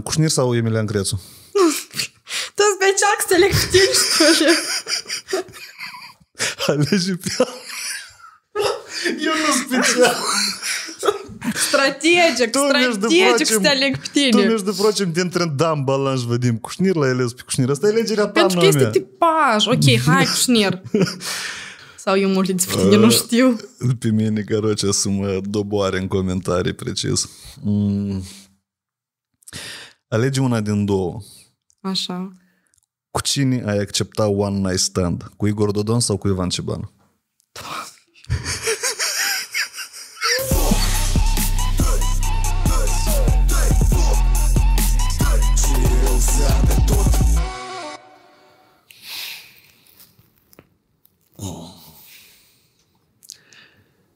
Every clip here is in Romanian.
Кушнир sau Емельян Крецу? Toți pe ceac să le câtești, Alege pe Eu nu special. Стратегик, стратегик să te aleg pe tine. Tu, между прочим, dintre dam balanș Vadim Cușnir la ales pe Cușnir. Asta e legerea ta Pentru că este tipaj. Ok, hai Cușnir. Sau eu multe de tine nu uh, știu. Pe mine, короче, să mă doboare în comentarii precis. Mm. Alege una din două. Așa. Cu cine ai accepta One Night Stand? Cu Igor Dodon sau cu Ivan Ciban?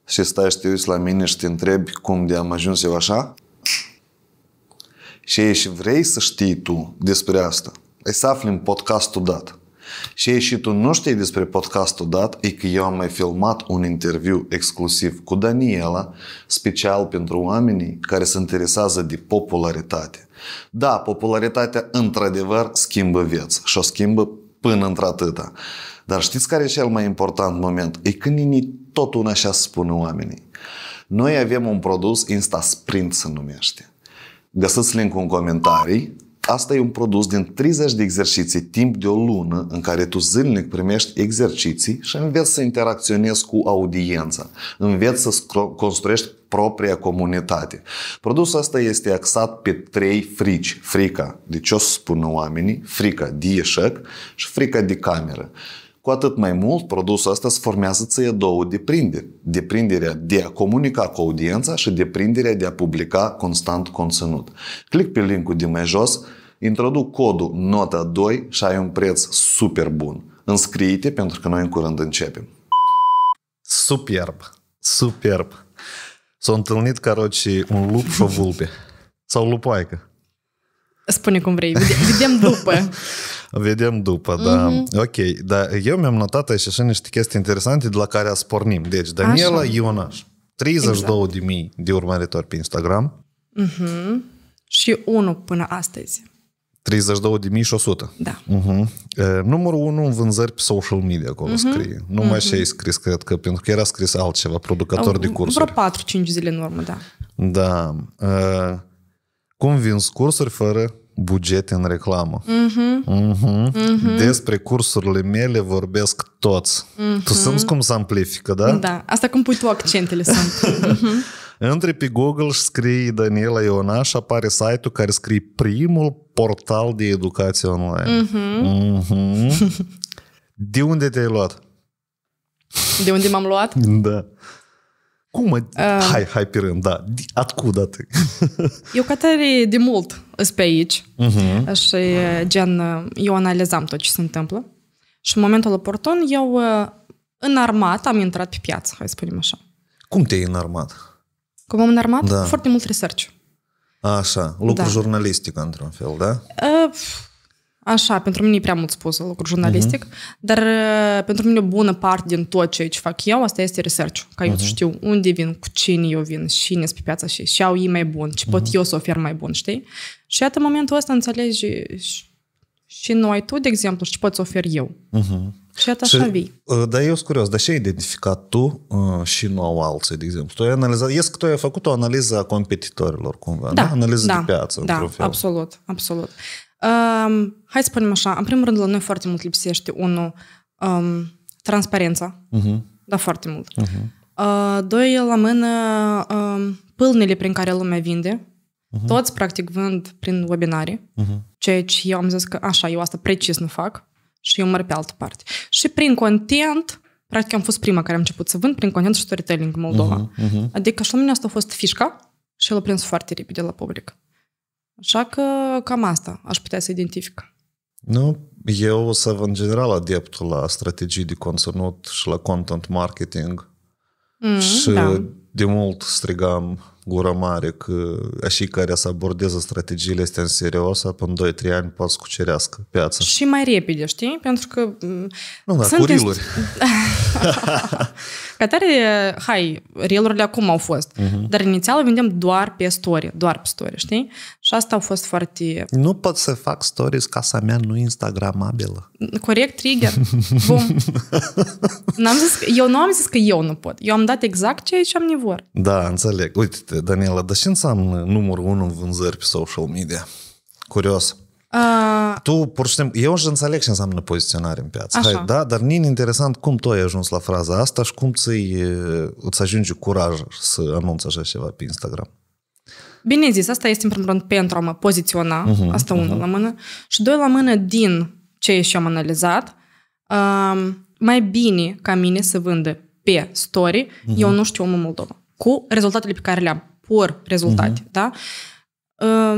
și stai și te uiți la mine și te întrebi cum de am ajuns eu așa? Și ei și vrei să știi tu despre asta. Ai să afli în podcastul dat. Și ei și tu nu știi despre podcastul dat, e că eu am mai filmat un interviu exclusiv cu Daniela, special pentru oamenii care se interesează de popularitate. Da, popularitatea într-adevăr schimbă vieți și o schimbă până într-atâta. Dar știți care e cel mai important moment? E când ni tot una așa spune oamenii. Noi avem un produs, Insta Sprint se numește. Găsiți link în comentarii. Asta e un produs din 30 de exerciții timp de o lună în care tu zilnic primești exerciții și înveți să interacționezi cu audiența. Înveți să construiești propria comunitate. Produsul ăsta este axat pe trei frici. Frica de ce o să spună oamenii, frica de eșec și frica de cameră. Cu atât mai mult, produsul ăsta se formează ție două deprinderi. Deprinderea de a comunica cu audiența și deprinderea de a publica constant conținut. Clic pe linkul de mai jos, introduc codul nota 2 și ai un preț super bun. Înscrie-te pentru că noi în curând începem. Superb! Superb! S-a întâlnit, roci un lup și o vulpe. Sau lupoaică. Spune cum vrei, vedem după. Vedem după, da. Mm-hmm. Ok, dar eu mi-am notat aici și niște chestii interesante de la care ați pornim. Deci, Daniela Așa. Ionaș, 32.000 exact. de de urmăritori pe Instagram. Mm-hmm. Și unul până astăzi. 32.100. Da. Uh-huh. Numărul 1 în vânzări pe social media acolo uh-huh. scrie. Numai uh-huh. Mhm. și ai scris, cred că, pentru că era scris altceva, producător uh, de cursuri. Vreo 4-5 zile în urmă, da. Da. Uh, cum vinzi cursuri fără buget în reclamă. Mm-hmm. Mhm. Mm-hmm. Despre cursurile mele vorbesc toți. Mm-hmm. Tu simți cum se amplifică, da? Da. Asta cum pui tu accentele sunt. mm-hmm. Între pe Google și scrie Daniela Iona și apare site-ul care scrie primul portal de educație online. Mm-hmm. Mm-hmm. De unde te-ai luat? De unde m-am luat? Da. Cum? Uh, hai, hai pe rând, da. Atcuda te? eu ca tare de mult îs pe aici uh-huh. Mhm. și gen, eu analizam tot ce se întâmplă și în momentul oportun eu ă, înarmat am intrat pe piață, hai să spunem așa. Cum te-ai înarmat? Cum am înarmat? Da. Foarte mult research. Așa, lucru da. jurnalistic într-un fel, da? Uh, Așa, pentru mine e prea mult spus lucru jurnalistic, uh-huh. dar uh, pentru mine o bună parte din tot ce ce fac eu, asta este research ca uh-huh. eu să mhm. știu unde vin, cu cine eu vin, cine pe piața și ce au ei mai bun, ce uh-huh. pot mhm. eu să ofer mai bun, știi? Și iată, momentul ăsta înțelegi și noi tu, de exemplu, și ce poți ofer eu. Uh-huh. Și atât așa vii. Uh, dar eu sunt curios, dar ce ai identificat tu uh, și nu au alții, de exemplu? Tu ai analizat, ies că tu ai făcut o analiză a competitorilor cumva, da? da? Analiză da, de piață, Da, absolut, absolut. Um, hai să spunem așa, în primul rând la noi foarte mult lipsește, unul, um, transparența, uh-huh. da, foarte mult. Uh-huh. Uh, doi, la mână, um, pâlnele prin care lumea vinde, uh-huh. toți practic vând prin webinare, uh-huh. ceea ce eu am zis că așa, eu asta precis nu fac și eu mă pe altă parte. Și prin content, practic am fost prima care am început să vând prin content și storytelling în Moldova. Uh-huh. Uh-huh. Adică și la mine asta a fost fișca și l-a prins foarte repede la public. Așa că cam asta aș putea să identific. Nu, eu vă în general adeptul la strategii de conținut și la content marketing. Mm, și da. de mult strigam gura mare că așa care să abordeze strategiile astea în serios, apă în 2-3 ani poate să cucerească piața. Și mai repede, știi? Pentru că... Mm, nu, dar sunt curiluri. Ca tare, hai, reelurile acum au fost, uh-huh. dar inițial vindem doar pe story, doar pe story, știi? Și asta a fost foarte... Nu pot să fac stories, casa mea nu instagramabilă. Corect, trigger. Bum. N-am zis, eu nu am zis că eu nu pot. Eu am dat exact ceea ce am nevoie. Da, înțeleg. Uite-te, Daniela, dar ce înseamnă numărul unu în vânzări pe social media? Curios. Uh, tu, pur și simplu, eu și înțeleg ce înseamnă poziționare în piață, Hai, da? dar nu interesant cum tu ai ajuns la fraza asta și cum ți îți ajunge curaj să anunți așa ceva pe Instagram. Bine zis, asta este în primul rând pentru a mă poziționa, uh-huh, asta uh-huh. unul la mână, și doi la mână din ce și am analizat, uh, mai bine ca mine să vândă pe story, uh-huh. eu nu știu omul Moldova, cu rezultatele pe care le-am, pur rezultate, uh-huh. da?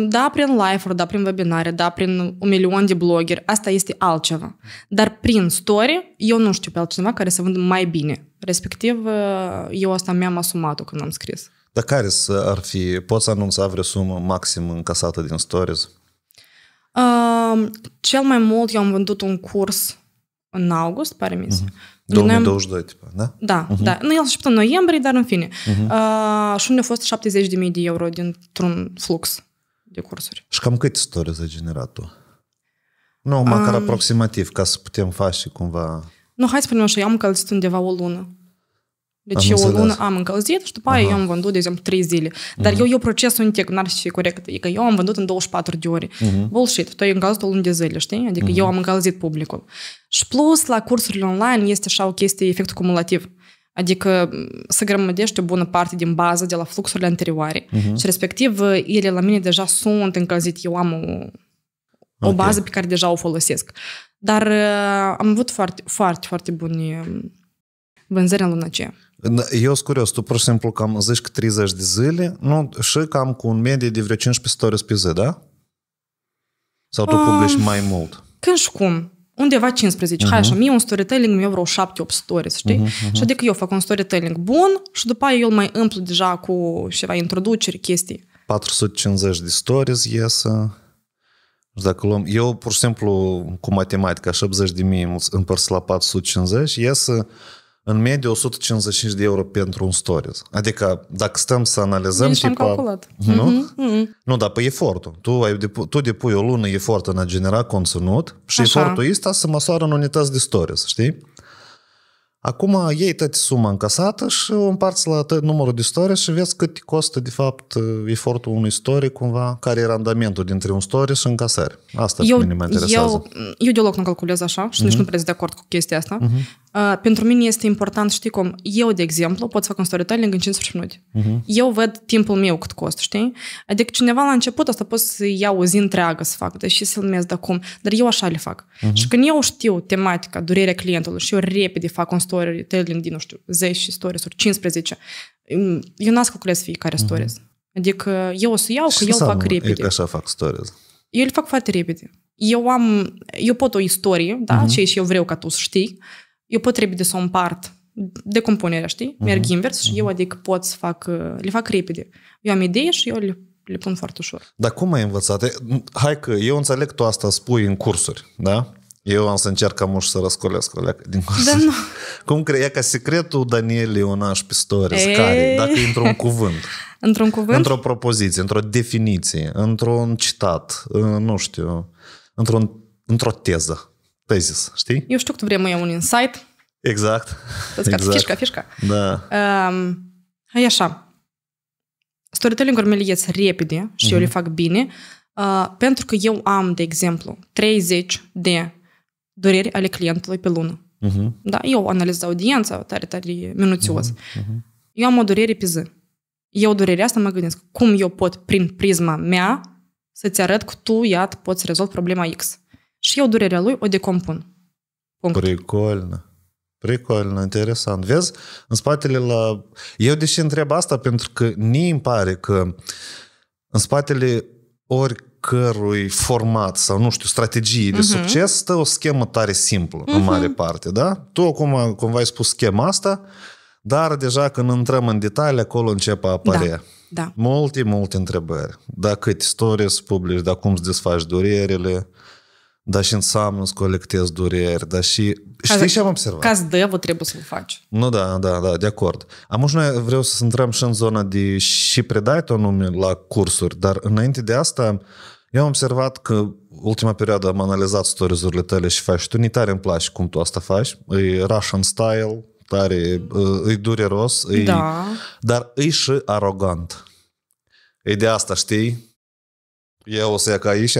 Da, prin live-uri, da, prin webinare, da, prin un milion de blogeri, asta este altceva. Dar prin story, eu nu știu pe altcineva care să vândă mai bine. Respectiv, eu asta mi-am asumat-o când am scris. Dar care ar fi, poți să anunța vreo sumă maxim încasată din stories? Uh, cel mai mult eu am vândut un curs în august, pare mi se. Uh-huh. 2022, tipa, da? Da, uh-huh. da. Nu, el a în noiembrie, dar în fine. Uh-huh. Uh, și unde a fost 70.000 de euro dintr-un flux de cursuri. Și cam câte stories ai generat tu? Nu, măcar um, aproximativ, ca să putem face cumva... Nu, hai să spunem așa, eu am încălzit undeva o lună. Deci am eu o lună am încălzit și după aia eu am vândut, de exemplu, 3 zile. Dar uh-huh. eu, eu procesul întreg n-ar fi corect. că adică eu am vândut în 24 de ore. Uh-huh. Bullshit, tu ai încălzit o lună de zile, știi? Adică uh-huh. eu mhm. am încălzit publicul. Și plus, la cursurile online este așa o chestie, efectul cumulativ. Adică să grămădești o bună parte din bază de la fluxurile anterioare. Uh-huh. Și respectiv, ele la mine deja sunt încălzite. Eu am o, o okay. bază pe care deja o folosesc. Dar uh, am avut foarte, foarte, foarte bune vânzări în luna aceea. Eu sunt curios, tu pur și simplu cam zici că 30 de zile nu, și cam cu un medie de vreo 15 stories pe zi, da? Sau tu publici mai mult? Când și cum undeva 15, uh-huh. hai așa, mhm. mie un storytelling mi-e vreo 7-8 stories, știi? Uh-huh, uh-huh. Și mhm. adică eu fac un storytelling bun și după aia eu îl mai împlu deja cu ceva introduceri, chestii. 450 de stories iesă. Și dacă luăm, eu pur și simplu cu matematica 70 de mii împărți la 450, iesă în medie 155 de euro pentru un stories. Adică dacă stăm să analizăm... Deci tipa, calculat. Nu? Mm-hmm. Nu, dar pe păi, efortul. Tu, ai depu- tu depui o lună efort în a genera conținut și Așa. efortul ăsta se măsoară în unități de stories, știi? Acum iei toată suma încasată și o împarți la numărul de stories și vezi cât costă, de fapt, efortul unui story, cumva, care e randamentul dintre un story și încasări. Asta eu, pe mine mă interesează. Eu, eu deloc nu calculez așa și uh-huh. nici mhm. nu prea de acord cu chestia asta. Uh-huh pentru mine este important, știi cum, eu, de exemplu, pot să fac un storytelling în 15 minute. Uh-huh. Eu văd timpul meu cât costă, știi? Adică cineva la început asta pot să iau o zi întreagă să fac, deși să-l de acum, dar eu așa le fac. Uh-huh. Și când eu știu tematica, durerea clientului și eu repede fac un storytelling din, nu știu, 10 stories sau 15, eu n-am să calculez fiecare uh-huh. stories. Adică eu o să iau, că eu fac repede. E că așa fac stories. Eu le fac foarte repede. Eu am, eu pot o istorie, da, uh-huh. ce și eu vreau ca tu să știi, eu pot trebuie să o împart decompunerea, știi? Uh-huh. Merg invers și uh-huh. eu, adică pot să fac, uh, le fac repede. Eu am idei și eu le, le pun foarte ușor. Dar cum ai învățat? Hai că eu înțeleg tu asta spui în cursuri, da? Eu am să încerc amuș să răscolesc o leacă din da, cursuri. Da, nu. Cum E ca secretul Daniel Ionaș Pistores, Ei. care, dacă într-un cuvânt, într-un cuvânt, într-o propoziție, într-o definiție, într-un citat, uh, nu știu, într într-o teză, tezis, știi? Eu știu cât vrem eu un insight, Exact. Toți exact. fișca, fișca. Da. Uh, e așa. storytelling ul meu ies repede și uh-huh. eu le mhm. fac bine uh, pentru că eu am, de exemplu, 30 de dureri ale clientului pe lună. Uh-huh. Da? Eu analizez audiența tare, tare minuțios. Uh-huh. Uh-huh. Eu am o durere pe zi. Eu durerea asta mă gândesc cum eu pot, prin prisma mea, să-ți arăt că tu, iată, poți rezolva problema X. Și eu durerea lui o decompun. Punct. Прикольно. Pricolnă, interesant. Vezi, în spatele la... Eu deși întreb asta pentru că ni îmi pare că în spatele oricărui format sau, nu știu, strategii uh-huh. de succes stă o schemă tare simplă, uh-huh. în mare parte, da? Tu, acum, cum ai spus schema asta, dar deja când intrăm în detalii, acolo începe a apărea. Da. Da. Multe, multe întrebări. Da, cât istorie să publici, da, cum îți desfaci durerile, dar și înseamnă să colectezi dureri, dar și... Știi ce am observat? Caz de trebuie să-l faci. Nu, da, da, da, de acord. și noi vreau să intrăm și în zona de și predai tot nume la cursuri, dar înainte de asta eu am observat că ultima perioadă am analizat stories-urile tale și faci. Tu ni tare îmi place cum tu asta faci. E Russian style, tare, e dureros, e, da. dar e și arogant. E de asta, știi? Eu o să ia ca aici?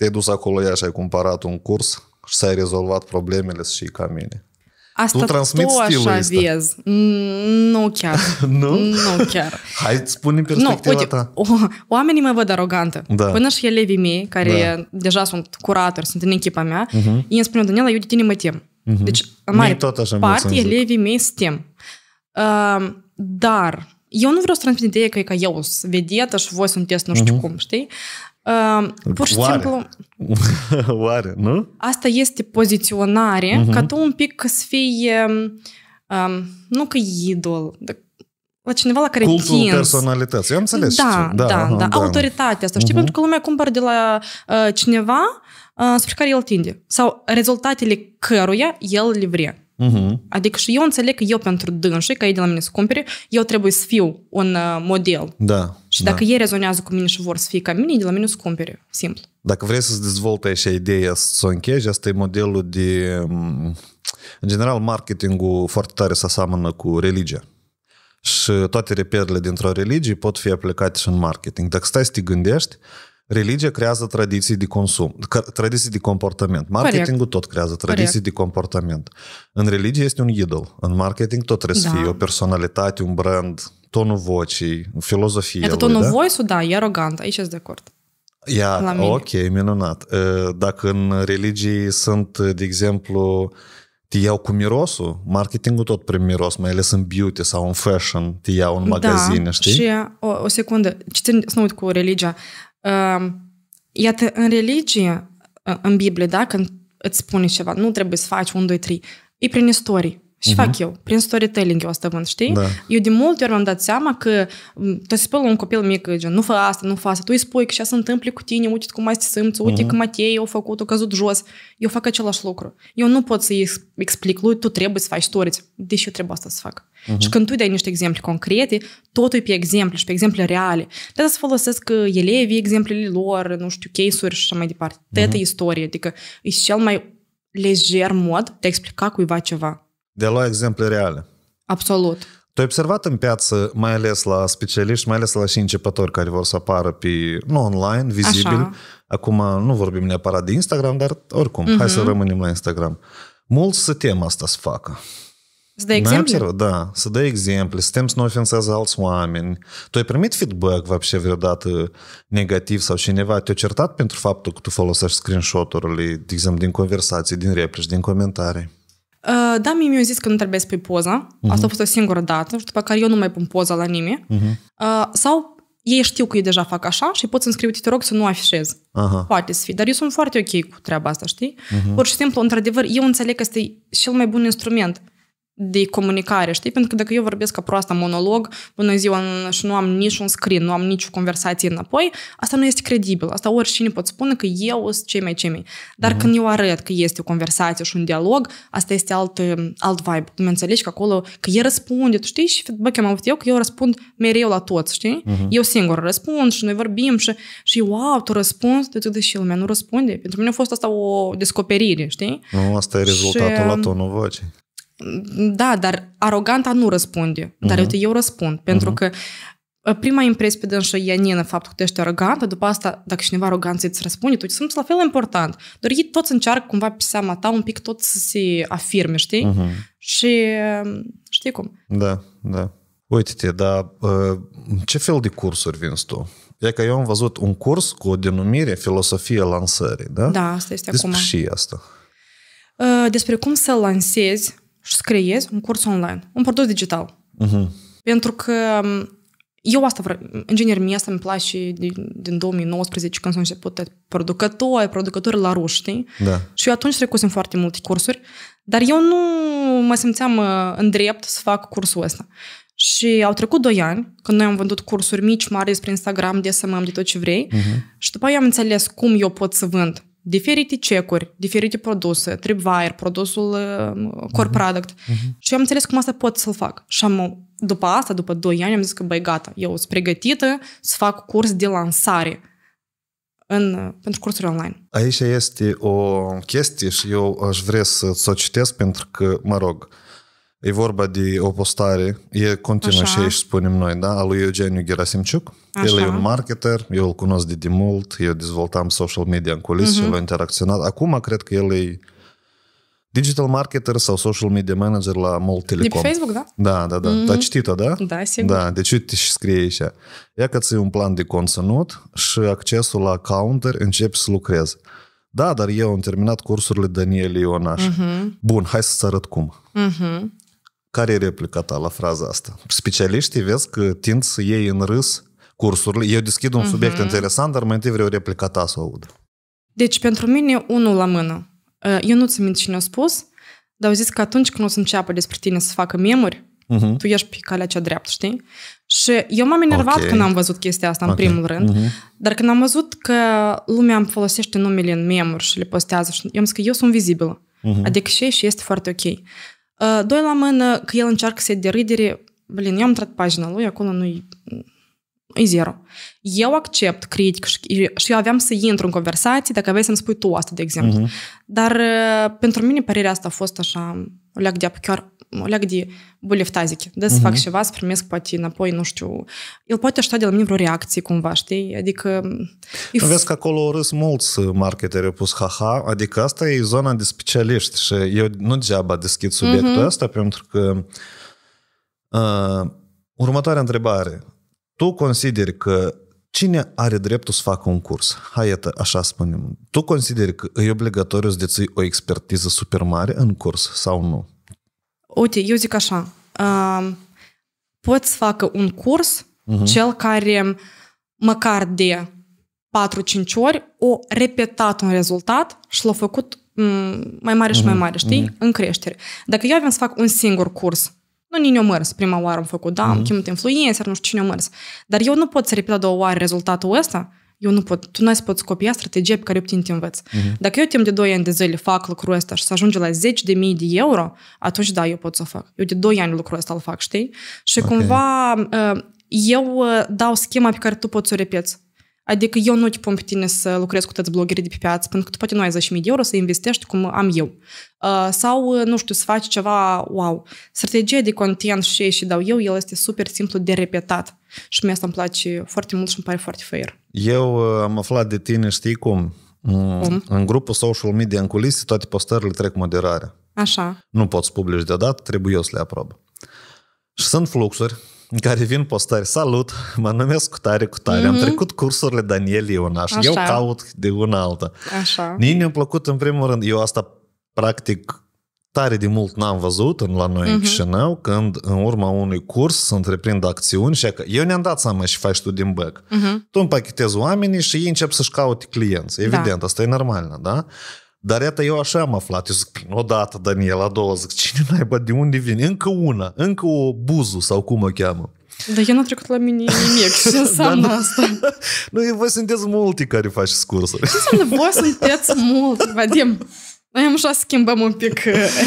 te-ai dus acolo ea și ai cumpărat un curs și s-ai rezolvat problemele și ca mine. Asta tu transmiți tu stilul așa ăsta. vezi. Nu chiar. nu? Nu chiar. Hai, spune perspectiva nu, uite, ta. O, oamenii mă văd arogantă. Da. Până și elevii mei, care da. deja sunt curatori, sunt în echipa mea, uh-huh. îmi spun, Daniela, eu de tine mă tem. Uh-huh. Deci, în mare tot așa parte, elevii mei se tem. Uh, dar eu nu vreau să transmit ideea că e ca eu sunt vedetă și voi sunteți nu știu uh-huh. cum, știi? Uh, pur și Oare? simplu... Oare, nu? Asta este poziționare, uh-huh. ca tu un pic să fii, um, nu că idol, dar la cineva la care Cultul tins. personalității, eu am înțeles. Da, da, da, da, da. autoritatea asta. Uh-huh. Știi, mhm. pentru că lumea cumpără de la uh, cineva uh, ă, spre care el tinde. Sau rezultatele căruia el le vrea. Uh-huh. Adică și eu înțeleg că eu pentru dânsi, că ei de la mine să cumpere, eu trebuie să fiu un uh, model. Da. Și da. dacă da. ei rezonează cu mine și vor să fie ca mine, ei de la mine să cumpere. Simplu. Dacă vrei să-ți dezvolte așa ideea să o încheji, asta e modelul de... Um, în general, marketingul foarte tare se asemănă cu religia. Și toate reperele dintr-o religie pot fi aplicate și în marketing. Dacă stai să te gândești, Religia creează tradiții de consum, tradiții de comportament. Marketingul Correct. tot creează tradiții Correct. de comportament. În religie este un idol. În marketing tot trebuie da. să fie o personalitate, un brand, tonul vocii, filozofia. Iată, tonul da? voice da, e arogant. Aici sunt de acord. Ia, ok, minunat. Uh, dacă în religii sunt, de exemplu, te iau cu mirosul, marketingul tot prin miros, mai ales în beauty sau în fashion, te iau în da, magazine, da, știi? și uh, o, o secundă, citind, să nu uit cu religia, Iată, în religie, în Biblie, când îți spune ceva, nu trebuie să faci 1, 2, 3, e prin istorie. Și uh-huh. fac mhm. eu, prin storytelling eu asta vând, știi? Da. Eu de multe ori am dat seama că te spui la un copil mic, gen, nu fă asta, nu fă asta, tu îi spui că ce se întâmplă cu tine, uite cum mai te simți, uite uh-huh. Mhm. că Matei a făcut, a căzut jos. Eu fac același lucru. Eu nu pot să-i explic lui, tu trebuie să faci stories, deși eu trebuie asta să fac. Uh-huh. Și când tu dai niște exemple concrete, totul e pe exemple și pe exemple reale. De să folosesc uh, elevii exemplele lor, nu știu, case-uri și așa mai departe. Uh-huh. Tătă istorie, adică e cel mai lejer mod de a explica cuiva ceva de a lua exemple reale. Absolut. Tu ai observat în piață, mai ales la specialiști, mai ales la și începători care vor să apară pe, nu online, vizibil. Așa. Acum nu vorbim neapărat de Instagram, dar oricum, mm-hmm. hai să mhm. rămânem la Instagram. Mulți să tem asta să facă. Să dă exemple? Da, să dă exemple, să tem să nu ofensează alți oameni. Tu ai primit feedback, вообще, vreodată negativ sau cineva te-a certat pentru faptul că tu folosești screenshot-urile, de exemplu, din conversații, din replici, din comentarii? Uh, da, mi a zis că nu trebuie să pui poza. Uh-huh. Asta a mhm. fost o singură dată și după care eu nu mai pun poza la nimeni. Uh-huh. Uh, sau ei știu că eu deja fac așa și pot să-mi scriu, te rog să nu afișez. Aha. Poate să fie, dar eu sunt foarte ok cu treaba asta, știi? Uh-huh. Pur și simplu, într-adevăr, eu înțeleg că este cel mai bun instrument de comunicare, știi? Pentru că dacă eu vorbesc ca proasta monolog bună ziua și nu am niciun screen, nu am nicio conversație înapoi, asta nu este credibil. Asta oricine pot spune că eu sunt cei mai cei mai. Dar mm-hmm. când eu arăt că este o conversație și un dialog, asta este alt, alt vibe. Tu înțelegi că acolo, că e răspunde, tu știi? Și feedback am avut eu că eu răspund mereu la toți, știi? Mm-hmm. Eu singur răspund și noi vorbim și, și wow, tu răspunzi, de tu și lumea nu răspunde. Pentru mine a fost asta o descoperire, știi? Nu, asta e rezultatul și... la um, tonul vocii. Da, dar aroganta nu răspunde. Dar uh-huh. uite, eu răspund. Pentru uh-huh. că uh, prima impresie pe dânsă e nenă faptul că tu ești arogantă, după asta, dacă cineva aroganță îți răspunde, tu sunt la fel important. Doar ei toți încearcă cumva pe seama ta un pic tot să se afirme, știi? Uh-huh. Și uh, știi cum. Da, da. Uite-te, dar uh, ce fel de cursuri vinzi tu? E că eu am văzut un curs cu o denumire filosofie lansării, da? Da, asta este Despre acum. Despre și asta? Despre cum să lansezi și să creez un curs online, un produs digital. Uh-huh. Pentru că um, eu asta vreau, în general, mie asta îmi place din, din 2019 când s-au început producători, producători la ruști, Da. Și eu atunci trecusem foarte multe cursuri, dar eu nu mă simțeam uh, în drept să fac cursul ăsta. Și au trecut doi ani, când noi am vândut cursuri mici, mari, despre Instagram, de am de tot ce vrei, uh-huh. și după aia am înțeles cum eu pot să vând diferite cecuri, diferite produse, Tripwire, produsul uh, core uh-huh. product. Uh-huh. Și eu am înțeles cum asta pot să-l fac. Și am, după asta, după 2 ani, am zis că, băi, gata, eu sunt pregătită să fac curs de lansare în, pentru cursuri online. Aici este o chestie și eu aș vrea să, să o citesc pentru că, mă rog, uh, E vorba de o postare, e continuă Așa. și aici spunem noi, da, a lui Eugeniu Gerasimciuc. Așa. El e un marketer, eu îl cunosc de demult, eu dezvoltam social media în culis uh-huh. Mhm. l a interacționat. Acum cred că el e digital marketer sau social media manager la mult Telecom. De pe Facebook, da? Da, da, da. Mm-hmm. A citit-o, da? Da, sigur. Da, deci uite și scrie aici. Ia că ți un plan de conținut și accesul la counter începi să lucrezi. Da, dar eu am terminat cursurile Daniel Ionaș. Mm-hmm. Bun, hai să-ți arăt cum. Mm-hmm. Care e replica ta la fraza asta? Specialiștii vezi că tind să iei în râs cursurile. Eu deschid un uh-huh. subiect mhm. interesant, dar mai întâi vreau replica ta să o aud. Deci, pentru mine, unul la mână. Eu uh, nu ți mint cine a spus, dar au zis că atunci când o să înceapă despre tine să facă memuri, uh-huh. tu ești pe calea cea dreaptă, știi? Și eu m-am enervat okay. când am văzut chestia asta, în okay. primul rând, uh-huh. dar când am văzut că lumea îmi folosește numele în memuri și le postează, și eu am zis că eu sunt vizibilă. Uh-huh. Adică și și este foarte ok doi la mână, că el încearcă să-i deridere, blin, eu am trat pagina lui, acolo nu-i e zero. Eu accept critică și, eu aveam să intru în conversații dacă aveai să-mi spui tu asta, de exemplu. Uh-huh. Dar pentru mine părerea asta a fost așa, leac de chiar legdi buliftazike. Des uh-huh. fac și vas, primesc patina, apoi, nu știu, el poate așa de la mine vreo reacție cumva, știi? Adică... If... Vezi că acolo au râs mulți marketeri, au pus haha, adică asta e zona de specialiști și eu nu degeaba deschid subiectul uh ăsta pentru că următoarea întrebare. Tu consideri că Cine are dreptul să facă un curs? Hai, iată, așa spunem. Tu consideri că e obligatoriu să deții o expertiză super mare în curs sau nu? Uite, eu zic așa, pot să facă un curs, uh-huh. cel care măcar de 4-5 ori o repetat un rezultat și l-a făcut mai mare și mai mare, știi? Uh-huh. În creștere. Dacă eu aveam să fac un singur curs, nu nici o mărs, prima oară am făcut, da, uh-huh. chemat influencer, nu știu cine o mărs, dar eu nu pot să repet două doua oară rezultatul ăsta eu nu pot, tu n-ai să poți copia strategia pe care obțin te învăț. Uh-huh. Dacă eu timp de 2 ani de zile fac lucrul ăsta și să ajunge la 10 de mii de euro, atunci da, eu pot să o fac. Eu de 2 ani lucrul ăsta îl fac, știi? Și okay. cumva uh, eu uh, dau schema pe care tu poți să o repeți. Adică eu nu te pun pe tine să lucrezi cu toți blogerii de pe piață, pentru că tu poate nu ai 10.000 de euro să investești cum am eu. Uh, sau, nu știu, să faci ceva wow. Strategia de content și și dau eu, el este super simplu de repetat și mie asta îmi place foarte mult și îmi pare foarte fair. Eu uh, am aflat de tine, știi cum? Mm, cum? În grupul social media în culise toate postările trec moderare. Așa. Nu poți să publici deodată, trebuie eu să le aprob. Și sunt fluxuri în care vin postări, salut, mă numesc cu tare, cu tare, mm-hmm. am mhm. trecut cursurile Daniel Iona și Așa. eu caut de una altă. Așa. Mie mi-a plăcut în primul rând, eu asta practic tare de mult n-am văzut în la noi uh-huh. în mhm. Chișinău când în urma unui curs se întreprind acțiuni și că eu ne-am dat seama și faci tu din bec. Uh-huh. Mhm. Tu împachetezi oamenii și ei încep să-și caute clienți. Da. Evident, da. asta e normal, da? Dar iată, eu așa am aflat. Eu zic, o dată, Daniela, a doua, zic, cine n de unde vine? Încă una, încă o buzu sau cum o cheamă. Dar eu n-am trecut la mine nimic. Ce da, înseamnă da, asta? Nu, voi sunteți multi care faceți cursuri. Ce înseamnă voi sunteți mulți, Vadim? Noi am așa schimbăm un pic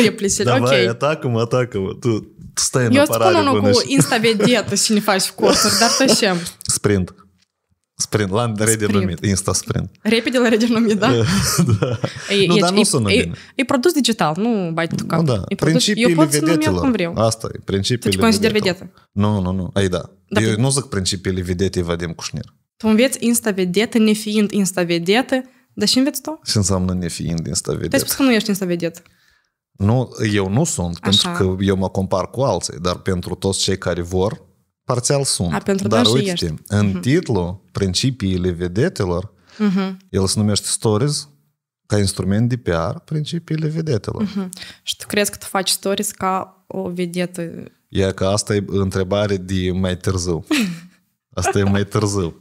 replicile. Давай, okay. atacăm, atacăm. Tu, tu stai în Eu îți spun unul cu insta vedetă și ne faci costuri, dar tășem. Sprint. Sprint, l-am redenumit, Insta Sprint. Repede la a redenumit, da? da. E, nu, e, dar nu sună e, bine. E, e produs digital, nu bai tu cap. Nu, da. E produs, principiile eu pot vedetelor. cum vreau. Asta e, principiile Tu te consideri vedetă? Nu, nu, nu. Ai, da. da eu pe... nu zic principiile vedetei Vadim Cușnir. Tu înveți Insta vedetă, nefiind Insta vedetă, dar și înveți tu? Și înseamnă nefiind instavedet. Tu ai spus că nu ești instavedet. Nu, eu nu sunt, Așa. pentru că eu mă compar cu alții, dar pentru toți cei care vor, parțial sunt. A, pentru dar uite în uh-huh. titlu, principiile vedetelor, uh-huh. Mhm. el se numește Stories, ca instrument de PR, principiile vedetelor. Uh-huh. Și tu crezi că tu faci stories ca o vedetă? E că asta e întrebare de mai târziu. Asta e mai târziu.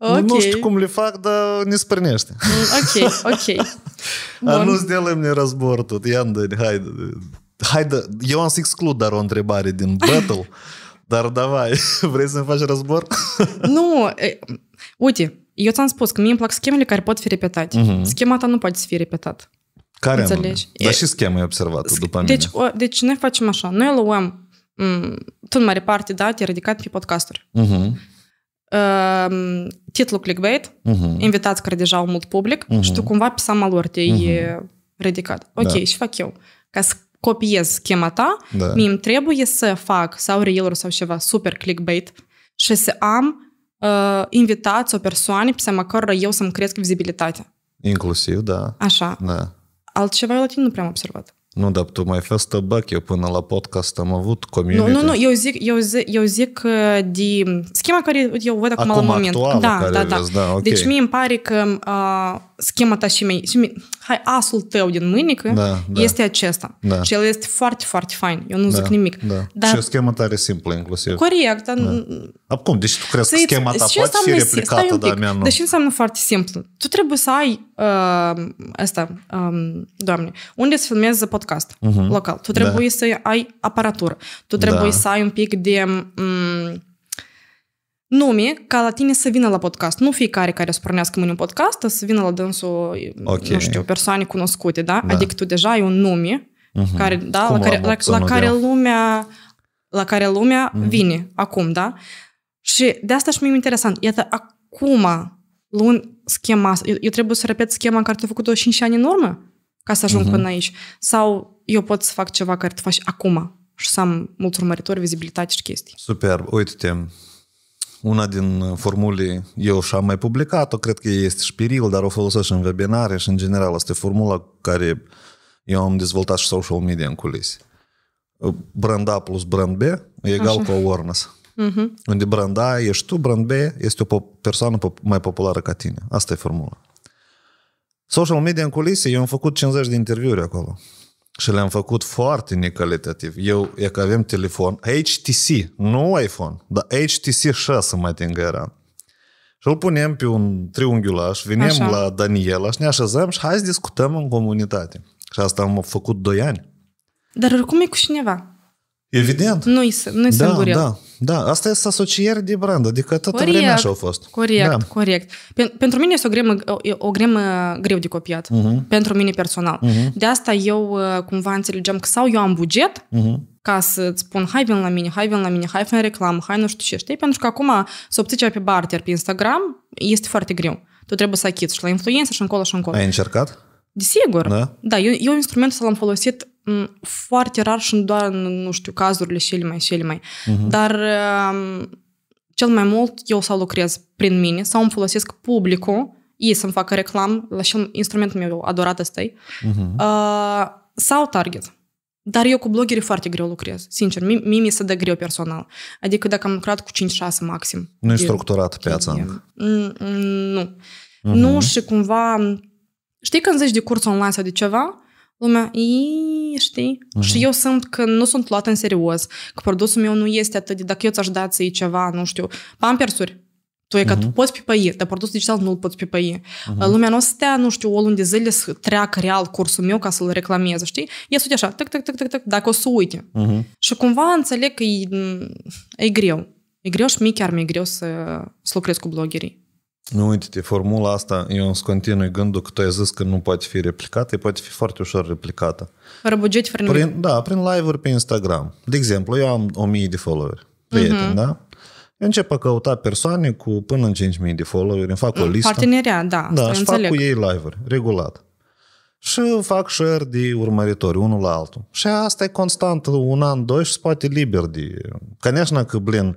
Okay. Nu știu cum le fac, dar ne spărnește. Mm, ok, ok. Bun. nu сделаем ne разбор tot. Ia, hai, hai, eu am să exclud dar o întrebare din battle, dar davai, vrei să-mi faci războr? nu, uite, eu ți-am spus că mie îmi plac schemele care pot fi repetate. Uh-huh. Schema ta nu poate să fie repetat. Care Înțelegi? Dar și schema e observată după deci, mine. Deci, o, deci noi facem așa, noi luăm m- mm, tu mare parte date ridicate pe podcasturi. Uh-huh. Mhm. Uh, titlul clickbait, uh-huh. invitați care deja au mult public uh-huh. și tu cumva pe seama lor te-ai uh-huh. ridicat. Ok, da. și fac eu. Ca să copiez schema ta, da. mie îmi trebuie să fac sau reel sau ceva super clickbait și să am uh, invitați o persoană pe seama cărora eu să-mi cresc vizibilitatea. Inclusiv, da. Așa. Da. Altceva eu la tine nu prea am observat. Nu, dar tu mai festă tăbăc, eu până la podcast am avut community. Nu, nu, nu, eu zic, eu zic, eu zic uh, de schema care eu văd acum, acum la moment. Da, care da, da, da. Okay. Deci mie îmi pare că uh, schema ta și mie, și mie, hai, asul tău din mâinică da, da. este acesta. Da. Și el este foarte, foarte fain. Eu nu da, zic nimic. Da. Dar... Și o schemă tare simplă, inclusiv. Corect. Dar... Da. Acum, deci tu crezi că schema ta poate fi replicată, dar mea nu. Deci înseamnă foarte simplu? Tu trebuie să ai uh, asta, um, doamne, unde să filmezi podcast podcast uh-huh. local. Tu trebuie da. să ai aparatură. Tu trebuie da. să ai un pic de m- nume ca la tine să vină la podcast. Nu fiecare care o să pornească mâine un podcast să vină la dânsul, okay. nu știu, persoane cunoscute, da? da. Adică tu deja ai un nume uh-huh. care, da, la, care, la, la care lumea la care lumea uh-huh. vine acum, da? Și de asta și mi-e interesant. Iată, acum luând schema, eu, eu trebuie să repet schema în care tu ai făcut-o 5 ani în urmă, ca să ajung uh-huh. până aici. Sau eu pot să fac ceva care te faci acum și să am mulți urmăritori, vizibilitate și chestii. Superb. Uite-te, una din formule, eu și-am mai publicat-o, cred că este și peril, dar o folosesc și în webinare și în general. Asta e formula care eu am dezvoltat și social media în culise. Brand A plus brand B e egal Așa. cu awareness. Uh-huh. Unde brand A ești tu, brand B este o persoană mai populară ca tine. Asta e formula. Social media în culise, eu am făcut 50 de interviuri acolo. Și le-am făcut foarte necalitativ. Eu, e că avem telefon HTC, nu iPhone, dar HTC 6 mai tingă era. Și îl punem pe un triunghiulaș, venim Așa. la Daniela și ne așezăm și hai să discutăm în comunitate. Și asta am făcut 2 ani. Dar oricum e cu cineva. Evident. Nu-i, nu-i da, singur Da, da. Asta este asocieri de brand, adică atâta corect, vreme așa au fost. Corect, da. corect. Pentru mine este o gremă, o, o gremă greu de copiat. Uh-huh. Pentru mine personal. Uh-huh. De asta eu uh, cumva înțelegeam că sau eu am buget, uh-huh ca să-ți spun hai vin la mine, hai vin la mine, hai în reclamă, hai nu știu ce, știi? Pentru că acum să obții pe barter pe Instagram este foarte greu. Tu trebuie să achizi și la influență și încolo și încolo. Ai încercat? Desigur. Da? Da, eu, eu instrumentul să l-am folosit Mm, foarte rar și doar în, nu știu, cazurile ele mai, ele mai. Uh-huh. Dar um, cel mai mult eu sau lucrez prin mine sau îmi folosesc publicul, ei să-mi facă reclam, la și instrumentul meu adorat ăsta uh-huh. Mhm. uh, sau target. Dar eu cu blogerii foarte greu lucrez, sincer. Mie, mie mi se dă greu personal. Adică dacă am lucrat cu 5-6 maxim. Nu e structurat piața. Mm, mm, nu. Mhm. Nu și cumva... Știi când zici de curs online sau de ceva, lumea, Ii, știi? Uh-huh. Și eu sunt că nu sunt luată în serios, că produsul meu nu este atât de... Dacă eu ți-aș da ție ceva, nu știu, pampersuri, tu e că uh-huh. tu poți pipăi, dar produsul digital nu îl poți pipăi. Uh-huh. Lumea nu o să stea, nu știu, o lună de zile să treacă real cursul meu ca să-l reclameze, știi? Ia să uite așa, tăc, tăc, tăc, tăc, tăc, dacă o să uite. Uh-huh. Și cumva înțeleg că e, e greu. E greu și mie chiar mi-e greu să, să lucrez cu bloggerii. Nu, uite-te, formula asta, eu îmi continui gândul că tu ai zis că nu poate fi replicată, e poate fi foarte ușor replicată. Fără buget, fără prin, Da, prin live-uri pe Instagram. De exemplu, eu am 1000 de followeri, mhm. prieteni, uh-huh. da? Eu încep a căuta persoane cu până în 5000 de followeri, îmi fac o mm, listă. Parteneria, da. Da, și înțeleg. fac cu ei live-uri, regulat. Și fac share de urmăritori, unul la altul. Și asta e constant, un an, doi și poate liber de... Конечно că, blin,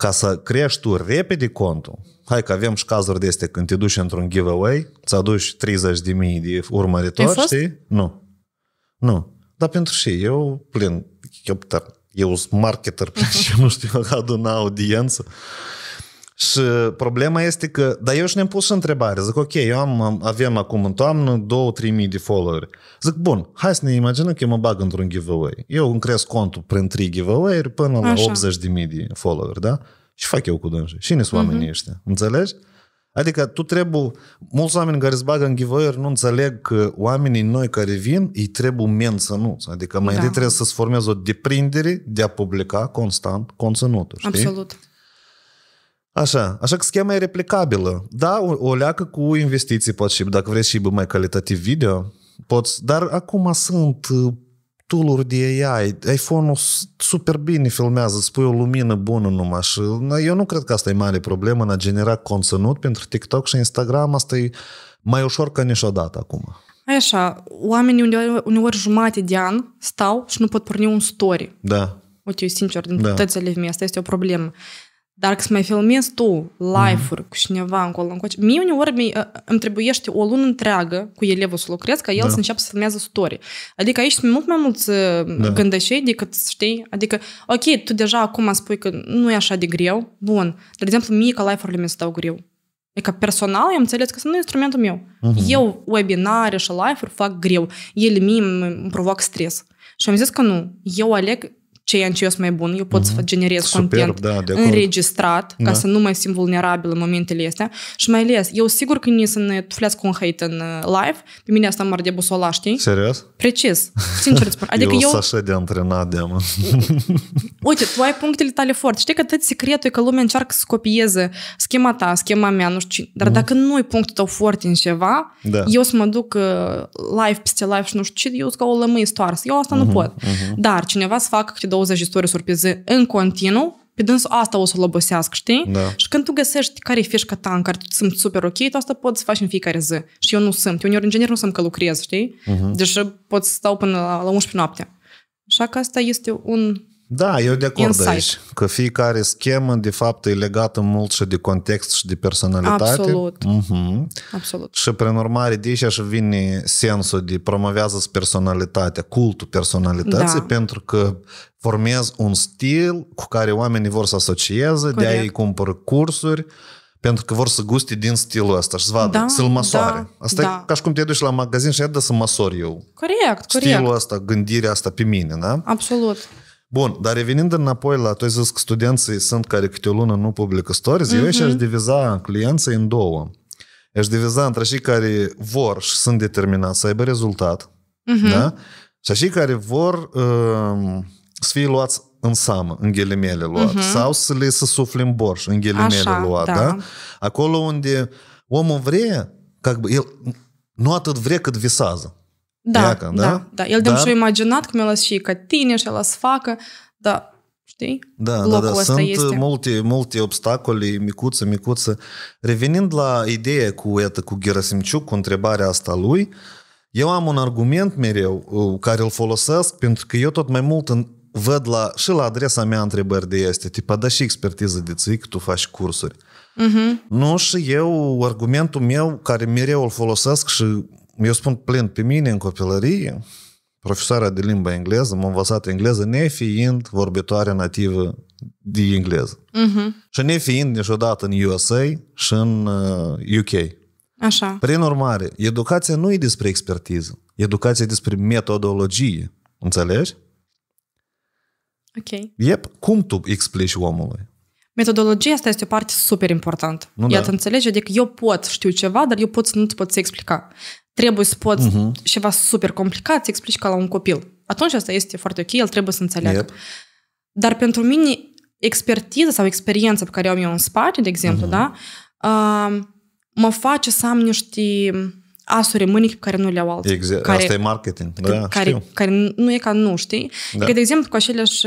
ca să crești tu repede contul, hai că avem și cazuri de este când te duci într-un giveaway, ți aduci 30 de mii de urmăritori, știi? Nu. Nu. Dar pentru și eu plin, eu, eu sunt marketer și nu știu, adun audiență. Și problema este că, dar eu și ne-am pus întrebare, zic, ok, eu am, avem acum în toamnă 2-3 mii de followeri. Zic, bun, hai să ne imaginăm că eu mă bag într-un giveaway. Eu îmi cresc contul prin 3 giveaway-uri până la Așa. 80 de mii de followeri, da? Și fac eu cu dânsi. Și ne sunt mhm. oamenii uh-huh. ăștia, înțelegi? Adică tu trebuie, mulți oameni care se bagă în giveaway nu înțeleg că oamenii noi care vin, îi trebuie nu. Adică mai da. trebuie să-ți formezi o deprindere de a publica constant conținutul, știi? Absolut. Așa, așa că schema e replicabilă. Da, o, o leacă cu investiții poți și, dacă vrei și mai calitativ video, poți, dar acum sunt uh, tooluri de AI, iPhone-ul super bine filmează, spui o lumină bună numai și eu nu cred că asta e mare problemă în a genera conținut pentru TikTok și Instagram, asta e mai ușor ca niciodată acum. Așa, oamenii uneori, uneori jumate de an stau și nu pot porni un story. Da. Uite, eu sincer, din da. toate asta este o problemă. Dar că să mai filmez tu live-uri mm-hmm. cu cineva încolo încolo. mie uneori mi, ă, ă, îmi trebuiește o lună întreagă cu elevul să lucrez ca el da. să înceapă să filmează story. Adică aici sunt mult mai mulți ă, da. gândășei decât, știi, adică, ok, tu deja acum spui că nu e așa de greu, bun, de exemplu, mie ca live-urile mi se dau greu. E ca personal, eu am înțeles că sunt instrumentul meu. Uh-huh. Eu webinare și live-uri fac greu. Ele mie îmi provoacă stres. Și am zis că nu. Eu aleg ce e în ce mai bun, eu pot uh-huh. să mhm. generez Super, content da, de înregistrat, da. ca să nu mai simt vulnerabil în momentele astea. Și mai ales, eu sigur că nici să ne tuflească un hate în uh, live, pe mine asta m-ar debussola, știi? Serios? Precis, sincer îți spun. Adică eu, eu... așa de antrenat de Uite, tu ai punctele tale forte. Știi că tot secretul e că lumea încearcă să copieze schema ta, schema mea, nu știu ce. Dar uh-huh. dacă nu e punctul tău forte în ceva, da. eu să mă duc uh, live peste live și nu știu ce, eu ca o lămâie stoarsă. Eu asta uh-huh. nu mhm, pot. Uh-huh. Dar cineva să facă câte două 20 de istorie surprize în continuu, pe dânsul asta o să o obosească, știi? Da. Și când tu găsești care e fișca ta în care tu sunt super ok, tu asta poți să faci în fiecare zi. Și eu nu sunt. Eu, un inginer, nu sunt că lucrez, știi? Uh-huh. Deci uh, pot să stau până la, la 11 noaptea. Așa că asta este un da, eu de acord insight. aici. Că fiecare schemă, de fapt, e legată mult și de context și de personalitate. Absolut. Mm-hmm. Absolut. Și, prin urmare, de aici și vine sensul de promovează personalitatea, cultul personalității, da. pentru că formez un stil cu care oamenii vor să asocieze, Corect. de a ei cumpără cursuri, pentru că vor să guste din stilul ăsta și să vadă, da, să-l măsoare. Da, asta da. e ca și cum te duci la magazin și ai să măsori eu. Corect, stilul corect. Stilul ăsta, gândirea asta pe mine, da? Absolut. Bun, dar revenind înapoi la, tu ai zis că studenții sunt care câte o lună nu publică stories, mm-hmm. eu și-aș mhm. diviza clienții în două. aș diviza între cei care vor și sunt determinați să aibă rezultat, mm-hmm. da? Și cei care vor um, să fie luați în samă, în ghilimele luat, uh-huh. Mhm. sau să le să sufle în borș, în ghilimele Așa, luat, da. da? Acolo unde omul vrea, ca, el nu atât vrea cât visează. Da, Iaca, da, da, da. El de și-a da? imaginat cum el a și ca tine și el a să facă, dar știi? Da, da Locul da, da. Sunt este. multe, multe obstacole, micuță, micuță. Revenind la ideea cu, iată, cu Gerasimciuc, cu întrebarea asta lui, eu am un argument mereu uh, care îl folosesc pentru că eu tot mai mult în, văd la, și la adresa mea întrebări de este, tipa, da și expertiză de ții că tu faci cursuri. Uh-huh. Nu, și eu, argumentul meu care mereu îl folosesc și eu spun plin pe mine în copilărie, profesoara de limba engleză m-a învățat engleză nefiind vorbitoare nativă de engleză. Uh-huh. Și nefiind niciodată în USA și în UK. Uh, Așa. Prin urmare, educația nu e despre expertiză. Educația e despre metodologie. Înțelegi? Ok. Yep. Cum tu explici omului? Metodologia asta este o parte super importantă. Nu, Iată, da. înțelegi? Adică eu pot știu ceva, dar eu pot să nu-ți pot să explica trebuie să poți uh-huh. ceva super complicat să explici ca la un copil. Atunci asta este foarte ok, el trebuie să înțeleagă. Yep. Dar pentru mine, expertiza sau experiența pe care o am eu în spate, de exemplu, uh-huh. da, uh, mă face să am niște asuri în pe care nu le-au alții. Exact. Care, Asta e marketing. Da, care, știu. care nu e ca nu, știi? Da. Că, de exemplu, cu aceleași,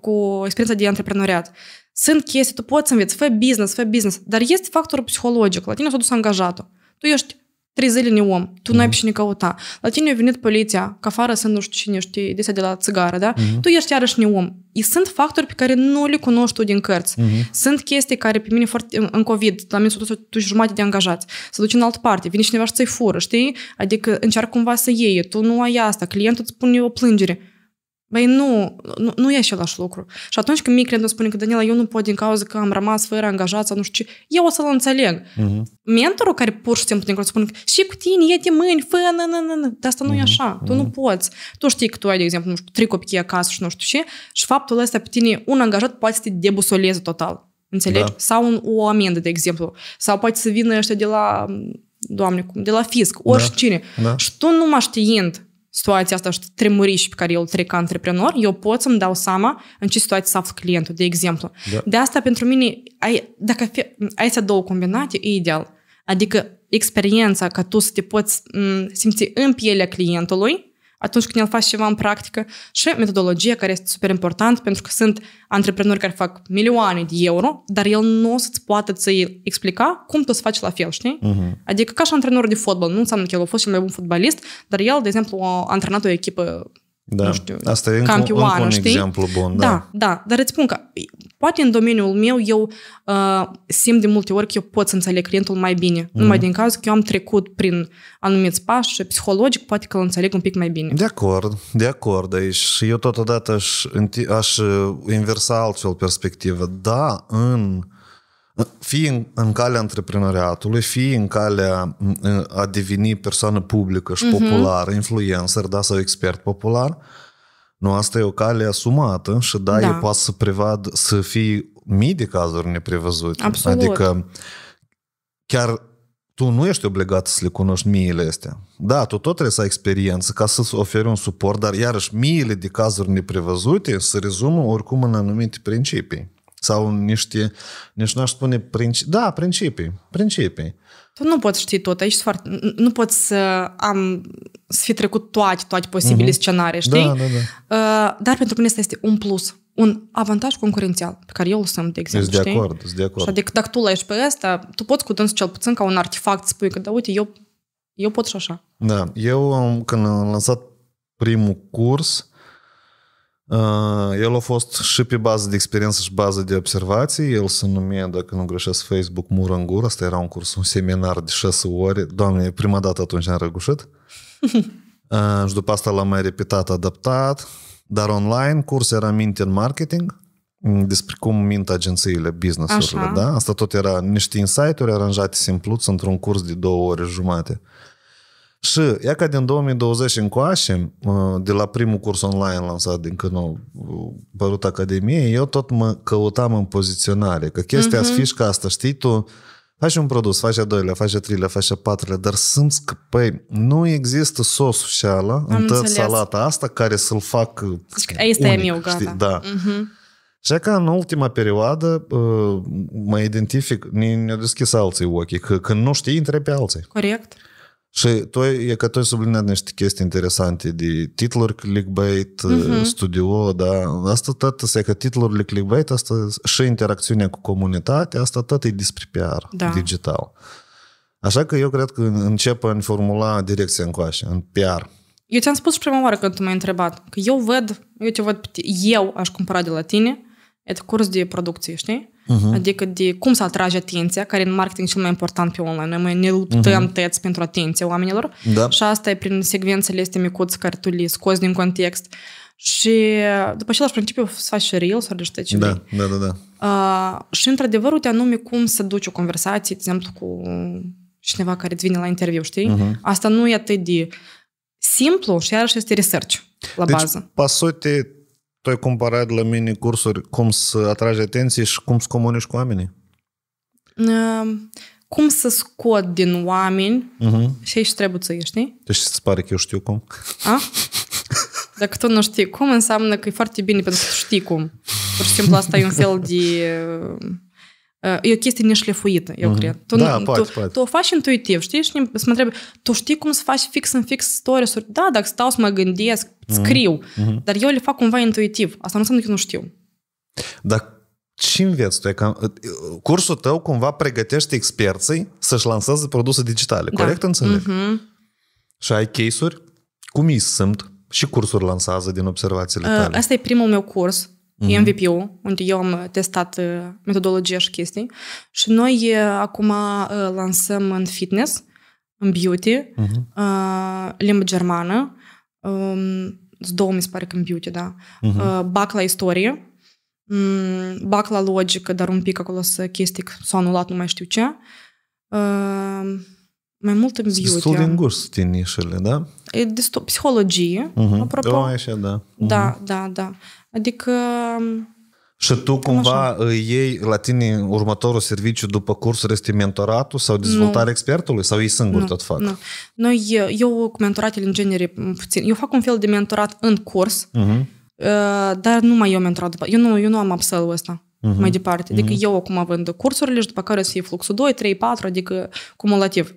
cu experiența de antreprenoriat. Sunt chestii, tu poți să înveți, fă business, fă business, dar este factorul psihologic. La tine s-a dus angajatul. Tu ești Trei zile ne om, tu mm-hmm. n-ai mhm. pe cine căuta. La tine a venit poliția, că afară să nu știu cine, știi, desea de la țigară, da? Mm-hmm. Tu ești iarăși ne om. I sunt factori pe care nu le cunoști tu din cărți. Mm-hmm. Sunt chestii care pe mine foarte, în COVID, la mine sunt tu jumate de angajați, să duci în altă parte, vine cineva și ți fură, știi? Adică încearcă cumva să iei, tu nu ai asta, clientul îți pune o plângere Băi, nu, nu, nu e același lucru. Și atunci când mie îmi spune că, Daniela, eu nu pot din cauza că am rămas fără angajat sau nu știu ce, eu o să-l înțeleg. Uh-huh. Mentorul care pur și simplu din spune că și cu tine, ia te mâini, fă, na, na, na, na. Dar asta nu uh-huh. e așa, tu uh-huh. nu poți. Tu știi că tu ai, de exemplu, nu știu, trei copii acasă și nu știu ce și faptul ăsta pe tine, un angajat poate să te debusoleze total. Înțelegi? Da. Sau un, o amendă, de exemplu. Sau poate să vină ăștia de la, doamne, cum, de la fisc, oricine. Da. Da. Și tu numai știind situația asta și tremuriș pe care eu îl trec ca antreprenor, eu pot să-mi dau seama în ce situație s-a clientul, de exemplu. Da. De asta, pentru mine, ai, dacă fi, ai să două combinate, e ideal. Adică experiența ca tu să te poți m- simți în pielea clientului, atunci când el face ceva în practică și metodologia care este super important pentru că sunt antreprenori care fac milioane de euro, dar el nu o să-ți poată să-i explica cum tu să faci la fel, știi? Uh-huh. Adică ca și antrenor de fotbal, nu înseamnă că el a fost cel mai bun fotbalist, dar el, de exemplu, a antrenat o echipă da. nu știu, Asta e încă, campioană, încă un știi? exemplu bun. Da, da, da dar îți spun că poate în domeniul meu eu uh, simt de multe ori că eu pot să înțeleg clientul mai bine, mm-hmm. numai din cauza că eu am trecut prin anumiți pași și psihologic poate că îl înțeleg un pic mai bine. De acord, de acord Și eu totodată aș, aș uh, inversa altfel perspectivă. Da, în fie în, în calea antreprenoriatului, fie în calea a deveni persoană publică și mhm. populară, mm-hmm. influencer, da, sau expert popular, uh, nu, asta e o cale asumată și da, da. el poate să prevad să fie mii de cazuri neprevăzute. Absolut. Adică chiar tu nu ești obligat să le cunoști miile astea. Da, tu tot trebuie să ai experiență ca să-ți oferi un suport, dar iarăși miile de cazuri neprevăzute se rezumă oricum în anumite principii. Sau niște, nici n-aș spune principii, da, principii, principii. Tu nu poți ști tot, aici foarte, nu poți să am să fi trecut toate, toate posibile uh-huh. scenarii, știi? Da, da, da. Uh, dar pentru mine asta este un plus, un avantaj concurențial pe care eu îl sunt, de exemplu, de acord, de acord. Și adică dacă tu lași pe asta, tu poți cu dânsul cel puțin ca un artefact spui că, da, uite, eu, eu pot și așa. Da, eu când am lansat primul curs, el a fost și pe bază de experiență și bază de observații. El se numea, dacă nu greșesc, Facebook Mură în Gură. Asta era un curs, un seminar de șase ore. Doamne, prima dată atunci am răgușit. și după asta l-am mai repetat, adaptat. Dar online, curs era minte în marketing despre cum mint agențiile, business-urile, Așa. da? Asta tot era niște insight-uri aranjate simpluți într-un curs de două ore jumate. Uh, și ea ca din 2020 încoace, de la primul curs online lansat din când au uh, părut Academie, eu tot mă căutam în poziționare. Că chestia uh-huh. Mhm. fișca asta, știi tu, faci un produs, faci a doilea, faci a treilea, faci a patrulea, dar simți că, păi, nu există sosul și ala în tot salata asta care să-l fac deci, Este unic, eu, gata. Știi? Da. Uh-huh. Și că în ultima perioadă uh, mă identific, ne-au deschis alții ochii, că când nu știi, întrebi pe alții. Corect. Și tu, e că tu ai subliniat niște chestii interesante de titluri clickbait, uh-huh. studio, da? Asta tot e că titlurile clickbait, asta și interacțiunea cu comunitatea, asta tot e despre PR da. digital. Așa că eu cred că începe în formula direcția încoace, în PR. Eu ți-am spus și prima oară când tu m-ai întrebat, că eu văd, eu te văd, eu aș cumpăra de la tine Et curs de producție, știi? Uh-huh. Adică de cum să atragi atenția, care în marketing cel mai important pe online. Noi ne luptăm uh-huh. Mhm. tăiați pentru atenția oamenilor da. și asta e prin secvențele este micuți care tu le scoți din context. Și după același principiu să faci și reels sau niște ce da, da, da, da. Uh, și într-adevăr, uite anume cum să duci o conversație, de exemplu, cu cineva care îți vine la interviu, știi? Uh-huh. Asta nu e atât de simplu și iarăși este research la deci, bază. Deci, сути, tu ai cumpărat la mine cursuri cum să atragi atenție și cum să comunici cu oamenii? Uh, cum să scot din oameni uh-huh. și aici trebuie să nu? Deci îți pare că eu știu cum? A? Dacă tu nu știi cum, înseamnă că e foarte bine pentru că tu știi cum. Pur și simplu asta e un fel de E o chestie neșlefuită, eu uh-huh. cred. Tu, da, nu, poate, tu, poate. tu o faci intuitiv, știi? Și mă întreabă, tu știi cum să faci fix în fix stories Da, dacă stau să mă gândesc, uh-huh. scriu, uh-huh. dar eu le fac cumva intuitiv. Asta nu înseamnă că nu știu. Dar ce înveți tu? cam, cursul tău cumva pregătește experții să-și lanseze produse digitale, da. corect înțeleg? Uh-huh. Și ai case-uri? Cum îi sunt? Și cursuri lansează din observațiile tale? Asta e primul meu curs mm-hmm. MVP-ul, unde eu am uh, testat uh, metodologia și chestii. Și noi uh, acum lansăm în fitness, în beauty, mm-hmm. limba germană, um, două mi se pare că în beauty, da, mm-hmm. bac la istorie, mm, bac la logică, dar un pic acolo să chestii s-au anulat, nu mai știu ce. Mai mult în beauty. Destul gust din nișele, da? E destul, psihologie, uh-huh. apropo. O, așa, da. Uh-huh. Da, da, da. Adică... Și tu cumva ei la tine următorul serviciu după cursuri este mentoratul sau dezvoltarea expertului sau ei singuri nu, tot fac? Nu. Noi, eu cu mentoratele în genere puțin, eu fac un fel de mentorat în curs, uh-huh. dar nu mai eu mentorat după, eu nu, eu nu am absolut ăsta. Uh-huh. mai departe. Adică uh-huh. eu acum vând cursurile și după care să fie fluxul 2, 3, 4, adică cumulativ.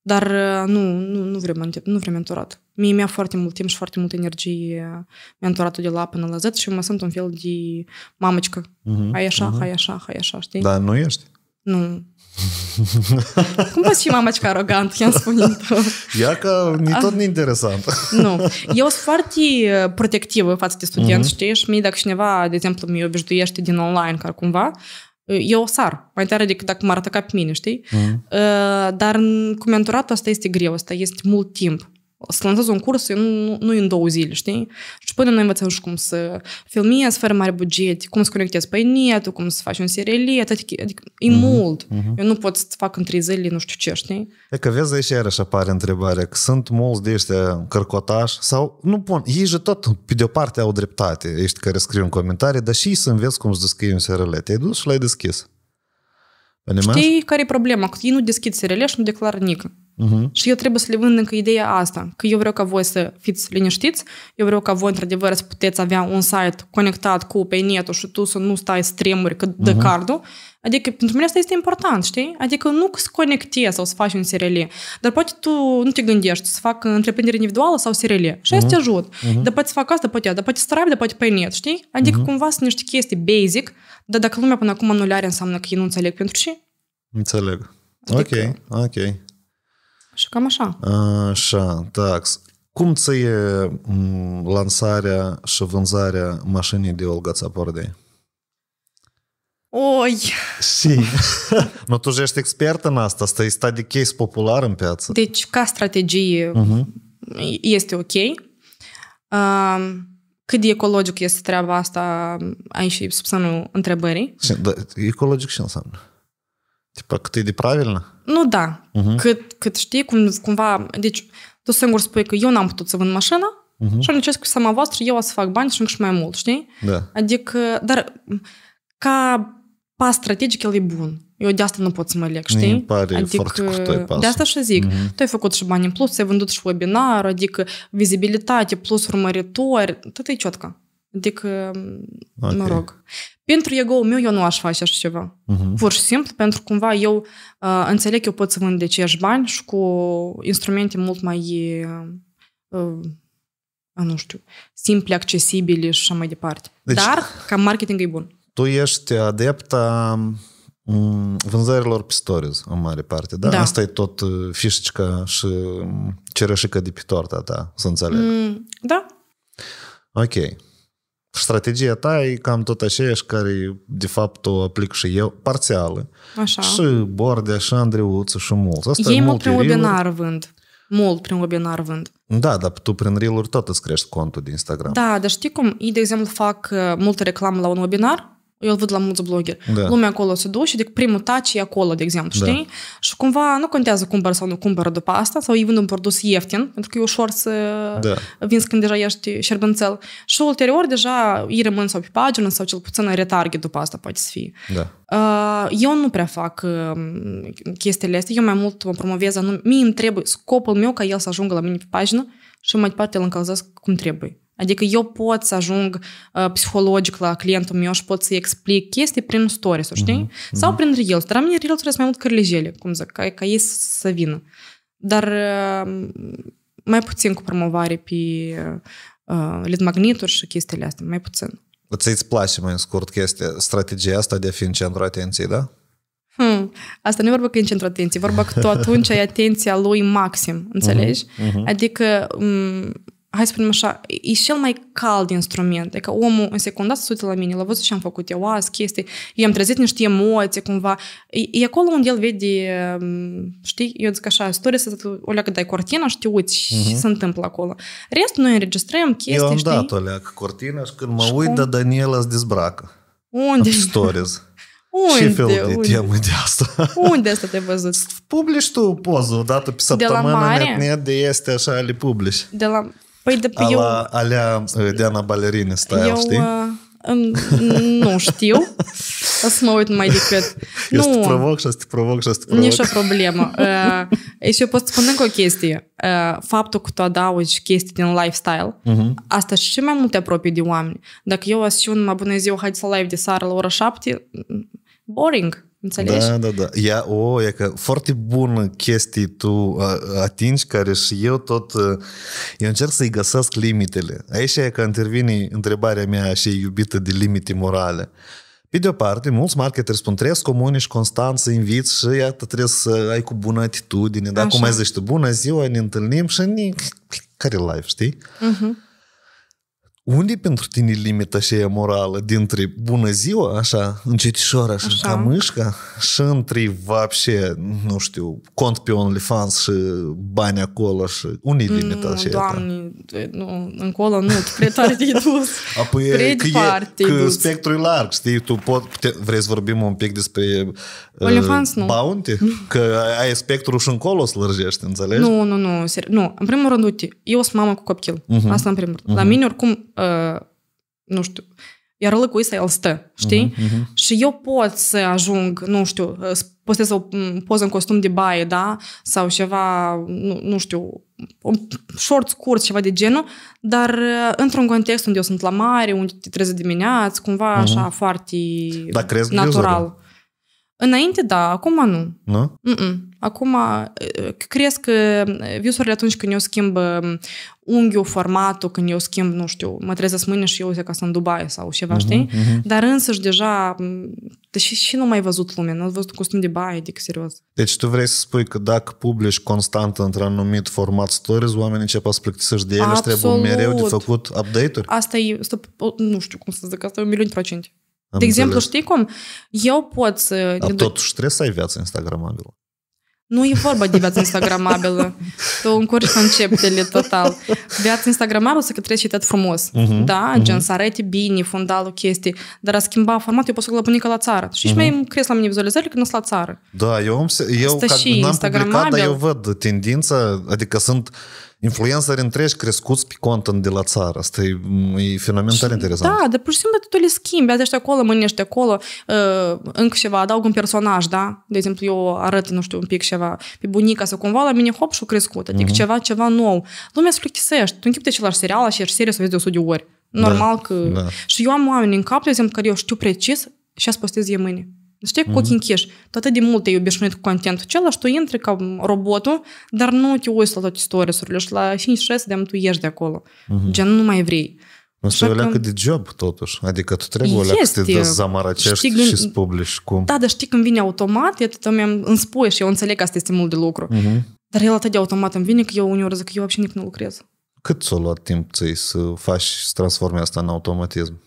Dar uh, nu, nu, nu, vrem, nu vrem mentorat. Mie mi-a foarte mult timp și foarte multă energie mentoratul de la până la Z și mă sunt un fel de mamăcică. Uh-huh, hai așa, uh-huh. hai așa, hai așa, știi? da nu ești. Nu. Cum poți fi mamăcică arogant, i-am spus Ia că ni tot ne interesant. nu. Eu sunt foarte protectivă față de studenți, uh-huh. știi? Și mie dacă cineva, de exemplu, mi obișnuiește din online, care cumva, eu o sar mai tare decât dacă mă arată ca pe mine, știi? Mm. Dar cu mentoratul asta este greu, asta este mult timp să lansez un curs, eu nu, nu în două zile, știi? Și până noi învățăm și cum să filmezi fără mari buget, cum să conectezi pe net, cum să faci un serial, adică, adică e mm-hmm. mult. Mm-hmm. Eu nu pot să fac în trei zile nu știu ce, știi? E că vezi aici iarăși apare întrebarea, că sunt mulți de ăștia cărcotași sau, nu pun, ei și tot pe de-o parte au dreptate, ești care scriu în comentarii, dar și ei să înveți cum să descrii un serial. Te-ai dus și l-ai deschis. Știi care e problema? Că ei nu deschid SRL și nu declară nică. Uh-huh. Și eu trebuie să le vând încă ideea asta, că eu vreau ca voi să fiți liniștiți, eu vreau ca voi, într-adevăr, să puteți avea un site conectat cu pe netul și tu să nu stai stremuri cât de uh-huh. cardul. Adică, pentru mine asta este important, știi? Adică nu să conectezi sau să faci un SRL, dar poate tu nu te gândești să fac întreprindere individuală sau SRL și uh-huh. te ajut. Uh-huh. Dar poate să fac asta, poate, dar poate să dar poate pe net, știi? Adică uh-huh. cumva sunt niște chestii basic, dar dacă lumea până acum nu le are, înseamnă că ei nu înțeleg pentru ce. Înțeleg. Adică... Ok, ok. Și cam așa. Așa, tax. Cum e lansarea și vânzarea mașinii de Olga Țapordei? Oi! Și, nu, tu ești expert în asta, asta e study case popular în piață. Deci, ca strategie, uh-huh. este ok. cât de ecologic este treaba asta, ai și sub semnul întrebării. Da, ecologic ce înseamnă? Tipa, cât e de pravilnă? Nu, da. Uh-huh. Cât, cât știi, cum, cumva... Deci, tu singur spui că eu n-am putut să vând mașina, Uh-huh. Și am încerc cu seama voastră, eu o să fac bani și încă și mai mult, știi? Da. Adică, dar ca pas strategic el e bun. Eu de asta nu pot să mă leg, știi? Mi pare adică, de asta și zic. Uh-huh. Tu ai făcut și bani în plus, ai vândut și webinar, adică vizibilitate plus urmăritori, tot e ciotcă. Adică, okay. mă rog. Pentru ego-ul meu, eu nu aș face așa ceva. Uh-huh. Pur și simplu, pentru cumva eu uh, înțeleg că eu pot să vând de acești bani și cu instrumente mult mai, uh, nu știu, simple, accesibile și așa mai departe. Deci, Dar, ca marketing e bun. Tu ești adepta vânzărilor pe stories, în mare parte, da? da. Asta e tot fișcă și cerășică de pe torta ta, să înțeleg. Mm, da. Ok strategia ta e cam tot aceeași care, de fapt, o aplic și eu, parțială. Așa. Și Bordea, și Andreuță, și mulți. Asta Ei mult prin webinar vând. Mult prin webinar vând. Da, dar tu prin reel tot îți crești contul de Instagram. Da, dar știi cum? Ei, de exemplu, fac uh, multă reclamă la un webinar eu îl văd la mulți blogeri. Da. Lumea acolo se duce, deci primul taci e acolo, de exemplu, da. Și cumva nu contează cumpăr sau nu cumpără după asta, sau îi vând un produs ieftin, pentru că e ușor să da. vinzi când deja ești șerbânțel. Și ulterior deja îi rămân sau pe pagină sau cel puțin în retarget după asta poate să fie. Da. Uh, eu nu prea fac um, chestiile astea, eu mai mult mă promovez anum, Mie îmi trebuie, scopul meu ca el să ajungă la mine pe pagină și mai departe îl încălzesc cum trebuie. Adică eu pot să ajung uh, psihologic la clientul meu și pot să-i explic chestii prin stories știi? Uh-huh. Sau prin reels Dar am mine reels sunt mai mult cărlijele, cum zic, ca, ca ei să, vină. Dar uh, mai puțin cu promovare pe uh, uh lead magnituri și chestiile astea, mai puțin. Ți-ți place mai în scurt chestia, strategia asta de a fi în centru atenției, da? Hmm. Asta nu e vorba că e în centru atenției, vorba că tu atunci ai atenția lui maxim, înțelegi? Uh-huh, uh-huh. Adică m- mm, hai să spunem așa, e cel mai cald instrument. Adică omul în secundă se uită la mine, l-a văzut ce am făcut eu azi, chestii, eu am trezit niște emoții cumva. E, e acolo unde el vede, mm, știi, eu zic așa, istorie să o leacă dai cortina și te uiți uh-huh. se întâmplă acolo. Restul noi înregistrăm chestii, Eu am știi? dat o leacă cortina și când mă și uit, da Daniela îți dezbracă. Unde? stories. Unde? Ce fel de unde? temă de asta? Unde asta te-ai văzut? Publici tu poză o dată pe săptămână de la mare? net, de este așa, le publici. De la, Păi de, ala, eu... Alea uh, Deana Balerini style, eu, știi? Uh, nu știu. O să mă uit mai decât. Eu nu. să te provoc și să te provoc și să te provoc. Nici o problemă. Uh, și eu pot spune încă o chestie. Uh, faptul că tu adaugi chestii din lifestyle, uh-huh. asta și mai mult te apropie de oameni. Dacă eu aș un, mă bună ziua, hai să live de seară la ora 7, mm, boring. Înțelegi? Da, da, da. Ia, o, oh, e că foarte bună chestii tu atingi, care și eu tot, eu încerc să-i găsesc limitele. Aici e că intervine întrebarea mea și iubită de limite morale. Pe de o parte, mulți marketeri spun, trebuie să comunici constant, să inviți și iată, trebuie să ai cu bună atitudine, dar cum ai zici tu, bună ziua, ne întâlnim și ne... care live, știi? Uh-huh. Unde pentru tine limita aceea morală dintre bună ziua, așa, încetișor, așa, așa. ca mâșca, și între vapșe, nu știu, cont pe OnlyFans și bani acolo și unde e mm, limita nu, aceea Doamne, ta? nu, încolo nu, tu prea tare te-ai dus. Apoi, e, că, e, că dus. spectrul e larg, știi, tu pot, pute, vrei să vorbim un pic despre uh, OnlyFans, uh, nu. bounty? Că ai spectrul și încolo slărgești, înțelegi? Nu, nu, nu, seri, nu. În primul rând, uite, eu sunt mama cu copil. Uh-huh. Asta în primul rând. Uh-huh. La mhm. mine, oricum, uh, nu știu, iar lăcul ăsta el stă, știi? Uh-huh, uh-huh. Și eu pot să ajung, nu știu, postez o poză în costum de baie, da? Sau ceva, nu, nu știu, un short scurt, ceva de genul, dar într-un context unde eu sunt la mare, unde te trezi dimineață, cumva uh-huh. așa foarte da, natural. Grizorul. Înainte, da, acum nu. Nu? Mm-mm. Acum, eh, crezi că eh, visurile atunci când eu schimb mm, unghiul, formatul, când eu schimb, nu știu, mă trezesc mâine și eu zic ca sunt în Dubai sau ceva, mm-hmm, știi? Uh-huh. Dar însăși deja, deși mm, și nu mai văzut lumea, nu am văzut costum de baie, adică serios. Deci tu vrei să spui că dacă publici constant într-un anumit format stories, oamenii încep să plictisești de ele Absolut. și trebuie mereu de făcut update-uri? Asta e, stă, nu știu cum să zic, asta e un milion de procente de exemplu, înțeles. știi cum? Eu pot să... Dar totuși trebuie să ai viață instagramabilă. Nu e vorba de viață instagramabilă. tu încurci conceptele total. Viața instagramabilă să că trebuie și tot frumos. Uh-huh, da? Uh-huh. Gen să arăte bine, fundalul chestii. Dar a schimba formatul, eu pot să la bunica la țară. Și uh-huh. Mhm. mai cresc la mine vizualizări când sunt la țară. Da, eu, am, eu ca, n-am publicat, dar eu văd tendința, adică sunt Influențări întregi crescuți pe content de la țară. Asta e, e fenomen tare interesant. Da, dar pur și simplu totul le schimbi, azi ești acolo, mâine ești acolo, uh, încă ceva, adaug un personaj, da? De exemplu, eu arăt, nu știu, un pic ceva pe bunica sau cumva la mine, hop, și-o crescut, adică uh-huh. ceva, ceva nou. Lumea se plictisește. tu închipi de același serial și ești serios să vezi de 100 de ori. Normal da, că... Da. Și eu am oameni în cap, de exemplu, care eu știu precis și a postez eu mâine. Știi, cu ochii închiși. Tu atât de mult te-ai obișnuit cu contentul și tu intri ca robotul, dar nu te uiți la toate stories-urile și la 5-6 de tu ieși de acolo. Uh-huh. Gen, nu mai vrei. Nu se o leacă de job, totuși. Adică tu trebuie este, leacă să te dezamărăcești știi, și să publici cum. Da, dar știi când vine automat, e tot îmi spui și eu înțeleg că asta este mult de lucru. Uh-huh. Dar el atât de automat îmi vine că eu uneori zic că eu absolut nu lucrez. Cât ți-a luat timp ți să faci, să transformi asta în automatism?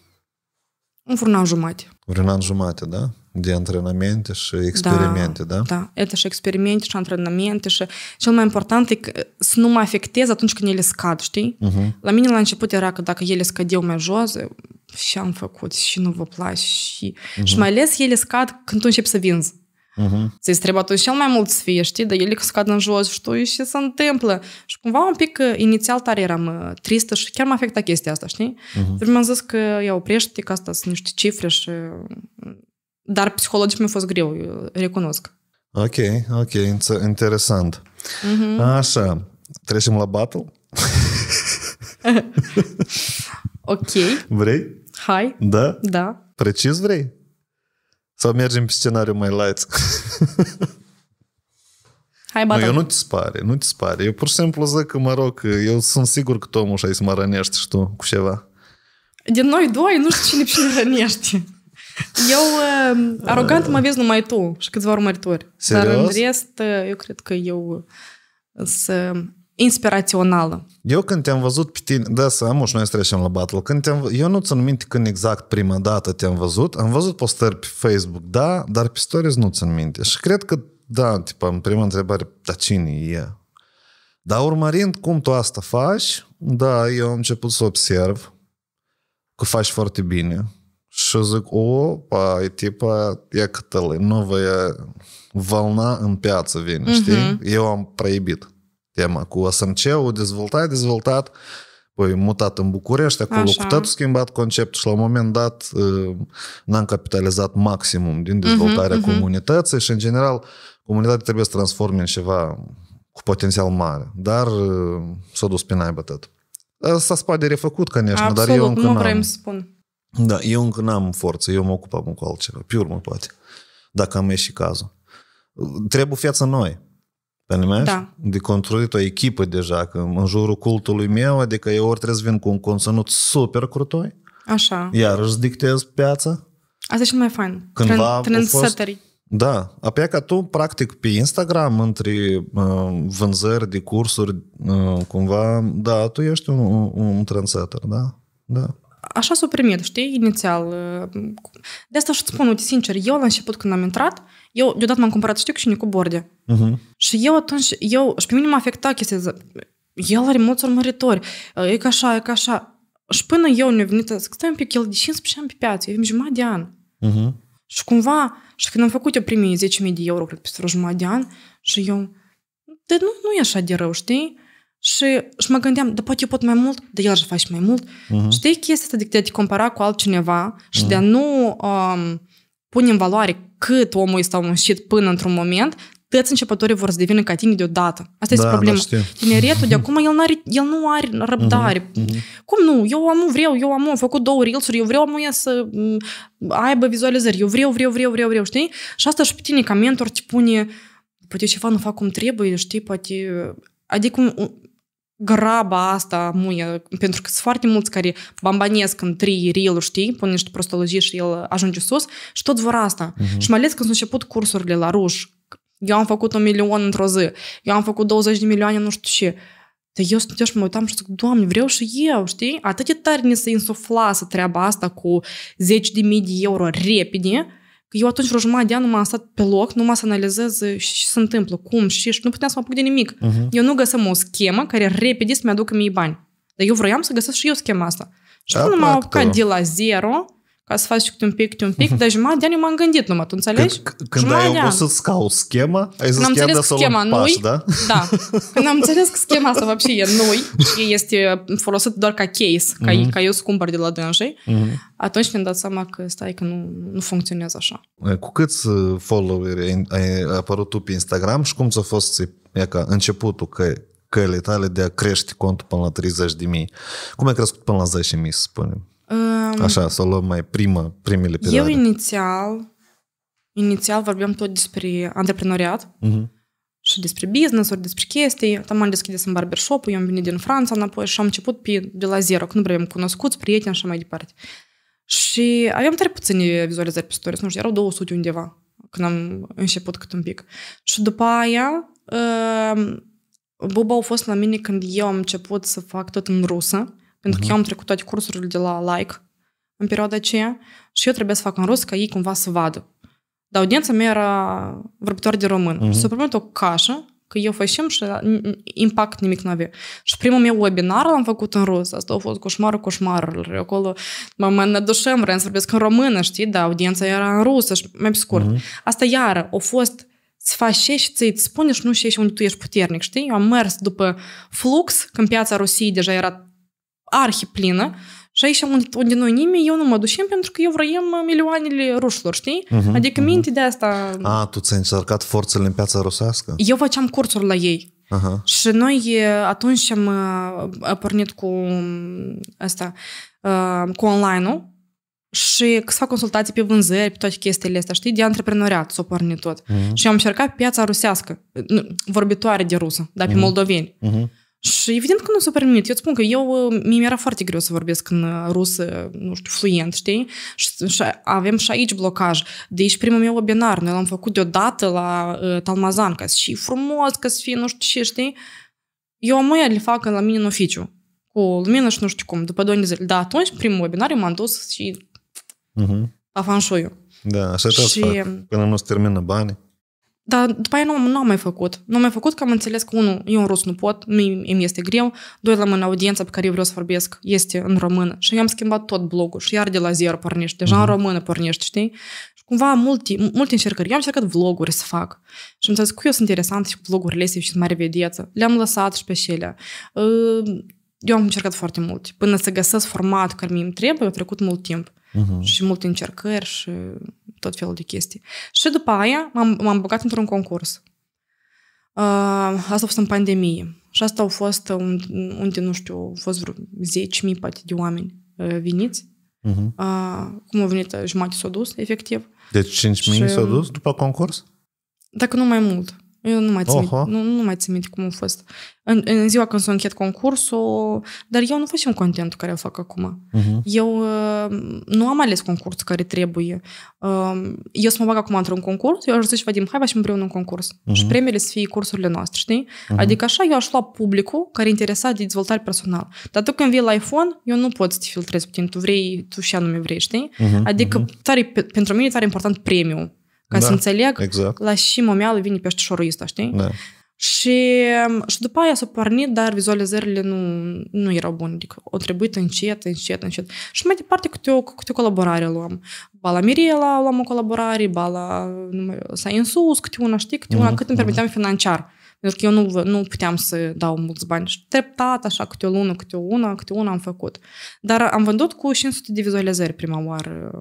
Un vreun an jumate. Vreun an jumate, da? de antrenamente și experimente, da? Da, da. și experimente și antrenamente și cel mai important e că să nu mă afectez atunci când ele scad, știi? Uh-huh. La mine la început era că dacă ele scădeau mai jos, și am făcut și nu vă place și... Uh-huh. Și mai ales ele scad când tu începi să vinzi. Uh-huh. Ți-i trebuie atunci cel mai mult să fie, știi, dar ele scad în jos știi? și se întâmplă. Și cumva un pic, inițial tare eram tristă și chiar m-a afectat chestia asta, știi? Uh-huh. Dar mi-am zis că ia oprește că asta sunt niște cifre și dar psihologic mi-a fost greu, recunosc. Ok, ok, interesant. Mm-hmm. Așa, trecem la battle? ok. Vrei? Hai. Da? Da. Precis vrei? Sau mergem pe scenariu mai light? Hai, nu, eu nu te spare, nu te spare. Eu pur și simplu zic că, mă rog, eu sunt sigur că Tomu și ai să mă rănești și tu cu ceva. Din noi doi nu știu cine pe cine rănești. Eu, ehm, arogant, mă vezi numai tu și câțiva urmăritori. Dar în rest, eh, eu cred că eu eh, sunt inspirațională. Eu când te-am văzut pe tine, da, să am și noi trecem la battle, când te-am, eu nu țin minte când exact prima dată te-am văzut, am văzut postări pe Facebook, da, dar pe stories nu țin minte. Și cred că, da, tipa, în prima întrebare, dar cine e? Dar urmărind cum tu asta faci, da, eu am început să observ că faci foarte bine. Și zic, o, pa, e tipa, e cătălă, nu e valna în piață vine, uh-huh. știi? Eu am proibit tema cu SMC, au dezvoltat, dezvoltat, păi mutat în București, acolo Așa. cu tot schimbat conceptul și la un moment dat uh, n-am capitalizat maximum din mhm, dezvoltarea uh-huh, uh-huh. și în general comunitatea trebuie să transforme în ceva cu potențial mare, dar uh, s-a dus pe naibă tot. S-a spate refăcut, конечно, dar eu încă nu vrem să spun. Da, eu încă n-am forță, eu mă ocupam cu altceva, pe urmă poate, dacă am ieșit cazul. Trebuie viață noi, pe Da. De construit o echipă deja, că în jurul cultului meu, adică eu ori trebuie să vin cu un conținut super crutoi, Așa. iar își dictez piața. Asta e cel mai fain. Cândva Trend, fost... Da, apia că tu, practic, pe Instagram, între uh, vânzări de cursuri, uh, cumva, da, tu ești un, un, un trendsetter, da? Da așa s-o primit, știi, inițial. Uh, de asta și-ți spun, uite, sincer, eu la început când am intrat, eu deodată m-am cumpărat, știu, și cu borde. Uh-huh. Și eu atunci, eu, și pe mine m-a afectat chestia, el are mulți urmăritori, uh, e ca așa, e ca așa. Și până eu ne-a venit zic, stai un pic, el de 15 ani pe piață, eu jumătate de an. Uh-huh. Și cumva, și când am făcut eu primii 10.000 de euro, cred, pe o jumătate de an, și eu, de nu, nu e așa de rău, știi? Și, și mă gândeam, de poate eu pot mai mult, de el și faci mai mult. Uh-huh. Mhm. Știi chestia asta de a te compara cu altcineva și uh-huh. de a mhm. nu um, pune în valoare cât omul este muncit până într-un moment, toți începătorii vor să devină ca tine deodată. Asta da, este da, problema. Da, Tineretul de acum, el, n-are, el nu are răbdare. Uh-huh, uh-huh. Cum nu? Eu am vreau, eu am, am făcut două reels eu vreau amuia să mm, aibă vizualizări, eu vreau, vreau, vreau, vreau, vreau, știi? Și asta și pe tine ca mentor te pune, poate eu ceva nu fac cum trebuie, știi, poate... Adică graba asta muie, pentru că sunt foarte mulți care bambanesc în trei reel știi, pun niște prostologie și el ajunge sus și tot vor asta. Uh-huh. Și mai ales când sunt început cursurile la ruș, Eu am făcut un milion într-o zi, eu am făcut 20 de milioane, nu știu ce. Dar eu sunt și mă uitam și zic, Doamne, vreau și eu, știi? Atât de tare ne se insuflasă treaba asta cu zeci de mii de euro repede, eu atunci vreo jumătate de an m-am stat pe loc, numai să analizez ce se întâmplă, cum și, nu puteam să mă apuc de nimic. Uh-huh. Eu nu găsesc o schemă care repede să-mi aducă mie bani. Dar eu vroiam să găsesc și eu schema asta. Și da, până m-am apucat de la zero, ca să faci un pic, un pic, dar jumătate de ani m-am gândit numai, tu înțelegi? Când, când ai obosit să cauți schema, ai zis că să schema pași, da? Da. Când am înțeles că schema asta și e noi, este folosit doar ca case, ca, mm-hmm. ca eu să cumpăr de la dânsii, mm-hmm. atunci mi-am dat seama că stai că nu, nu funcționează așa. Cu câți uh, followeri ai apărut tu pe Instagram și cum ți-a fost e ca începutul că căile tale de a crește contul până la 30 de mii? Cum ai crescut până la 10.000, mii, să spunem? Um, Așa, să o luăm mai primă, primele perioade. Eu inițial, inițial vorbeam tot despre antreprenoriat uh-huh. și despre business ori despre chestii. Tam am deschis în barbershop eu am venit din Franța înapoi și am început pe, de la zero, când vreau cunoscuți, prieteni și așa mai departe. Și aveam tare puține vizualizări pe stories, nu știu, erau 200 undeva când am început cât un pic. Și după aia, uh, ă, Buba a fost la mine când eu am început să fac tot în rusă pentru că eu am trecut toate cursurile de la like în perioada aceea și eu trebuia să fac în rus ca ei cumva să vadă. Dar audiența mea era vorbitoare de român. Uh-huh. Și s-a primit o cașă că eu fășim și impact nimic nu avea. Și primul meu webinar l-am făcut în rus. Asta a fost coșmarul coșmarul. Acolo mă nădușem, vreau să vorbesc în română, știi? Dar audiența era în rusă și mai pe scurt. Uh-huh. Asta iară a fost să faci ce și ți-i spune și nu știi unde tu ești puternic, știi? Eu am mers după flux, când piața Rusiei deja era arhiplină și aici unde noi nimeni, eu nu mă ducem pentru că eu vroiam milioanele rușilor, știi? Uh-huh, adică uh-huh. minte de asta... A, tu ți-ai încercat forțele în piața rusească? Eu făceam cursuri la ei. Uh-huh. Și noi atunci am a pornit cu asta, cu online-ul și să fac consultații pe vânzări, pe toate chestiile astea, știi, de antreprenoriat s-o pornit tot. Uh-huh. Și am încercat piața rusească, vorbitoare de rusă, dar uh-huh. pe moldoveni. Uh-huh. Și evident că nu s-a permit. Eu spun că eu, э, mie mi-era foarte greu să vorbesc în э, rusă, nu știu, fluent, știi? Și, și avem și aici blocaj. Deci primul meu webinar, noi l-am făcut deodată la uh, Talmazan, ca să frumos, ca să fie nu știu ce, știi? Eu am le fac la mine în oficiu, cu lumină și nu știu cum, după doi zile. Da, atunci primul webinar eu m-am dus și uh-huh. Mhm. afanșoiu. Da, așa și... Fac, până nu se termină banii. Dar după aia nu, nu am mai făcut. Nu am mai făcut că am înțeles că, unul, eu în rus nu pot, nu îmi este greu. Doi, la mână, audiența pe care eu vreau să vorbesc este în română. Și eu am schimbat tot blogul și iar de la zero pornești. Deja uh-huh. în mhm. română pornești, știi? Și cumva multe, multe încercări. Eu am încercat vloguri să fac. Și am zis că eu sunt interesant și cu vlogurile astea și sunt mare vedeță. Le-am lăsat și pe șelea. Eu am încercat foarte mult. Până să găsesc format, care mi-mi trebuie, a trecut mult timp. Uh-huh. Și multe încercări și tot felul de chestii. Și după aia m-am, m-am băgat într-un concurs. Uh, asta a fost în pandemie. Și asta au fost unde, nu știu, au fost vreo 10.000 poate de oameni uh, veniți. Uh-huh. Uh, cum au venit, jumate s-au dus, efectiv. Deci 5.000 și, s-au um, dus după concurs? Dacă nu mai mult. Eu nu mai, țin minte, nu, nu mai țin minte cum a fost. În, în ziua când s-a încheiat concursul, dar eu nu facem contentul care îl fac acum. Uh-huh. Eu uh, nu am ales concursul care trebuie. Uh, eu să mă bag acum într-un concurs, eu aș zice, Vadim, hai facem împreună un concurs. Uh-huh. Și mhm. premiile să fie cursurile noastre, știi? Uh-huh. Adică așa eu aș lua publicul care e interesat de dezvoltare personală. Dar tu când vii la iPhone, eu nu pot să te filtrez puțin, tu vrei, tu și anume vrei, știi? Uh-huh. Adică uh-huh. pentru mine e tare important premiul ca da, să înțeleg exact. la și momeală vine peștișorul ăsta, știi? Da. Și, mm, și după aia s-a pornit, dar vizualizările nu, nu erau bune. Adică o trebuit încet, încet, încet. Și mai departe câte o, câte o colaborare luam. Ba la Mirela luam o colaborare, ba la Science Sus, câte una, știi, câte una, mm-hmm. cât îmi permiteam mhm. financiar. Pentru că eu nu, nu puteam să dau mulți bani. Și treptat, așa, câte o lună, câte una, câte una am făcut. Dar am vândut cu 500 de vizualizări prima oară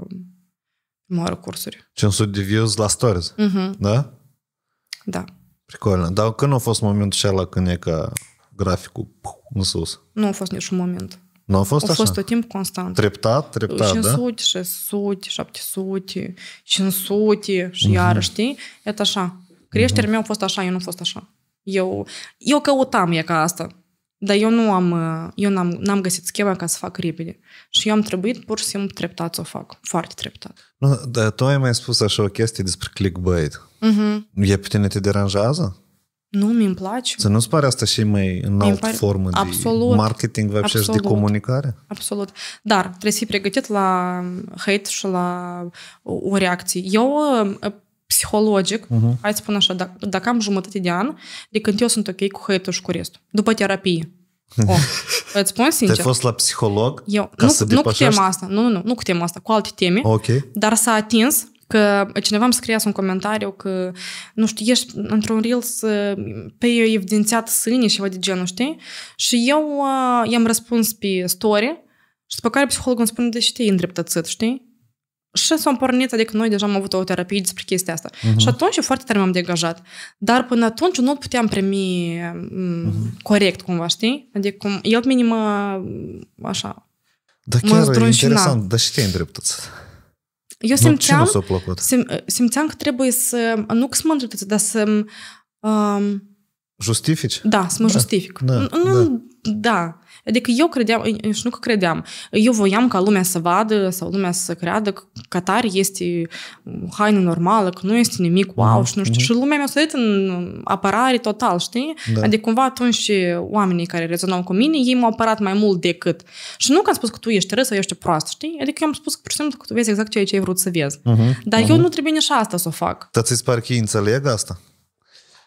Mă cursuri. 500 de views la stories, uh-huh. da? Da. Pricolă. Dar când a fost momentul și la când e ca graficul în sus? Nu a fost niciun moment. Nu a fost a așa? A fost tot timp constant. Treptat, treptat, 500, da? 600, 700, 500 și uh-huh. Mhm. iarăși, știi? E așa. Creșterea uh-huh. mea a fost așa, eu nu a fost așa. Eu, eu căutam e ca asta. Dar eu nu am, uh, eu n-am, n-am găsit schema ca să fac repede. Și eu am trebuit pur și simplu treptat să o fac. Foarte treptat. Nu, dar tu ai mai spus așa o chestie despre clickbait. Uh-huh. E pe tine te deranjează? Nu, mi-mi place. Să nu-ți pare asta și mai înalt pare... formă absolut, de marketing вообще, absolut, și de comunicare? Absolut. Dar trebuie să fii pregătit la hate și la o reacție. Eu uh, psihologic, uh-huh. hai să spun așa, dacă, dacă am jumătate de an, de când eu sunt ok cu hate și cu restul. După terapie. Oh, îți spun sincer. Te-ai fost la psiholog eu, ca nu, să Nu cu tema asta, nu, nu, nu cu tema asta, cu alte teme. Okay. Dar s-a atins că cineva îmi scria un comentariu că, nu știu, ești într-un Reels pe eu evidențiat sânii și ceva de genul, știi? Și eu uh, i-am răspuns pe story și după care psihologul îmi spune, de ce te-ai îndreptățit, știi? și s a pornit, adică noi deja am avut o terapie despre chestia asta. Uh-huh. Și atunci foarte tare m-am degajat. Dar până atunci nu puteam primi uh-huh. corect, cumva, știi? Adică cum, el pe mine mă, așa, Da, chiar e interesant, dar și te-ai îndreptățit. Eu simțeam, nu, s Sim, simțeam că trebuie să, nu că să mă dar să... Um, Justifici? Da, să mă da, justific. Da, da. da. Adică eu credeam, și nu că credeam, eu voiam ca lumea să vadă sau lumea să creadă că Qatar este mm, haină normală, că nu este nimic wow, wow și nu știu. Mm-hmm. Și lumea mi-a sărit în apărare total, știi? Da. Adică cumva atunci oamenii care rezonau cu mine, ei m-au apărat mai mult decât. Și nu că am spus că tu ești rău sau ești proastă, știi? Adică eu am spus că pur și simplu că tu vezi exact ceea ce ai vrut să vezi. Mm-hmm. Dar mm-hmm. eu mhm. nu trebuie nici asta să o fac. Dar ți ți pare că ei înțeleg asta?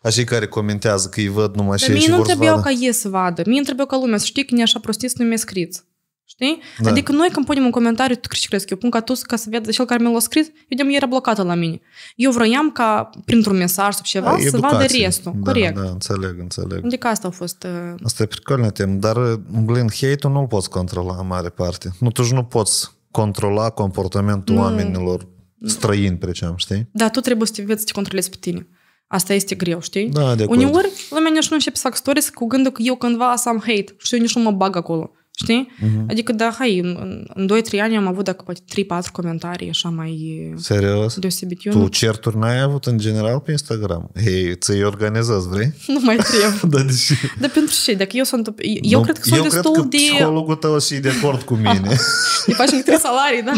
Așa care comentează că îi văd numai și și nu trebuie ca ei să vadă. Mie trebuie ca lumea să știe că ne așa să nu mi-e scris. Știi? Da. Adică noi când punem un comentariu, tu ce crezi că eu pun ca tu ca să vedă cel care mi l-a scris, vedem, era blocată la mine. Eu vroiam ca printr-un mesaj sau ceva da, să vadă restul. Da, Corect. Da, înțeleg, înțeleg. Adică asta a fost... Uh... Asta e pricolnă temă, dar, blin, hate-ul nu-l poți controla în mare parte. Nu, tu nu poți controla comportamentul nu. oamenilor străini, pe știi? Da, tu trebuie să te vezi să te controlezi pe tine. Asta este greu, știi? Da, de acord. Uneori, lumea nici nu începe să fac stories cu gândul că eu cândva să am hate și eu nici nu mă bag acolo. Știi? Uh-huh. Adică, da, hai, în, în 2-3 ani am avut, dacă poate, 3-4 comentarii așa mai Serios? deosebit. Eu tu nu... certuri n-ai avut în general pe Instagram? Hei, ți-i organizezi, vrei? Nu mai trebuie. da, de ce? Dar pentru ce? Dacă eu sunt... Eu nu, cred că sunt eu destul cred că de... psihologul tău și de acord cu mine. Îi faci facem trei salarii, da?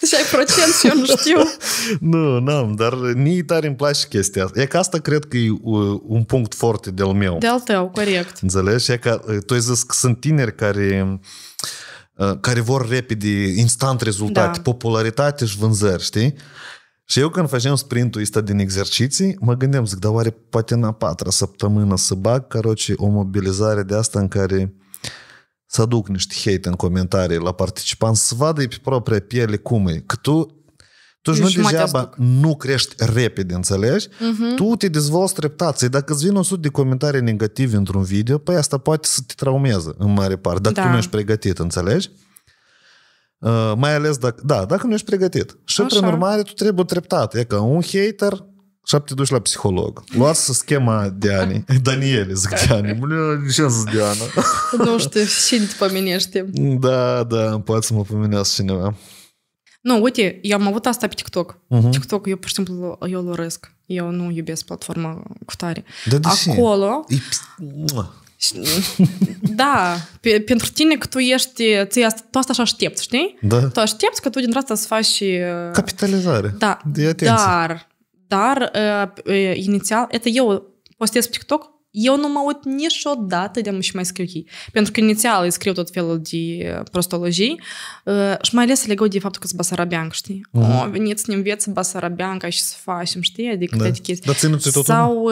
deci ai procent și eu nu știu. nu, n-am, dar nici tare îmi place chestia asta. E că asta cred că e uh, un punct foarte de-al meu. De-al tău, corect. Înțelegi? E că uh, tu ai zis că sunt tineri care uh, care vor repede, instant rezultate, da. popularitate și vânzări, știi? Și eu când facem sprintul ăsta din exerciții, mă gândeam, zic, dar oare poate în a patra săptămână să bag, caroce, o mobilizare de asta în care să aduc niște hate în comentarii la participanți, să vadă pe propria piele cum e. Că tu tu nu degeaba nu crești repede, înțelegi? Uh-huh. Tu te dezvolți treptat. Dacă îți vin 100 de comentarii negative într-un video, păi asta poate să te traumeze în mare parte, dacă da. tu nu ești pregătit, înțelegi? Uh, mai ales dacă, da, dacă nu ești pregătit. Și, Așa. prin urmare, tu trebuie treptat. E ca un hater și te duci la psiholog. Luați schema Dianei. Daniele, zic Diane. Ce zic Diana? nu știu, cine te pomenește? Da, da, poate să mă pomenească cineva. Nu, uite, eu am avut asta pe TikTok. Uh-huh. TikTok, eu pur și simplu, eu îl urăsc. Eu nu iubesc platforma cu tare. Da, de Acolo... Da, pe, pentru tine că tu ești, ți tu asta și aștepți, știi? Da. Tu aștepți că tu din asta să faci... Capitalizare. Da, de atenție. dar, dar, uh, inițial, este eu postez pe TikTok eu nu mă uit niciodată de și mai scriu chei. Pentru că inițial îi scriu tot felul de prostologii și mai ales legau de faptul că sunt basarabeanc, știi? Uh-huh. O, veniți să ne înveți basarabeanca și să facem, știi? Adică da. chestii. Dar ținuți tot Sau...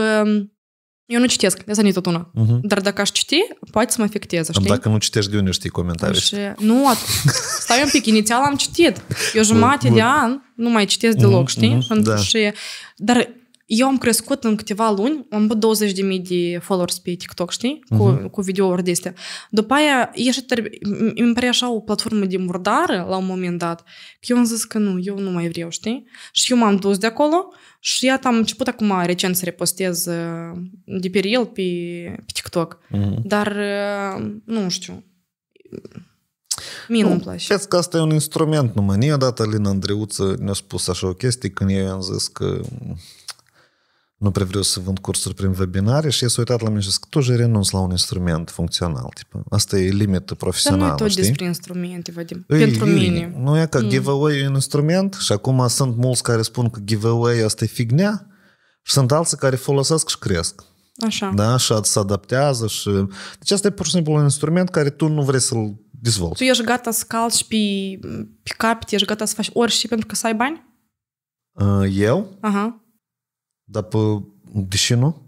Eu nu citesc, de asta nu tot una. Uh-huh. Dar dacă aș citi, poate să mă afecteze, știi? Dacă nu citești, de unde știi comentarii? Și... Nu, at- stai un pic, inițial am citit. Eu jumate de an nu mai citesc deloc, uh-huh, știi? Uh-huh, da. și... Dar eu am crescut în câteva luni, am avut 20.000 de followers pe TikTok, știi? Cu, uh-huh. cu videouri de astea. După aia, ieși, îmi pare așa o platformă de murdară la un moment dat, că eu am zis că nu, eu nu mai vreau, știi? Și eu m-am dus de acolo și iată am început acum recent să repostez de pe real pe, pe TikTok. Uh-huh. Dar, nu știu, Mie nu, mi place. Cred că asta e un instrument numai. Odată Lina Andreuță ne-a spus așa o chestie când eu i-am zis că nu prea vreau să vând cursuri prin webinare și s-a uitat la mine și zic, tu și renunț la un instrument funcțional. Tipă. Asta e limită profesională, Dar nu e tot știi? despre instrumente, Vadim. Ei, Pentru ei, mine. Nu e ca mm. giveaway e un instrument și acum sunt mulți care spun că giveaway asta e fignea și sunt alții care folosesc și cresc. Așa. Da? Și se adaptează și... Deci asta e pur și simplu un instrument care tu nu vrei să-l dezvolți. Tu ești gata să calci pe, pe capete, ești gata să faci orice pentru că să ai bani? Uh, eu? Aha. Dar pe... Deși nu?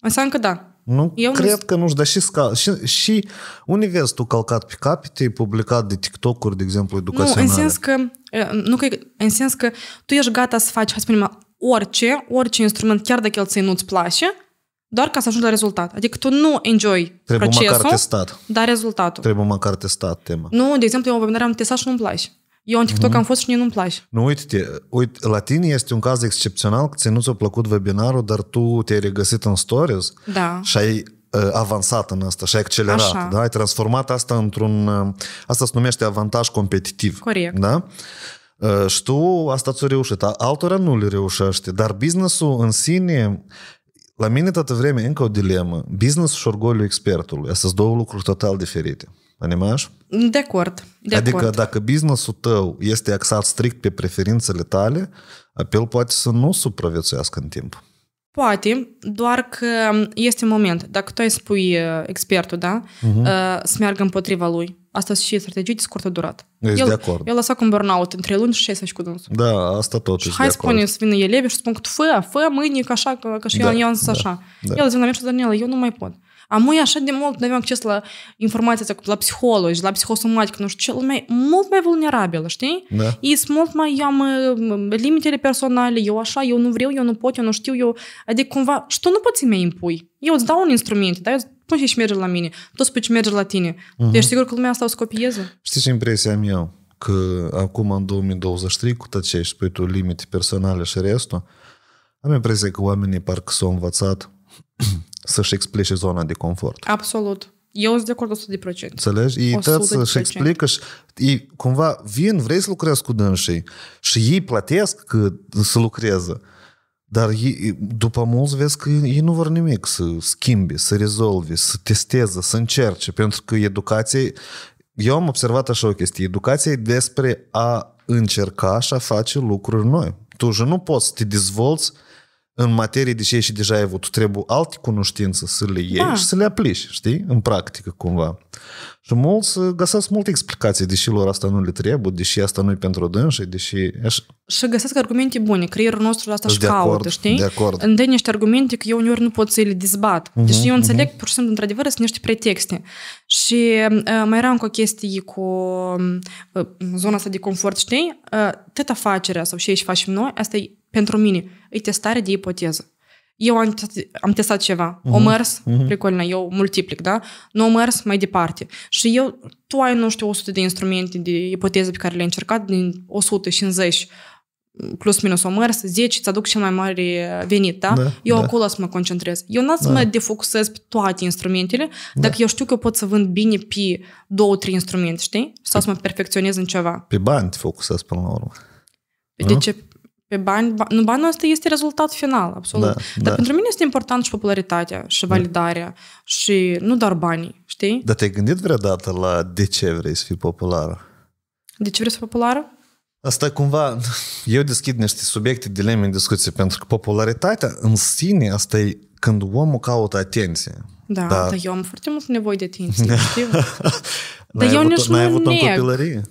Înseamnă că da. Nu, Eu cred nu... că nu știu, dar și, sca... și, și unii vezi tu calcat pe capete, e publicat de TikTok-uri, de exemplu, educaționale. Nu, în sens că, nu că, în sens că tu ești gata să faci, hai să spunem, orice, orice instrument, chiar dacă el ți nu-ți place, doar ca să ajungi la rezultat. Adică tu nu enjoy Trebuie procesul, măcar testat. dar rezultatul. Trebuie măcar testat tema. Nu, de exemplu, eu o am testat și nu-mi place. Eu în TikTok mm-hmm. am fost și nu-mi place. Nu, uite-te, uite, la tine este un caz excepțional că ți nu ți-a plăcut webinarul, dar tu te-ai regăsit în stories da. și ai uh, avansat în asta și ai accelerat, Așa. da? Ai transformat asta într-un... Uh, asta se numește avantaj competitiv. Corect. Da? Uh, și tu asta ți-a reușit, altora nu le reușește, dar businessul în sine la mine toată vremea încă o dilemă. Business și orgoliu expertului. Astea sunt două lucruri total diferite. Animaș? De acord. De adică acord. dacă businessul tău este axat strict pe preferințele tale, apel poate să nu supraviețuiască în timp. Poate, doar că este moment. Dacă tu îi spui uh, expertul, da, uh-huh. să meargă împotriva lui, asta și e strategie de scurtă durată. Ești el, de acord. El lăsa cu un burnout între luni și șase cu dânsul. Da, asta tot și Hai spune să vină elevii și spun că fă, fă mâine, că așa, că, că și da, eu, eu da, așa. Da. El zice, Daniela, eu nu mai pot. Am noi așa de mult avem acces la informația asta, la psihologi, la psihosomatică, nu știu ce, lumea mult mai vulnerabilă, știi? Da. E mult mai, am limitele personale, eu așa, eu nu vreau, eu nu pot, eu nu știu, eu... Adică cumva, și tu nu poți să-mi impui. Eu îți dau un instrument, da? Eu spun și merge la mine, tu spui ce merge la tine. Uh-huh. Ești sigur că lumea asta o să copieze? Știi ce impresia am eu? Că acum, în 2023, cu tot ce spui tu, limite personale și restul, am impresia că oamenii parcă s-au învățat să-și explice zona de confort. Absolut. Eu sunt de acord 100%. Înțelegi? Ei tăți să-și explică și ei cumva vin, vrei să lucrezi cu dânsii și ei plătesc că să lucreze. Dar ei, după mulți vezi că ei nu vor nimic să schimbe, să rezolve, să testeze, să încerce, pentru că educația... Eu am observat așa o chestie. Educația e despre a încerca și a face lucruri noi. Tu și nu poți să te dezvolți în materie de ce și deja ai avut. Tu trebuie alte cunoștințe să le iei da. și să le aplici, știi? În practică, cumva. Și mulți uh, găsesc multe explicații, deși lor asta nu le trebuie, deși asta nu e pentru dânsă, deși... Și găsesc argumente bune. Creierul nostru la asta își caută, acord, știi? De acord. de niște argumente că eu uneori nu pot să le dezbat. Uh-huh, mhm, deși eu mhm. înțeleg uh-huh. pur și simplu, într-adevăr, sunt niște pretexte. Și uh, mai era încă o chestie cu uh, zona asta de confort, știi? Uh, tot afacerea sau ce și facem noi, asta e pentru mine, e testare de ipoteză eu am, am testat ceva, uh-huh. o mers, mhm. uh-huh. Mhm. pricolina, eu multiplic, da? Nu o mers mai departe. Și eu, tu ai, nu știu, 100 de instrumente, de ipoteze pe care le-ai încercat, din 150 plus minus o mers, 10 îți aduc cel mai mare venit, da? da eu da. acolo să mă concentrez. Eu n-am să da. mă defocusez pe toate instrumentele, da. dacă da. eu știu că eu pot să vând bine pe două, trei instrumente, știi? Sau să mă perfecționez în ceva. Pe bani te focusez până la urmă. Păi de nu? ce? pe bani, nu, banul ăsta este rezultat final, absolut. Da, Dar da. pentru mine este important și popularitatea, și da. validarea, da. și nu doar banii, știi? Dar te-ai gândit vreodată la de ce vrei să fii populară? De ce vrei să fii populară? Asta cumva, eu deschid niște subiecte, dileme în discuție, pentru că popularitatea în sine, asta e când omul caută atenție. Da, dar, dar eu am foarte mult nevoie de atenție, știu? dar eu nici nu neg. N-ai avut în copilărie?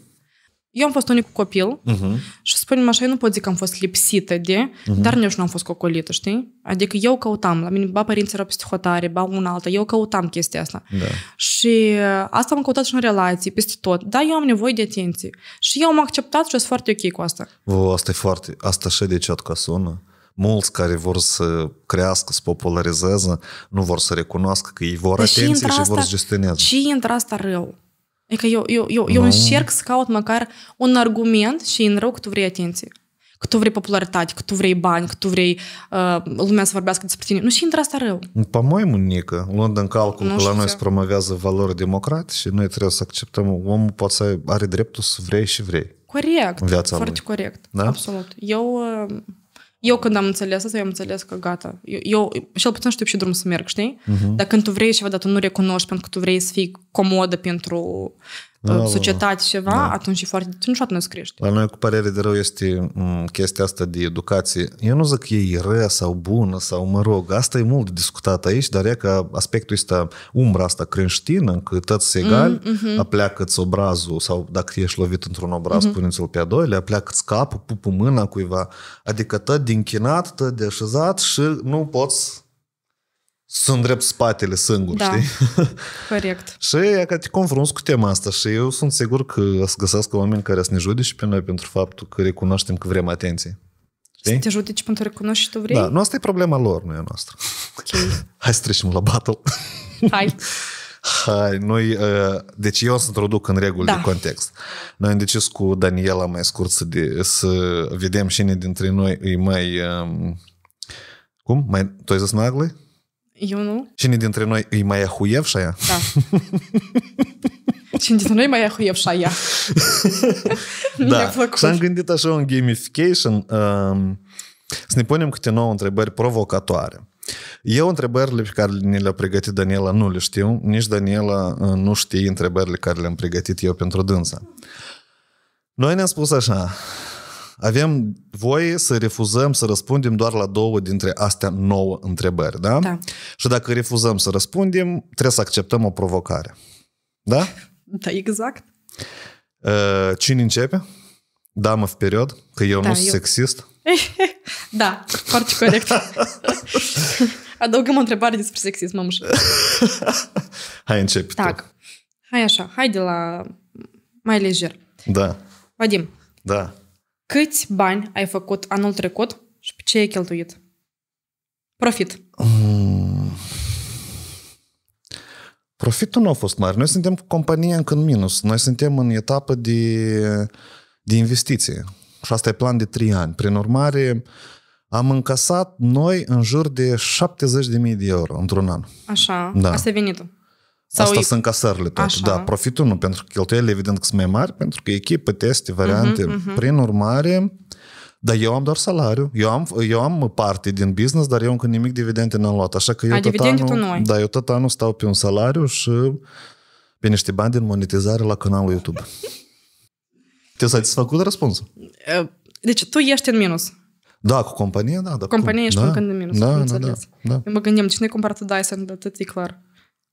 Eu am fost cu copil uh-huh. și spunem așa, eu nu pot zic că am fost lipsită de, uh-huh. dar nici nu am fost cocolită, știi? Adică eu căutam, la mine ba părinții erau peste hotare, ba un alta, eu căutam chestia asta. Da. Și uh, asta am căutat și în relații, peste tot. Da, eu am nevoie de atenție. Și eu am acceptat și sunt foarte ok cu asta. O, asta e foarte, asta și de ciot ca sună. Mulți care vor să crească, să popularizeze, nu vor să recunoască că ei vor deci atenție și, și vor să gestioneze. Și intră asta rău. Adică eu, eu, eu, eu încerc să caut măcar un argument și în rău că tu vrei atenție. Că tu vrei popularitate, că tu vrei bani, că tu vrei uh, lumea să vorbească despre tine. Nu și intră asta rău. По-моему, Nică, luând în calcul nu că la noi se promovează valori democratice și noi trebuie să acceptăm omul poate să are dreptul să vrei și vrei. Corect. În viața foarte lui. corect. Da? Absolut. Eu uh, eu când am înțeles asta, eu am înțeles că gata. Eu, eu cel puțin știu și ce drum să merg, știi? Uh-huh. Dar când tu vrei ceva, dar tu nu recunoști pentru că tu vrei să fii comodă pentru da, da, da. societăți ceva, da. atunci e foarte... Tu niciodată nu scriești. La noi, cu părere de rău, este chestia asta de educație. Eu nu zic că e rea sau bună sau, mă rog, asta e mult discutat aici, dar e că aspectul ăsta, umbra asta creștină, că tăți egal, mm, mm-hmm. apleacă-ți obrazul sau dacă ești lovit într-un obraz, mm-hmm. puneți-l pe a doilea, apleacă-ți capul, pupu mâna cuiva. Adică tot din chinat, tot de așezat și nu poți să îndrept spatele singur, da. știi? corect. și e că te confrunți cu tema asta și eu sunt sigur că o să găsească oameni care să ne judece pe noi pentru faptul că recunoaștem că vrem atenție. Știi? Să te judeci pentru că recunoști și tu vrei? Da, nu asta e problema lor, nu e a noastră. Okay. Hai să trecem la battle. Hai. Hai, noi, uh, deci eu o să introduc în regulă da. de context. Noi am decis cu Daniela mai scurt să, de, să vedem cine dintre noi e mai... Um, cum? Mai, tu ai zis nagle? Eu nu. Cine dintre noi e mai ahuievșaia? Da. Cine dintre noi mai aia? da. Și am gândit așa un gamification, um, să ne punem câte nouă întrebări provocatoare. Eu întrebările pe care ne le-a pregătit Daniela nu le știu, nici Daniela uh, nu știe întrebările care le-am pregătit eu pentru dânsa. Noi ne-am spus așa, avem voie să refuzăm să răspundem doar la două dintre astea nouă întrebări, da? da. Și dacă refuzăm să răspundem, trebuie să acceptăm o provocare. Da? Da, exact. Uh, cine începe? Damă perioadă, că eu da, nu sunt eu... sexist. da, foarte corect. Adăugăm o întrebare despre sexism, am Hai, începi Tak. tu. hai așa, hai de la mai lejer. Da. Vadim. Da. Câți bani ai făcut anul trecut și pe ce ai cheltuit? Profit. Mm. Profitul nu a fost mare. Noi suntem cu compania încă în minus. Noi suntem în etapă de, de investiție. Și asta e plan de 3 ani. Prin urmare, am încasat noi în jur de 70.000 de euro într-un an. Așa, da. asta e venitul. Sau Asta e... sunt casările tot. Da, profitul nu, pentru că cheltuielile evident că sunt mai mari, pentru că echipe, teste, mhm, variante. Uh-huh, uh-huh. Prin urmare, dar eu am doar salariu. Eu am, eu am parte din business, dar eu încă nimic dividende n-am luat. Așa că eu, tot anul, da, eu tot anul stau pe un salariu și pe niște bani din monetizare la canalul YouTube. Te-a satisfăcut răspunsul? Uh, deci tu ești în minus. Da, cu companie, da. Dar Companie cum? ești da, încă în minus, da, da, da, da. Eu mă gândim, cine cumpără tu Dyson, atât da, e clar.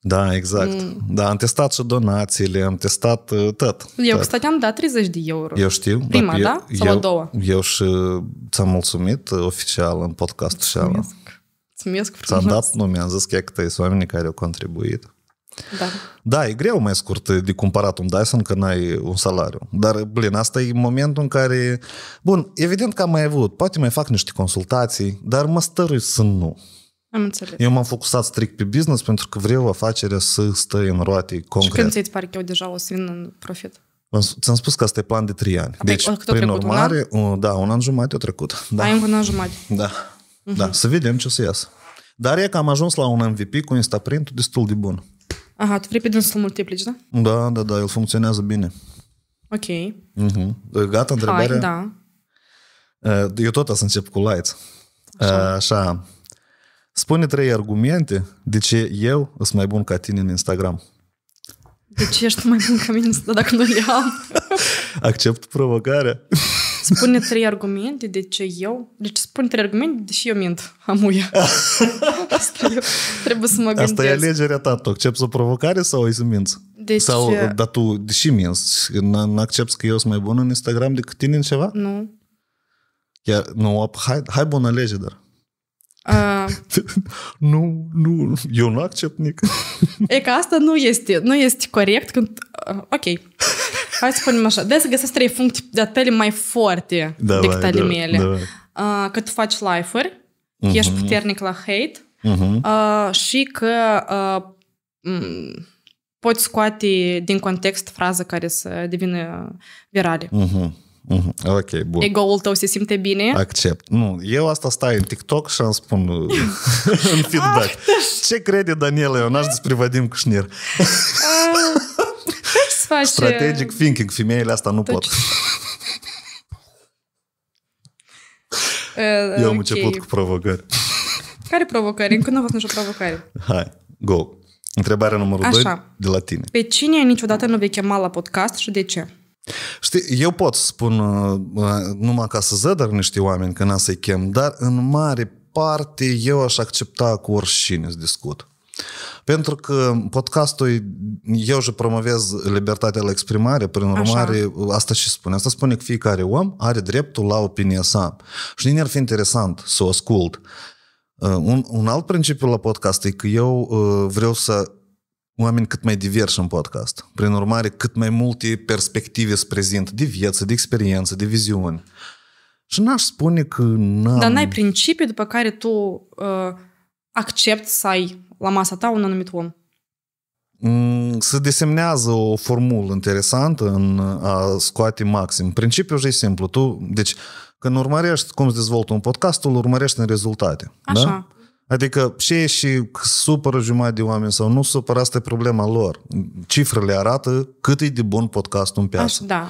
Da, exact. Mm. Da, am testat și donațiile, am testat uh, tot. Eu, tot. stăteam, da, 30 de euro. Eu știu. Prima, eu, da? Sau eu, a doua? Eu și ți-am mulțumit uh, oficial în podcastul și ala. Mulțumesc frumos. am dat nume, am zis că e oamenii care au contribuit. Da. da, e greu mai scurt de cumpărat un Dyson că n-ai un salariu. Dar, blin, asta e momentul în care... Bun, evident că am mai avut. Poate mai fac niște consultații, dar mă stărui să nu. Am înțeles. Eu m-am focusat strict pe business pentru că vreau afacerea să stă în roate concret. Și când ți pare că eu deja o să vin în profit? Ți-am spus că asta e plan de 3 ani. Apoi, deci, prin urmare, da? un an? da, un an jumate a trecut. Da. Ai încă un an jumate. Da. Uh-huh. da. Să vedem ce o să iasă. Dar e că am ajuns la un MVP cu Instaprint destul de bun. Aha, tu vrei pe dânsul multiplici, da? Da, da, da, el funcționează bine. Ok. Uh-huh. Gata întrebarea? Hai, da. Eu tot să încep cu lights. Așa. Așa. Spune trei argumente de ce eu sunt mai bun ca tine în Instagram. De ce ești mai bun ca mine dacă nu le am? Accept provocarea. Spune trei argumente de ce eu... Deci spune trei argumente de ce eu mint. Amuia. Asta eu trebuie să mă gândesc. Asta e alegerea ta. Tu accepti o provocare sau îi să minți? Deci... Sau, uh, dar tu, de ce minți, nu accepti că eu sunt mai bun în Instagram decât tine în ceva? Nu. Iar, nu, hai, hai bună lege, dar. nu, nu, eu nu accept nic. e că asta nu este, nu este corect când... Uh, ok. Hai să spunem așa. De să găsesc trei funcții de atele mai forte da, decât ale da, mele. Da. Uh, că tu faci life-uri, uh-huh. ești mhm. puternic la hate uh-huh. uh, și că uh, m- poți scoate din context fraza care să devină virale. Uh-huh. Mhm. Uh-huh. Ok, bun. Ego-ul tău se simte bine? Accept. Nu, eu asta stai în TikTok și îmi spun în feedback. Ah, da. Ce crede Daniela Ionaș despre Vadim Cușnir? Ah, face... Strategic thinking, femeile asta nu tot... pot. Eu am okay. început cu provocări. Care provocări? Încă nu a fost nicio provocare. Hai, go. Întrebarea numărul 2 de la tine. Pe cine niciodată nu vei chema la podcast și de ce? Știi, eu pot să spun uh, uh, numai ca să zădăr niște oameni că n-a să-i chem, dar în mare parte eu aș accepta cu oricine să discut. Pentru că podcastul, eu și promovez libertatea la exprimare, prin urmare, Așa. Uh, asta și spune. Asta spune că fiecare om are dreptul la opinia sa. Și ne-ar fi interesant să o ascult. Un, un alt principiu la podcast e că eu vreau să oameni cât mai diversi în podcast. Prin urmare, cât mai multe perspective se prezintă de viață, de experiență, de viziuni. Și n-aș spune că n-am... Dar n-ai principii după care tu uh, accepti să ai la masa ta un anumit om. Mm, se desemnează o formulă interesantă în a scoate maxim. Principiul e simplu. Tu, deci, când urmărești cum se dezvoltă un podcast, îl urmărești în rezultate. Așa. Da? Adică ce e și supără jumătate de oameni sau nu supără, asta e problema lor. Cifrele arată cât e de bun podcastul în piață. da.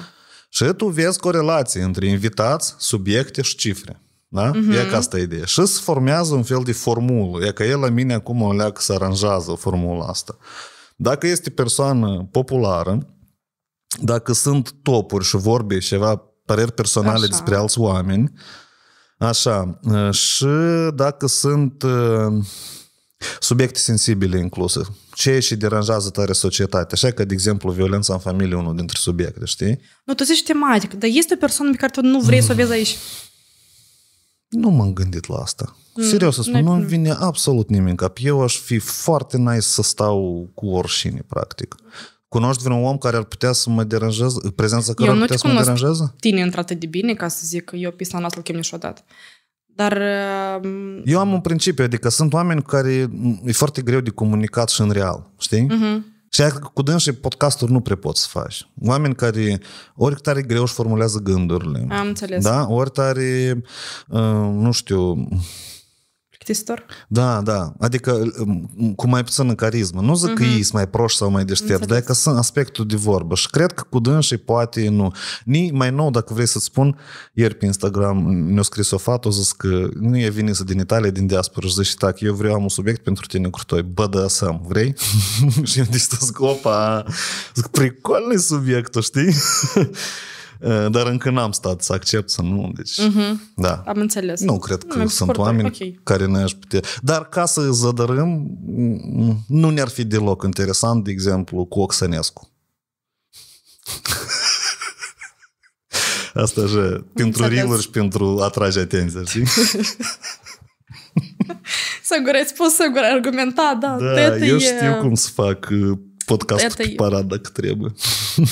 Și tu vezi corelații între invitați, subiecte și cifre. Da? Mm-hmm. E ca asta e ideea. Și se formează un fel de formulă. E că el la mine acum o leac să aranjează formula asta. Dacă este persoană populară, dacă sunt topuri și vorbe ceva păreri personale Așa. despre alți oameni, Așa, uh, și dacă sunt uh, subiecte sensibile incluse, ce și deranjează tare societatea. Așa că, de exemplu, violența în familie unul dintre subiecte, știi? Nu, tu zici tematic, dar este o persoană pe care tu nu vrei mm. să o vezi aici. Nu m-am gândit la asta. Mm. Serios să spun, nu îmi vine absolut nimic în cap. Eu aș fi foarte nice să stau cu orșine, practic. Cunoști vreun om care ar putea să mă deranjeze? Prezența care eu ar putea să mă deranjeze? tine într de bine ca să zic că eu pisa noastră îl chem niciodată. Dar... Uh, eu am un principiu, adică sunt oameni care mm, e foarte greu de comunicat și în real, știi? Uh-huh. Și cu dânsii podcasturi nu prea poți să faci. Oameni care ori tare greu își formulează gândurile. Am înțeles. Da? Ori tare, uh, nu știu, plictisitor? Da, da. Adică cu mai puțină carismă. Nu zic uh-huh. că mhm. ei sunt mai proști sau mai deștept, dar că sunt aspectul de vorbă. Și cred că cu dânsii poate nu. Ni mai nou, dacă vrei să-ți spun, ieri pe Instagram mi a scris o fată, a zis că nu e venisă din Italia, din diaspora, și zice, tac, eu vreau am un subiect pentru tine, Curtoi, da, am. vrei? și eu zic, opa, zic, pricolny subiectul, știi? Eh, dar încă n-am stat să accept să nu, deci, uh-huh. da. Am înțeles. Nu cred că nu, sunt oameni okay. care ne-aș putea... Dar ca să zădărâm, nu ne-ar fi deloc interesant, de exemplu, cu Oxănescu. Asta așa, pentru reel și pentru a trage atenția, știi? sigur ai spus, sigur ai argumentat, da. Da, eu știu e... cum să fac подкаст это... порядок требует.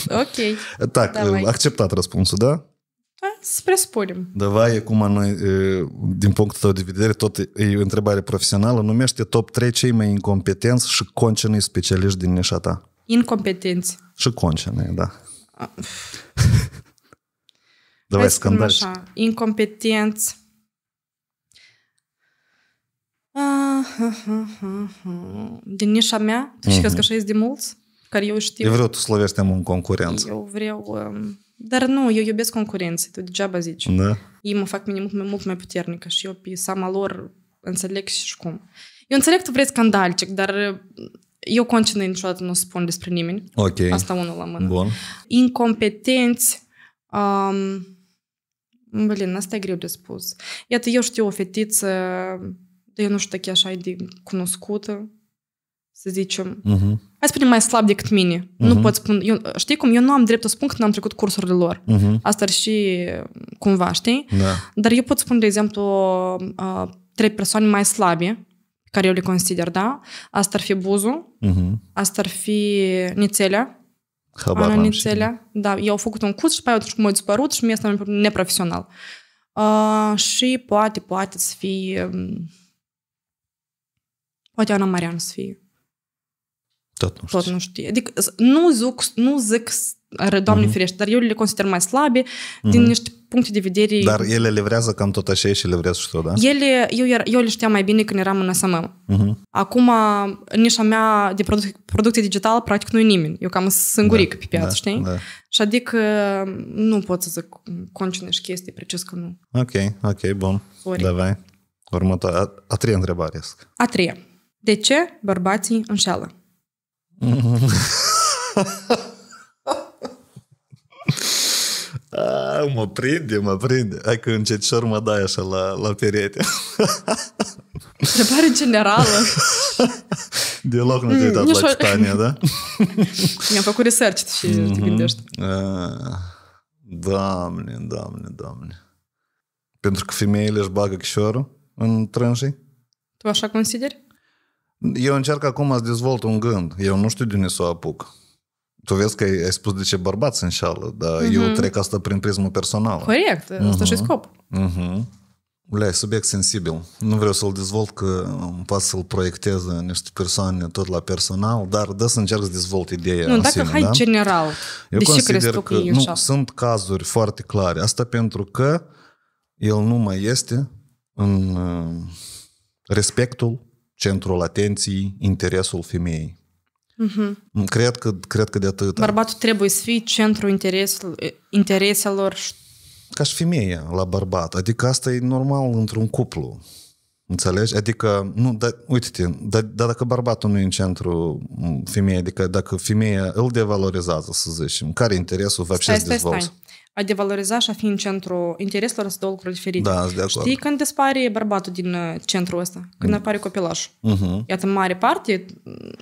Окей. Так, э, акцептат распунсу, да? da? Spre spunem. Davai, acum noi, din punctul tău de vedere, tot e o întrebare profesională. Numește top 3 cei mai incompetenți și concenii specialiști din nișa ta. Incompetenți. Și concenii, da. Давай, scandal. Incompetenți. Э, Din nișa mea, uh-huh. că așa este de mulți, care eu știu. Eu vreau tu să în concurență. Eu vreau... Dar nu, eu iubesc concurență, tu degeaba zici. Da. Ei mă fac mult, mult mai puternică și eu pe sama lor înțeleg și cum. Eu înțeleg că tu vrei scandalcic, dar eu concine niciodată nu spun despre nimeni. Ok. Asta unul la mână. Bun. Incompetenți, um, Блин, asta e greu de spus. Iată, eu știu o fetiță dar eu nu știu dacă e de cunoscută, să zicem. Uh-huh. Hai să spunem mai slab decât mine. Uh-huh. Nu pot spune, eu, știi cum, eu nu am dreptul să spun că n-am trecut cursurile lor. Uh-huh. Asta ar și cumva, știi? Da. Dar eu pot spune, de exemplu, uh, trei persoane mai slabe, care eu le consider, da? Asta ar fi Buzu, uh-huh. asta ar fi Nițelea, Habar Ana Nițelea. Da, eu au făcut un curs și pe aia m-a dispărut și mi a asta neprofesional. Uh, și poate, poate să fie... Poate Ana Marian să fie. Tot nu știu. Tot nu știu. Adică nu zic, nu zic Doamne uh-huh. ferește, dar eu le consider mai slabe uh-huh. din mhm. niște puncte de vedere. Dar ele vrează cam tot așa și vrează și tot, da? Ele, eu, eu le știam mai bine când eram în SMM. Uh-huh. Mhm. Acum, nișa mea de produc, producție digitală practic nu e nimeni. Eu cam singuric da, pe piață, da, știi? Da. Și adică nu pot să zic și chestii, precis că nu. Ok, ok, bun. Sorry. Davai. Următoarea, a, a treia întrebare. A treia. De ce bărbații înșală? mm ah, A, mă prinde, mă prinde. Hai că încetșor mă dai așa la, la perete. Întrebare generală. Deloc nu te-ai mm, dat la Citania, da? Mi-am făcut research și mm-hmm. te gândești. Ah, doamne, doamne, doamne. Pentru că femeile își bagă chișorul în trânșii? Tu așa consideri? Eu încerc acum să dezvolt un gând. Eu nu știu de unde să o apuc. Tu vezi că ai spus de ce bărbați înșală, dar mm-hmm. eu mhm. trec asta prin prismă personală. Corect, mm-hmm. asta și mhm. scop. Mm-hmm. Le, subiect sensibil. Nu vreau să-l dezvolt că îmi pas să-l proiectez niște persoane tot la personal, dar da să încerc să dezvolt ideea Nu, dacă sine, hai da? general, eu de consider crezi că, că nu, sunt cazuri foarte clare. Asta pentru că el nu mai este în uh, respectul centrul atenției, interesul femeii. Mm-hmm. Cred, că, cred că de atât. Bărbatul trebuie să fie centrul interes, intereselor. Ca și femeia la bărbat. Adică asta e normal într-un cuplu. Înțelegi? Adică, nu, da, uite-te, dar da, dacă bărbatul nu e în centru mm, femeie, adică dacă femeia îl devalorizează, să zicem, care interesul va să dezvoltă? Stai, stai a devaloriza și a fi în centru intereselor sunt două lucruri diferite. Da, de acord. Știi când dispare bărbatul din centrul ăsta? Când apare copilașul. Uh-huh. Iată, în mare parte,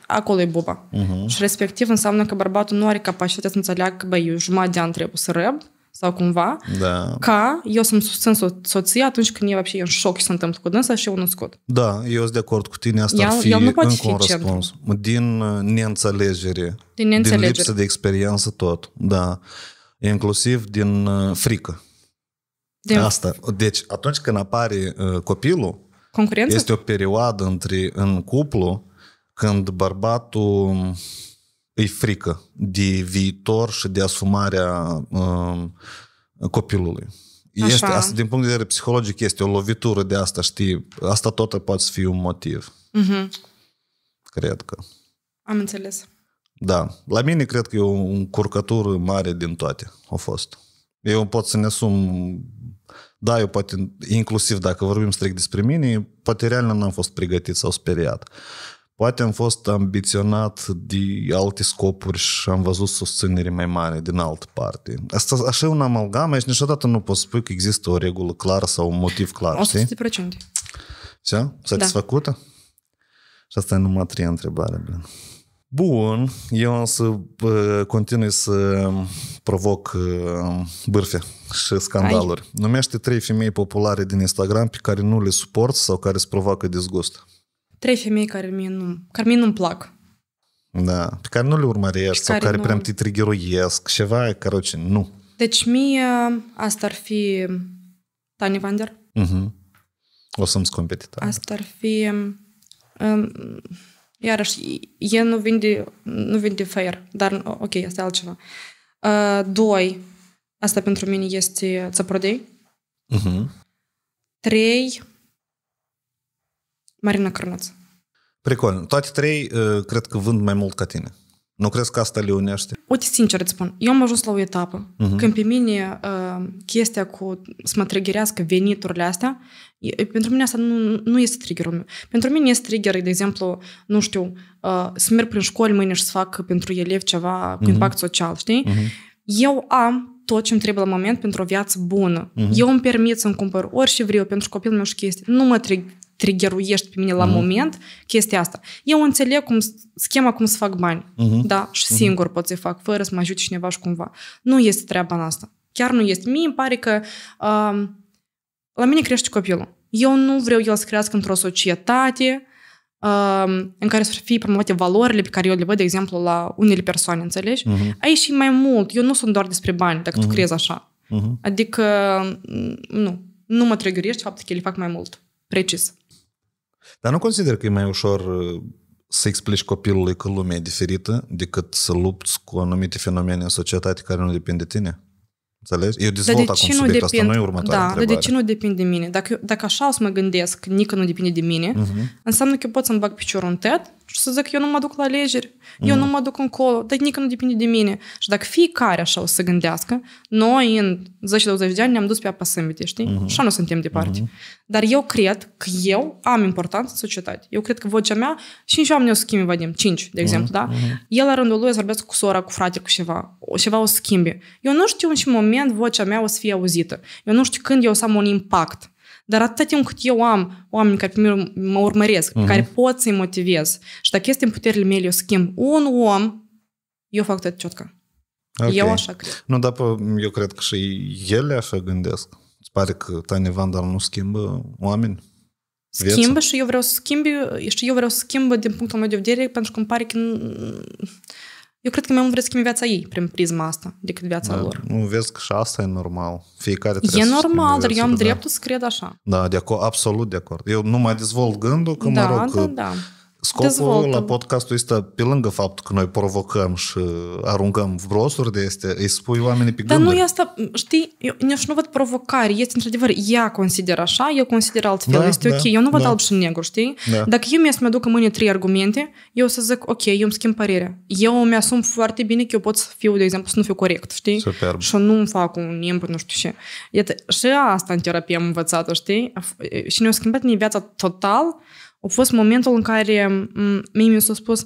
acolo e buba. Uh-huh. Și respectiv înseamnă că bărbatul nu are capacitatea să înțeleagă că, băi, eu jumătate de an trebuie să răb, sau cumva, da. ca eu să-mi susțin so- soția atunci când e și în șoc și se întâmplă cu dânsa și eu născut. Da, eu sunt de acord cu tine, asta ar fi nu pot încă fi un răspuns. Din neînțelegere, din, neînțelegere. din lipsă de experiență tot, da inclusiv din uh, frică. De Asta. Deci, atunci când apare uh, copilul, Concurență? este o perioadă între, în cuplu când bărbatul um, îi frică de viitor și de asumarea uh, copilului. Este, Așa. asta, din punct de vedere psihologic, este o lovitură de asta, știi? Asta tot poate să fie un motiv. Uh-huh. Cred că. Am înțeles. Da. La mine cred că e o încurcătură mare din toate. A fost. Eu pot să ne asum... Da, eu poate, inclusiv dacă vorbim strict despre mine, poate real n-am fost pregătit sau speriat. Poate am fost ambiționat de alte scopuri și am văzut susținere mai mare din altă parte. Asta așa e un amalgam aici niciodată nu poți spui că există o regulă clară sau un motiv clar, 100%. știi? să da. Satisfăcută? Da. Și asta e numai trei întrebare, bine. Bun, eu uh, continui să provoc ă, bârfe și scandaluri. Ai. Numește trei femei populare din Instagram pe care nu le suport sau care îți provoacă disgust. Trei femei care mie nu, care mie nu-mi plac. Da, pe care nu le urmărești sau care, care nu... prea te triggeruiesc, ceva, caroce, nu. Deci mie asta ar fi Tani Vander. Uh-huh. Mhm. O să-mi competită. Asta ar fi... Um, Iarăși, e nu vinde, nu vinde fair, dar ok, asta e altceva. Uh, doi, asta pentru mine este țăprodei. Uh-huh. Trei, Marina Cărnuț. Precon, Toate trei, uh, cred că vând mai mult ca tine. Nu crezi că asta le unește? Uite, sincer îți spun, eu am ajuns la o etapă uh-huh. când pe mine uh, chestia cu să mă triggerească veniturile astea, e, pentru mine asta nu, nu este triggerul meu. Pentru mine este trigger, de exemplu, nu știu, uh, să merg prin școli mâine și să fac pentru elevi ceva cu uh-huh. impact social, știi? Uh-huh. Eu am tot ce îmi trebuie la moment pentru o viață bună. Uh-huh. Eu îmi permit să-mi cumpăr orice vreau pentru copilul meu și chestii. Nu mă trigger triggeruiești pe mine la mm-hmm. moment chestia asta. Eu înțeleg cum, schema cum să fac bani, mm-hmm. da? Și mm-hmm. singur pot să fac, fără să mă ajute cineva și cumva. Nu este treaba în asta. Chiar nu este. Mie îmi pare că um, uh, la mine crește copilul. Eu nu vreau el să crească într-o societate în care să fie promovate valorile pe care eu le văd, de exemplu, la unele persoane, înțelegi? Uh-huh. Aici și mai mult. Eu nu sunt doar despre bani, dacă uh-huh. tu crezi așa. Uh-huh. Adică, nu. Nu mă trăgurești faptul că le fac mai mult. Precis. Dar nu consider că e mai ușor uh, să explici copilului că lumea e diferită decât să lupți cu anumite fenomene în societate care nu depind de tine? Înțelegi? Eu dezvolt de acum subiectul ăsta, nu e următoarea da, întrebare. Dar de ce nu depinde de mine? Dacă, dacă așa o să mă gândesc, nică nu depinde de mine, uh-huh. înseamnă că eu pot să-mi bag piciorul în tet și să zic, eu nu mă duc la alegeri, eu nu mm. mă duc încolo, nici nu depinde de mine. Și dacă fiecare așa o să gândească, noi în 10-20 de ani ne-am dus pe apa sâmbite, știi? Mm-hmm. Și nu suntem departe. Mm-hmm. Dar eu cred că eu am importanță în societate. Eu cred că vocea mea, nici oameni o schimbi, Vadim, 5, de exemplu, mm-hmm. da? Mm-hmm. El la rândul lui vorbesc cu sora, cu frate, cu ceva, o, ceva o schimbe. Eu nu știu în ce moment vocea mea o să fie auzită. Eu nu știu când eu o să am un impact. Dar atâta timp cât eu am oameni care pe mă urmăresc, uh-huh. care pot să-i motivez și dacă este în puterile mele, eu schimb un om, eu fac tot ciotca. Okay. Eu așa cred. Nu, dar eu cred că și ele așa gândesc. Îți pare că Tania Vandal nu schimbă oameni? Schimbă Viața? și eu vreau să schimb, și eu vreau să schimb din punctul meu de vedere, pentru că îmi pare că eu cred că mai mult vreți să schimbi viața ei prin prisma asta decât viața da, lor. Nu vezi că și asta e normal. Fiecare trebuie E normal, dar eu am da. dreptul să cred așa. Da, de acord, absolut de acord. Eu nu mai dezvolt gândul că, da, mă rog, da, da. Scopul Dezvoltăm. la podcastul ăsta, pe lângă faptul că noi provocăm și aruncăm vrosuri de este, îi spui oamenii pe gânduri. Dar nu e asta, știi, eu nici nu văd provocare. Este într-adevăr, ea consideră așa, eu consider altfel, da, este da, ok. Eu nu văd da. alb și negru, știi? Da. Dacă eu mi să mi-aduc în mâine trei argumente, eu o să zic, ok, eu îmi schimb părerea. Eu îmi asum foarte bine că eu pot să fiu, de exemplu, să nu fiu corect, știi? Superb. Și nu-mi fac un input, nu știu ce. Iată, și asta în terapie am învățat-o, știi? Și ne-a schimbat în viața total a fost momentul în care mie mi s-a spus,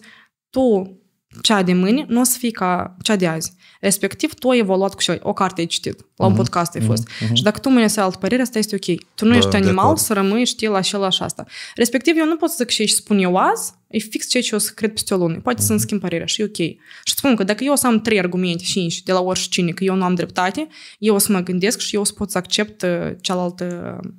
tu, cea de mâine, nu o să fii ca cea de azi. Respectiv, tu ai evoluat cu și o carte ai citit, la un uh-huh, podcast ai fost. Uh-huh. Și dacă tu mâine să ai altă părere, asta este ok. Tu nu da, ești animal să rămâi, știi, la și la asta. Respectiv, eu nu pot să zic și spun eu azi, e fix ceea ce o să cred peste o lună. Poate uh-huh. să-mi mhm. schimb părerea și e ok. Și spun că dacă eu o să am trei argumente, cinci, de la oricine, că eu nu am dreptate, eu o să mă gândesc și eu o să pot să accept uh, cealaltă uh,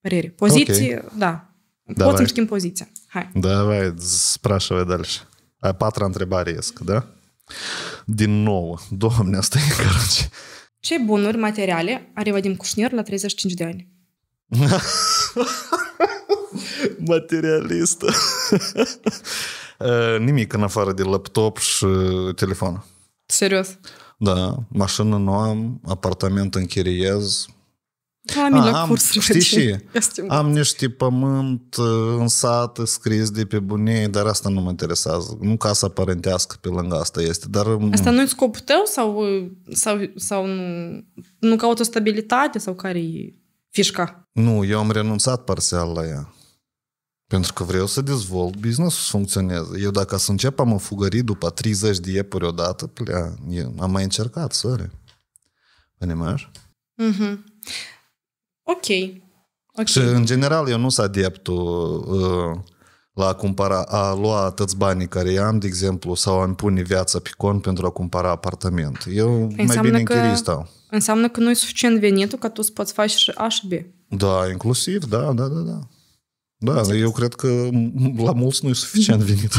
părere. Poziție, okay. da. Давай. Потім скинь позиція. Хай. Давай, спрашивай дальше. А патра întrebare iesc, da? Din nou, doamne, asta e короче. Ce bunuri materiale are Vadim Cușner la 35 de ani? Materialist. Eh, nimic în afară de laptop și telefon. Serios? Da, mașină nu am, apartament închiriez, Oamenii la am, curs știi și, am niște pământ uh, în sat scris de pe bunie, dar asta nu mă interesează. Nu casa părintească pe lângă asta este, dar... Mm, asta nu e scopul tău sau, uh, sau, sau nu, nu caută stabilitate sau care e fișca? Nu, eu am renunțat parțial la ea. Pentru că vreau să dezvolt businessul să funcționeze. Eu dacă să încep am mă fugări după 30 de iepuri odată, plea, am mai încercat, săre. Понимаешь? Угу. Ok. okay. Și, în general, eu nu sunt adeptul uh, la a cumpăra, a lua atâți banii care i-am, de exemplu, sau a-mi pune viața pe cont pentru a cumpăra apartament. Eu înseamnă mai bine că, stau. Da. Înseamnă că nu e suficient venitul ca tu să poți face și A și B. Da, inclusiv, da, da, da, da. Da, Înțeles. eu cred că la mulți nu e suficient venit.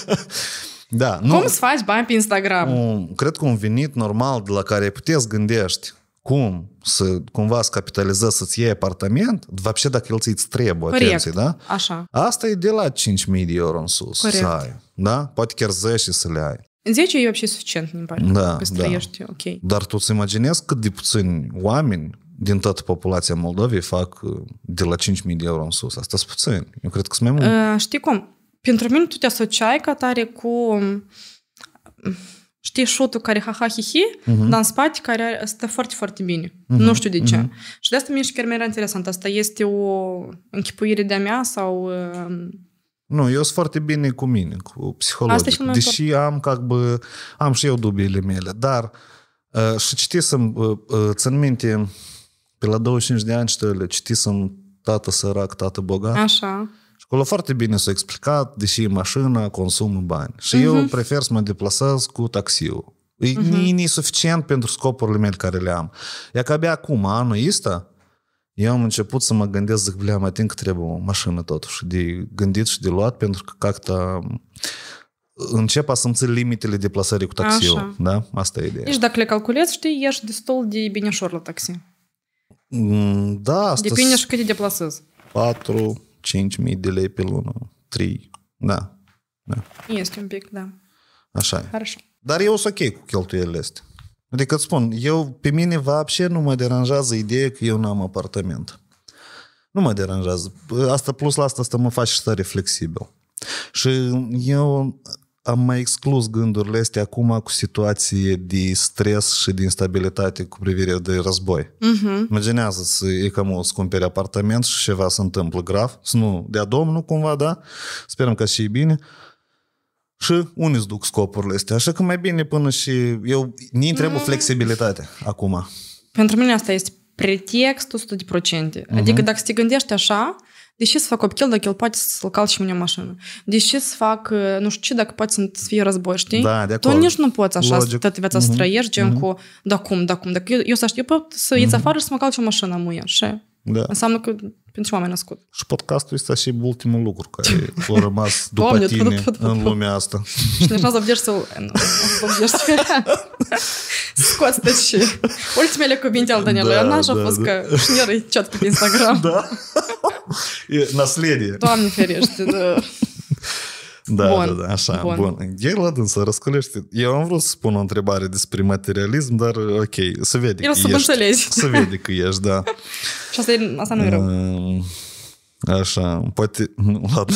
da, nu, Cum să faci bani pe Instagram? Un, cred că un venit normal de la care puteți gândești cum să cumva să capitalizezi să-ți iei apartament, vă dacă el ți trebuie Corect. atenție, da? Așa. Asta e de la 5.000 de euro în sus Corect. să ai, da? Poate chiar 10 să le ai. 10 e вообще suficient, îmi pare. Da, că da. Trăiești, ok. Dar tu îți imaginezi cât de puțini oameni din toată populația Moldovei fac uh, de la 5.000 de euro în sus. Asta sunt puțini. Eu cred că sunt mai uh, mult. Uh, știi cum? Pentru mine tu te asociai ca tare cu um, știi șutul care ha-ha-hi-hi, uh-huh. Mhm. dar în spate care stă foarte, foarte bine. Uh-huh. Nu știu de ce. Uh-huh. Și de asta mi-e și chiar mai era interesant. Asta este o închipuire de-a mea sau... Um, nu, eu sunt foarte bine cu mine, cu psihologic. Asta Deși am, ca bă, am și eu dubiile mele. Dar uh, și citisem, uh, uh, țin minte, pe la 25 de ani, știu, citisem Tată sărac, tată bogat. Așa. Acolo foarte bine s-a explicat deși e mașina consumă bani. Și uh-huh. eu mhm. prefer să mă deplasez cu taxiul. E uh-huh. insuficient pentru scopurile mele care le am. iar că abia acum, anul ăsta, eu am început să mă gândesc, zic, bля, mai timp că trebuie o mașină totuși, de gândit și de luat, pentru că cacta încep a simți limitele deplasării cu taxiul. Așa. Da? Asta e ideea. Deci dacă le calculezi, știi, ești destul de bine la taxi. Mm, da, asta... Depinde și cât te deplasezi. 4, 5.000 de lei pe lună, 3, da. da. Este un pic, da. Așa e. Dar eu sunt ok cu cheltuielile astea. Adică îți spun, eu, pe mine вообще nu mă deranjează ideea că eu n-am apartament. Nu mă deranjează. Asta plus la asta, asta mă face să reflexibil. Și eu am mai exclus gândurile astea acum cu situație de stres și de instabilitate cu privire de război. Uh-huh. Mhm. Imaginează să e cam o scumpere apartament și ceva se întâmplă grav, să nu dea domnul cumva, da? Sperăm că și e bine. Și unii îți duc scopurile astea, așa că mai bine până și eu, ni trebuie mm. huh flexibilitate acum. Pentru mine asta este pretextul 100%. Adică uh-huh. dacă te gândești așa, de ce să fac copil dacă el poate să-l calci și mâine în mașină? De ce să fac, nu știu ce, dacă poate să fie război, știi? Da, de acord. Tu nici nu poți așa Logic. toată viața mm-hmm. să trăiești, gen mm-hmm. cu, da cum, da cum, dacă eu, eu să știu, eu pot să mm-hmm. ieți afară și să mă calci o mașină mâine. Și da. înseamnă că Pentru ce m-am mai născut. Și podcastul ăsta și ultimul lucru care a rămas după Doamne, tine tot, tot, tot, în lumea asta. Și deja zăbdești să... Scoți tot și ultimele cuvinte al Danielui da, Ionaș da, a fost da. că șnieră e ciotcă pe Instagram. Da. E naslедие. Doamne ferește, da. Da, bun. da, da, așa, bun. bun. la însă răscolește. Eu am vrut să pun o întrebare despre materialism, dar ok, să vede El că să ești. Să vede că ești, da. Și asta, e, asta nu e rău. Ehm, așa, poate... Ladă.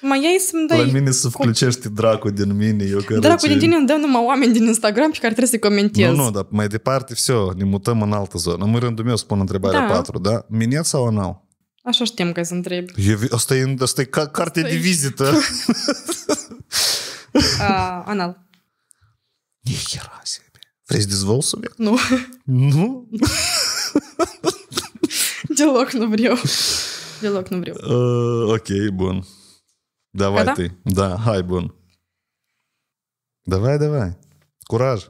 Mai ai să-mi dai... La mine se flicește dracul din mine. Eu că Dracul din tine îmi dă numai oameni din Instagram pe care trebuie să-i comentez. Nu, nu, dar mai departe, все, ne mutăm în altă zonă. În rândul meu spun întrebarea da. 4, da? Minet sau anal? A Așa știm că se întreb. E, asta, e, asta e ca cartea asta de vizită. uh, anal. Нихера себе. Vrei să dezvolt subiect? Nu. Nu? Deloc nu vreau. Deloc nu vreau. Uh, ok, bun. Давай Gata? ты. Да, хай, бун. Давай, давай. Кураж.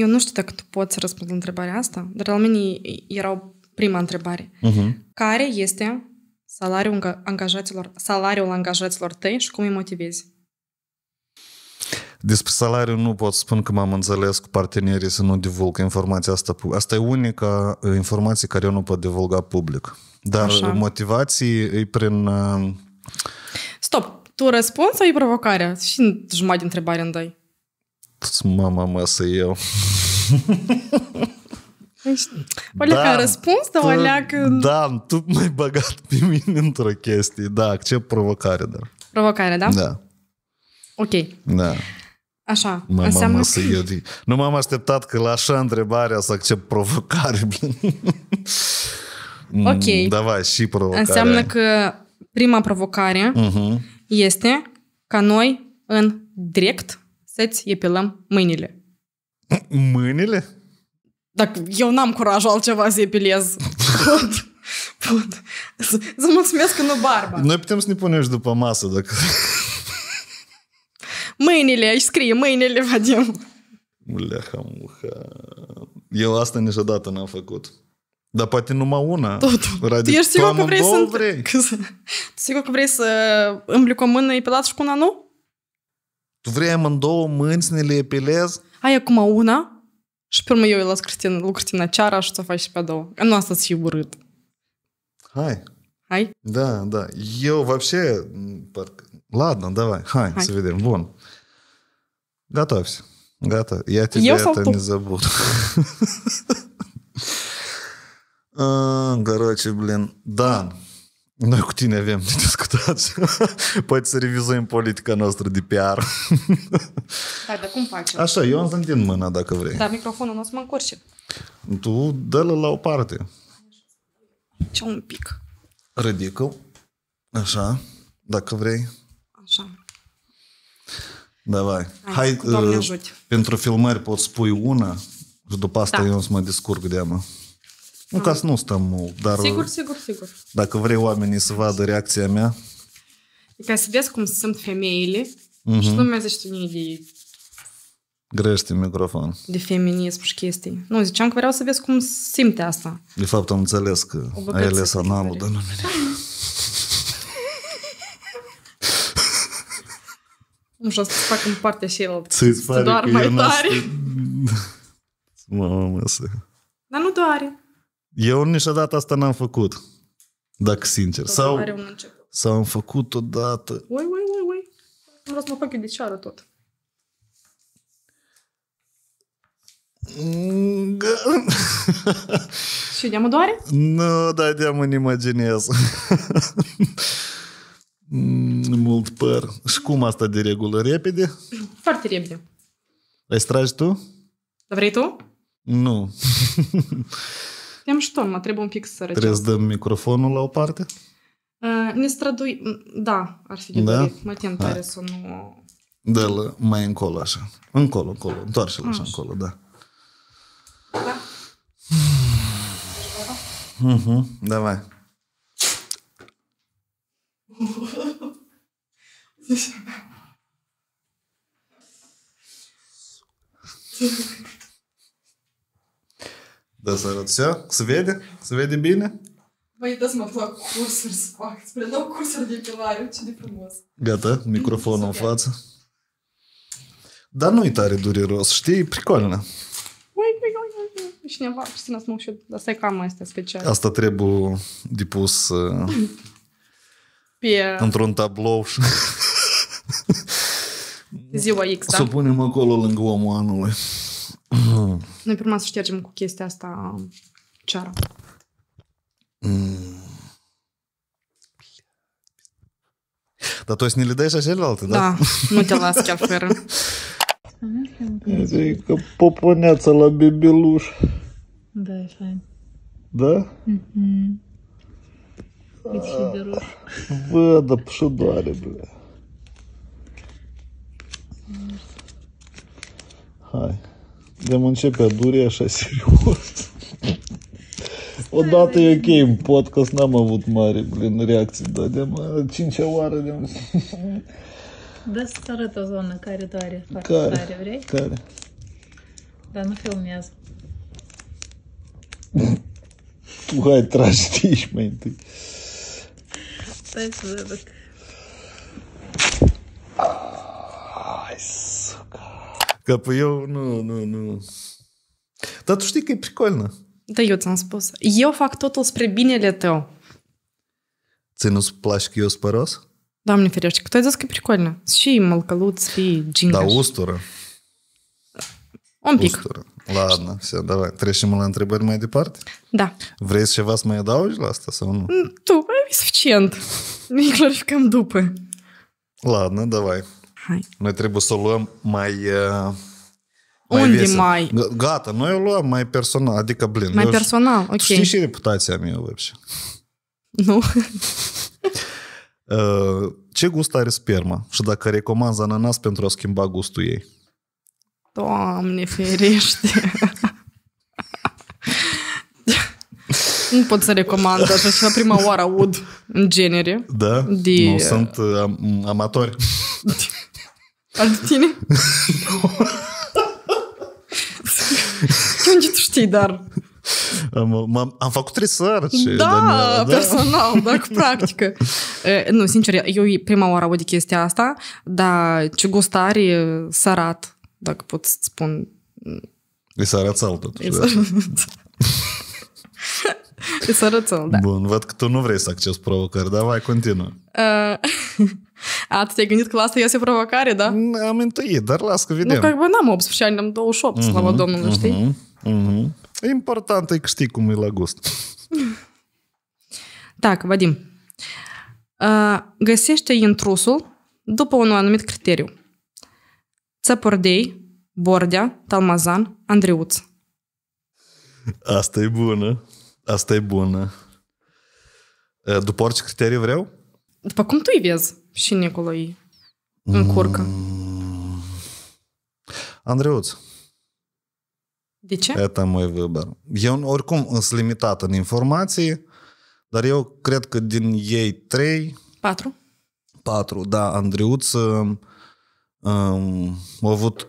Eu nu știu dacă tu poți să răspund întrebarea asta, dar la mine erau prima întrebare. Uh-huh. Care este salariul angajaților, salariul angajaților tăi și cum îi motivezi? Despre salariu nu pot spune că m-am înțeles cu partenerii să nu divulg informația asta. Asta e unica informație care eu nu pot divulga public. Dar Așa. motivații e prin... Stop! Tu răspunzi sau e provocarea? Și jumătate de întrebare îmi dai mama mă să eu. Păi Oleac da, a răspuns, dar leacă... Da, tu m-ai băgat pe mine într-o chestie. Da, accept provocare, dar... Provocare, da? Da. Ok. Da. Așa, mă, înseamnă... Mă, să eu, nu m-am așteptat că la așa întrebarea să accept provocare. ok. Mm, Davai, și provocare. Înseamnă că prima provocare uh-huh. este ca noi în direct să-ți epilăm mâinile. Mâinile? Dacă eu n-am curajul altceva să epilez. Pot. Pot. Să mulțumesc nu barba. Noi putem să ne punem și după masă dacă... Mâinile, își scrie mâinile, Vadim. Bleha, muha. Eu asta niciodată n-am făcut. Dar poate numai una. Totul. Radi, tu ești sigur că vrei să... Vrei? Tu sigur că vrei să îmbli cu o mână epilat și cu una nu? време долу мънци ли е пилез. Ai, acum una și pe urmă eu îi las Cristina, lui Cristina ceara și să faci și pe a doua. Nu asta ți urât. Hai. Hai? Da, da. Eu вообще... Ладно, давай. Hai, Hai. să vedem. Bun. Готовься. Готов. Я тебе я это не забуду. Короче, блин. Да. Noi cu tine avem de discutat. Poate păi să revizuim politica noastră de PR. Hai, dar cum facem? Așa, eu am din mână dacă vrei. Dar microfonul nu o să mă încurce. Tu dă-l la o parte. Ce un pic. Ridică. Așa, dacă vrei. Așa. Davai. Hai, Hai uh, pentru filmări poți spui una și după asta da. eu o să mă descurc de mă. Nu ca să nu stăm mult, dar... Sigur, sigur, sigur. Dacă vrei oamenii să vadă reacția mea... Ca să vezi cum sunt femeile uh-huh. și lumea zice de... Grește microfon. De feminism și chestii. Nu, ziceam că vreau să vezi cum simte asta. De fapt am înțeles că ai ales analul, de numele. Nu știu, să-ți fac în partea și el. Să i doar mai tare. Mamă, mă, Dar nu doare. Eu niciodată asta n-am făcut, dacă sincer. Tot sau, un sau am făcut odată. Ui, ui, ui, ui. Vreau să mă fac eu de ceară tot. Și de mă doare? Nu, da, de mă imaginez. Mm, mult păr. Și cum asta de regulă? Repede? Foarte repede. Ai stragi tu? Vrei tu? Nu. Am și Tom, mă trebuie un pic să răcesc. Trebuie să dăm microfonul la o parte? Uh, ne strădui... Da, ar fi de da? Mă tem tare să nu... dă mai încolo așa. Încolo, încolo. Întoarce-l așa, așa încolo, da. Da. Uh-huh. Thank you. Da, să arăt. Все? Se vede? Se vede bine? Băi, da să mă fac cursuri să fac. Spre nou cursuri de pilare, ce de frumos. Gata, microfonul în față. Dar nu-i tare dureros, știi? Pricolnă. Cineva, Cristina, da să mă ușor. Asta e cam asta special. Asta trebuie depus eh, Pe... într-un tablou Ziua X, da? Să punem acolo lângă omul anului. Mm. Noi prima să ștergem cu chestia asta ceara. Mm. Dar tu să ne le dai și celelalte, da? Da, nu te las chiar fără. Zic că poponeața la bebeluș. Da, e fain. Da? Mhm. Văd, dar și doare, bă. Hai de începe a așa serios. Odată e ok, în podcast n-am avut mare plin reacții, dar de a cincea oară de Da, să arăt o zonă care doare foarte care? tare, vrei? Care? Dar nu filmează. Hai, tragi de aici mai întâi. Stai să văd. Nice. Ah, Că păi, eu nu, nu, nu. Dar tu știi că e pricolnă. Da, eu ți-am spus. Eu fac totul spre binele tău. Ți nu-ți place că eu sunt păros? Doamne ferește, că tu ai zis că e pricolnă. Și mălcăluț, și gingaș. Da, ustură. Un pic. Ustură. Ладно, все, давай. Trecem la întrebări mai departe? Da. Vrei ceva să mai adaugi la asta sau nu? Mm, tu, e suficient. Ne clarificăm după. Ладно, давай hai. Noi trebuie să o luăm mai... Uh, mai Unde vesel. mai? Gata, noi o luăm mai personal, adică, blind. Mai eu personal, ok. știi și reputația mea, вообще. Nu. Uh, ce gust are sperma? Și dacă recomand ananas pentru a schimba gustul ei? Doamne ferește! Nu pot să recomand așa și la prima oară aud în genere. Da? De... Nu, sunt uh, am, amatori. Al tine? Eu nici tu știi, dar... Am, am, am făcut research. Da, da, personal, da, cu practică. nu, sincer, eu prima oară aud chestia asta, dar ce gustare sărat, dacă pot să spun. E sau tot? E sărățal, da. Bun, văd că tu nu vrei să acces provocări, dar mai continuă. Uh, A, tu te-ai gândit că la asta iese provocare, da? Am întâi, dar las că vedem. Nu, că n-am 18 ani, am 28, uh slavă Domnului, știi? Important e că știi cum e la gust. Так, Vadim. Găsește intrusul după un anumit criteriu. Țăpordei, Bordea, Talmazan, Andriuț. Asta e bună. Asta e bună. După orice criteriu vreau? După cum tu îi vezi și Nicolai în curcă? Mm. Andreuț. De ce? Это мой выбор. Eu oricum sunt limitat în informații, dar eu cred că din ei trei... Patru? Patru, da. Andreuț um, um a avut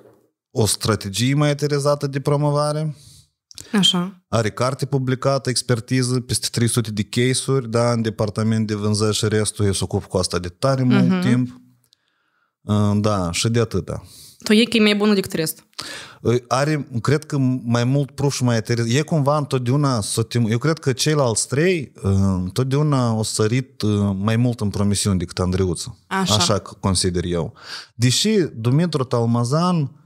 o strategie mai aterizată de promovare. Așa. Are carte publicată, expertiză, peste 300 de case-uri, da, în departament de vânzări și restul, eu se s-o ocup cu asta de tare uh-huh. mult mhm. timp. Uh, da, și de atâta. Tu e că e mai bună decât rest. Are, cred că, mai mult proof și mai aterizat. E cumva întotdeauna, eu cred că ceilalți trei uh, întotdeauna o sărit uh, mai mult în promisiuni decât Andreuță. Așa. Așa consider eu. Deși Dumitru Talmazan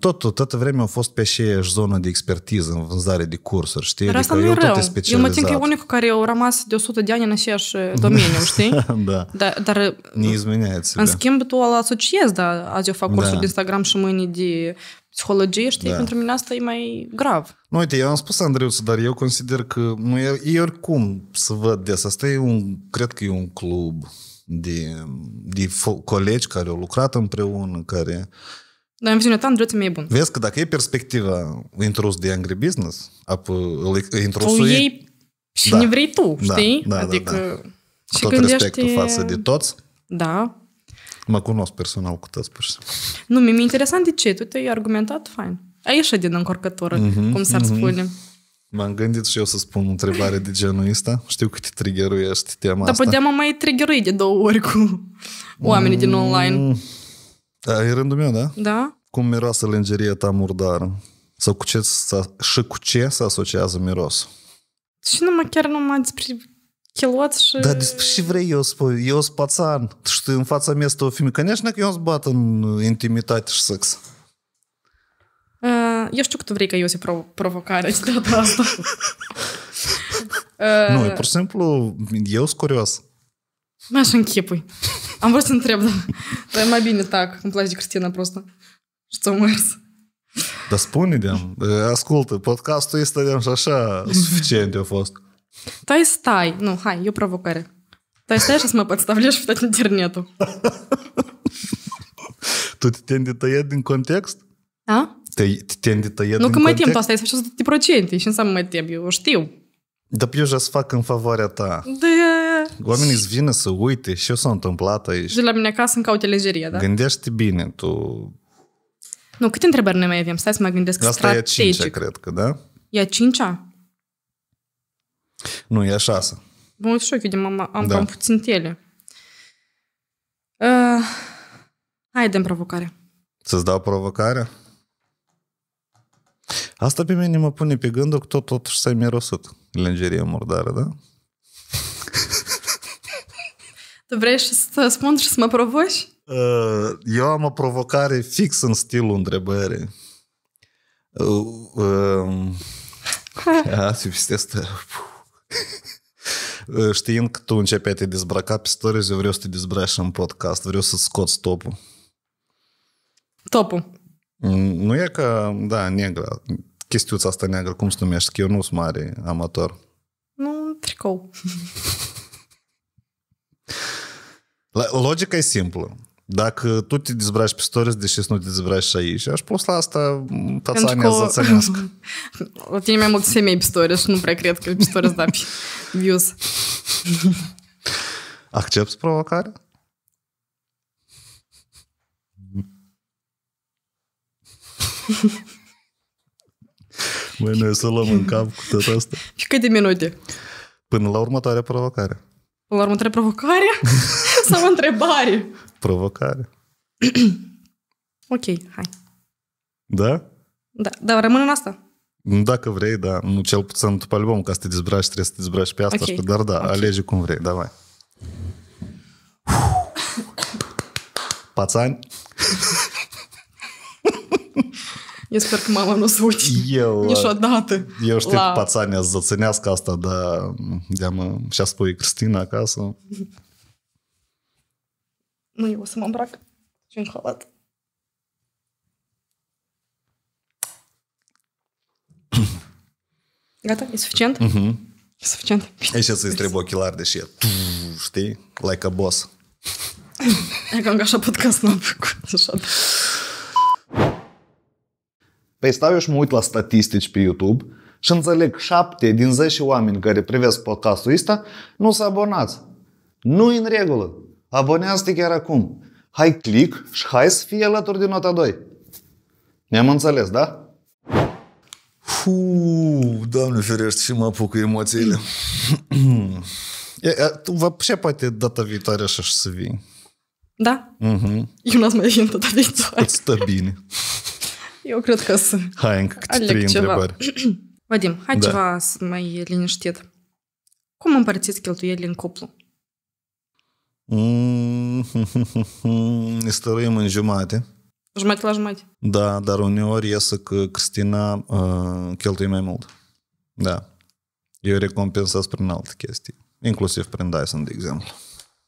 tot, toată vremea am fost pe aceeași zonă de expertiză în vânzare de cursuri, știi? Dar asta adică nu e rău. eu mă țin că e unicul care au rămas de 100 de ani în aceeași uh, domeniu, știi? da. Dar, dar uh, ne izmeneați În da. schimb, tu îl asociezi, da, azi eu fac da. cursuri da. de Instagram și mâine de psihologie, știi? Da. Pentru mine asta e mai grav. Nu, uite, eu am spus Andreuță, dar eu consider că nu e, e oricum să văd des. Asta e un, cred că e un club de, de colegi care au lucrat împreună, care dar în viziunea ta, îndreptul meu e bun. Vezi că dacă e perspectiva intrus de angry business, apă, îl intrusui... Tu și da. ne vrei tu, da, știi? Da, da, adică... Da, da. Și Tot respect ești... față de toți. Da. Mă cunosc personal cu toți, pur și Nu, mi-e interesant de ce. Tu te-ai argumentat fain. Ai ieșit din încorcătură, mm-hmm, cum s-ar mm-hmm. spune. M-am gândit și eu să spun o întrebare de genul ăsta. Știu că te triggeruiești tema Dar asta. Dar mă mai triggerui de două ori cu oamenii mm-hmm. din mm. online. Da, e rândul meu, da? Da. Cum miroase lingerie ta murdară? Sau cu ce, și cu ce se asociază miros? Și mă chiar mai despre chiloți și... Da, despre ce vrei eu spui? Eu sunt pațan și în fața mea o femeie. Конечно că eu îți bat în intimitate și sex. Ă, eu știu că tu vrei că eu să prov- provocare și data asta. Ă, nu, e pur și simplu, eu sunt curios. Așa închipui. Am vrut să întreb, dar, dar e mai bine tac. Îmi place de Cristina prostă. Și ți-o mers. Dar spune de ascultă, podcastul este de și așa suficient a fost. Та й стай. Ну, хай, ю провокари. Та й стай, що ми підставляєш в інтернету. Тут тенді та єдин контекст? А? Ти тенді та єдин Ну, ми тим та стай, що ти прочень, ти ще сам ми тим, я ж тів. Да п'ю же з факом фаворя та. Да, Oamenii îți vină să uite ce s-a întâmplat aici. De la mine acasă îmi caute lejeria, da? Gândește bine, tu... Nu, câte întrebări ne mai avem? Stai să mă gândesc Asta strategic. e a cincea, cred că, da? E a cincea? Nu, e a șasea. Bun, și eu, am, am da. puțin tele. Uh, hai, dăm provocare. Să-ți dau provocare? Asta pe mine mă pune pe gândul că tot totuși s-ai mirosit lingerie murdară, da? Tu vrei și să spun și să mă provoci? Uh, eu am o provocare fix în stilul întrebării. Asta este asta. Știind că tu începi a te dezbraca pe stories, eu vreau să te dezbraci în podcast, vreau să scoți topul. Topul. Mm, nu e că, da, negră. chestiuța asta neagră, cum se numește, că eu nu sunt mare amator. Nu, tricou. Logica e simplă. Dacă tu te dezbraci pe stories, deși să nu te dezbraci și aici? Aș pus la asta tațania zățănească. O tine mai mult semei pe stories și nu prea cred că pe stories da pe views. Accepti provocarea? Măi, noi să luăm în cap cu tot asta. Și câte minute? Până la următoarea provocare. Până la următoarea provocare? Sau o întrebare? Provocare. ok, hai. Da? Da, dar rămân în asta. Dacă vrei, da. Nu cel puțin după album, ca să te dezbraci, trebuie să te dezbraci pe asta. Okay. Și pe, dar da, okay. alege cum vrei. Da, mai. Pațani? Eu sper că mama nu o să uite eu, niciodată. Eu știu la... că pațania să zățânească asta, dar de mă și-a spui Cristina acasă. Nu eu o să mă îmbrac și în halat. Gata? E suficient? Uh-huh. E suficient. Aici să-i trebuie ochelari, deși e, știi? Like a boss. E cam așa podcast n-am făcut așa. Păi stau eu și mă uit la statistici pe YouTube și înțeleg 7 din 10 oameni care privesc podcastul ăsta nu s-a abonați. Nu în regulă. Abonează-te chiar acum. Hai click și hai să fii alături de nota 2. Ne-am înțeles, da? Fuuu, doamne ferește, și mă apuc emoțiile. tu vă ce poate data viitoare așa și să vii? Da? Uh-huh. Eu n-ați mai vin data viitoare. Îți stă bine. Eu cred că să Hai, încă câte trei ceva. întrebări. Vadim, hai da. ceva să mai liniștit. Cum împărțiți cheltuielile în cuplu? Mm, stăruim în jumate. Jumate la jumate. Da, dar uneori iasă că Cristina uh, cheltuie mai mult. Da. Eu recompensați prin alte chestii. Inclusiv prin Dyson, de exemplu.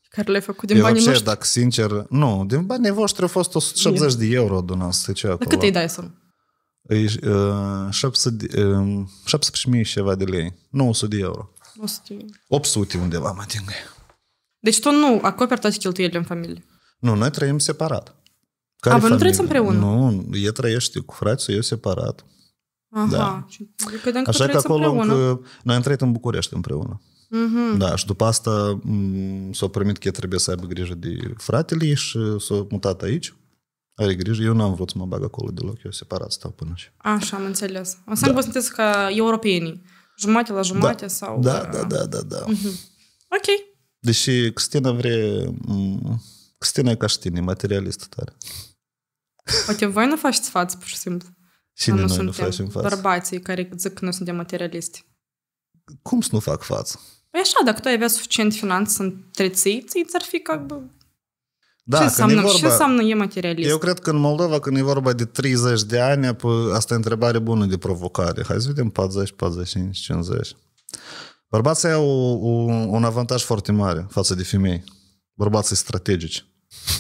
Care le-ai făcut din Eu banii noștri? dacă sincer, nu, din banii voștri au fost 170 Bine. de euro adunați. Ce acolo? Cât e Dyson? E, uh, 700, uh, 17.000 și ceva de lei. 900 de euro. 800, 800 undeva mă tingă. Deci tu nu acoperi toate cheltuielile în familie. Nu, noi trăim separat. Care A, vă nu trăiți împreună? Nu, e trăiește cu frații, eu separat. Aha. Da. Credeam adică că Așa că acolo încă, noi am trăit în București împreună. Mm-hmm. Da, și după asta m- s-a primit că trebuie să aibă grijă de fratele și s-a mutat aici. Are grijă, eu n-am vrut să mă bag acolo deloc, eu separat stau până și. Așa, am înțeles. Înseamnă da. că sunteți ca europenii, jumate la jumate da. sau... Da, da, da, da, da. Mm-hmm. Ok. Deși Cristina vrea... Mm, Cristina e ca și tine, materialistă tare. Poate voi nu faceți față, pur și simplu. Și noi nu facem față. bărbații care zic că nu suntem materialisti. Cum să nu fac față? Păi așa, dacă tu ai avea suficient finanțe să întreții, ți-ar fi ca... Da, ce, înseamnă, vorba, ce înseamnă e materialist? Eu cred că în Moldova, când e vorba de 30 de ani, asta e întrebare bună de provocare. Hai să vedem 40, 45, 50. Bărbații au un, un avantaj foarte mare față de femei. Bărbații strategici.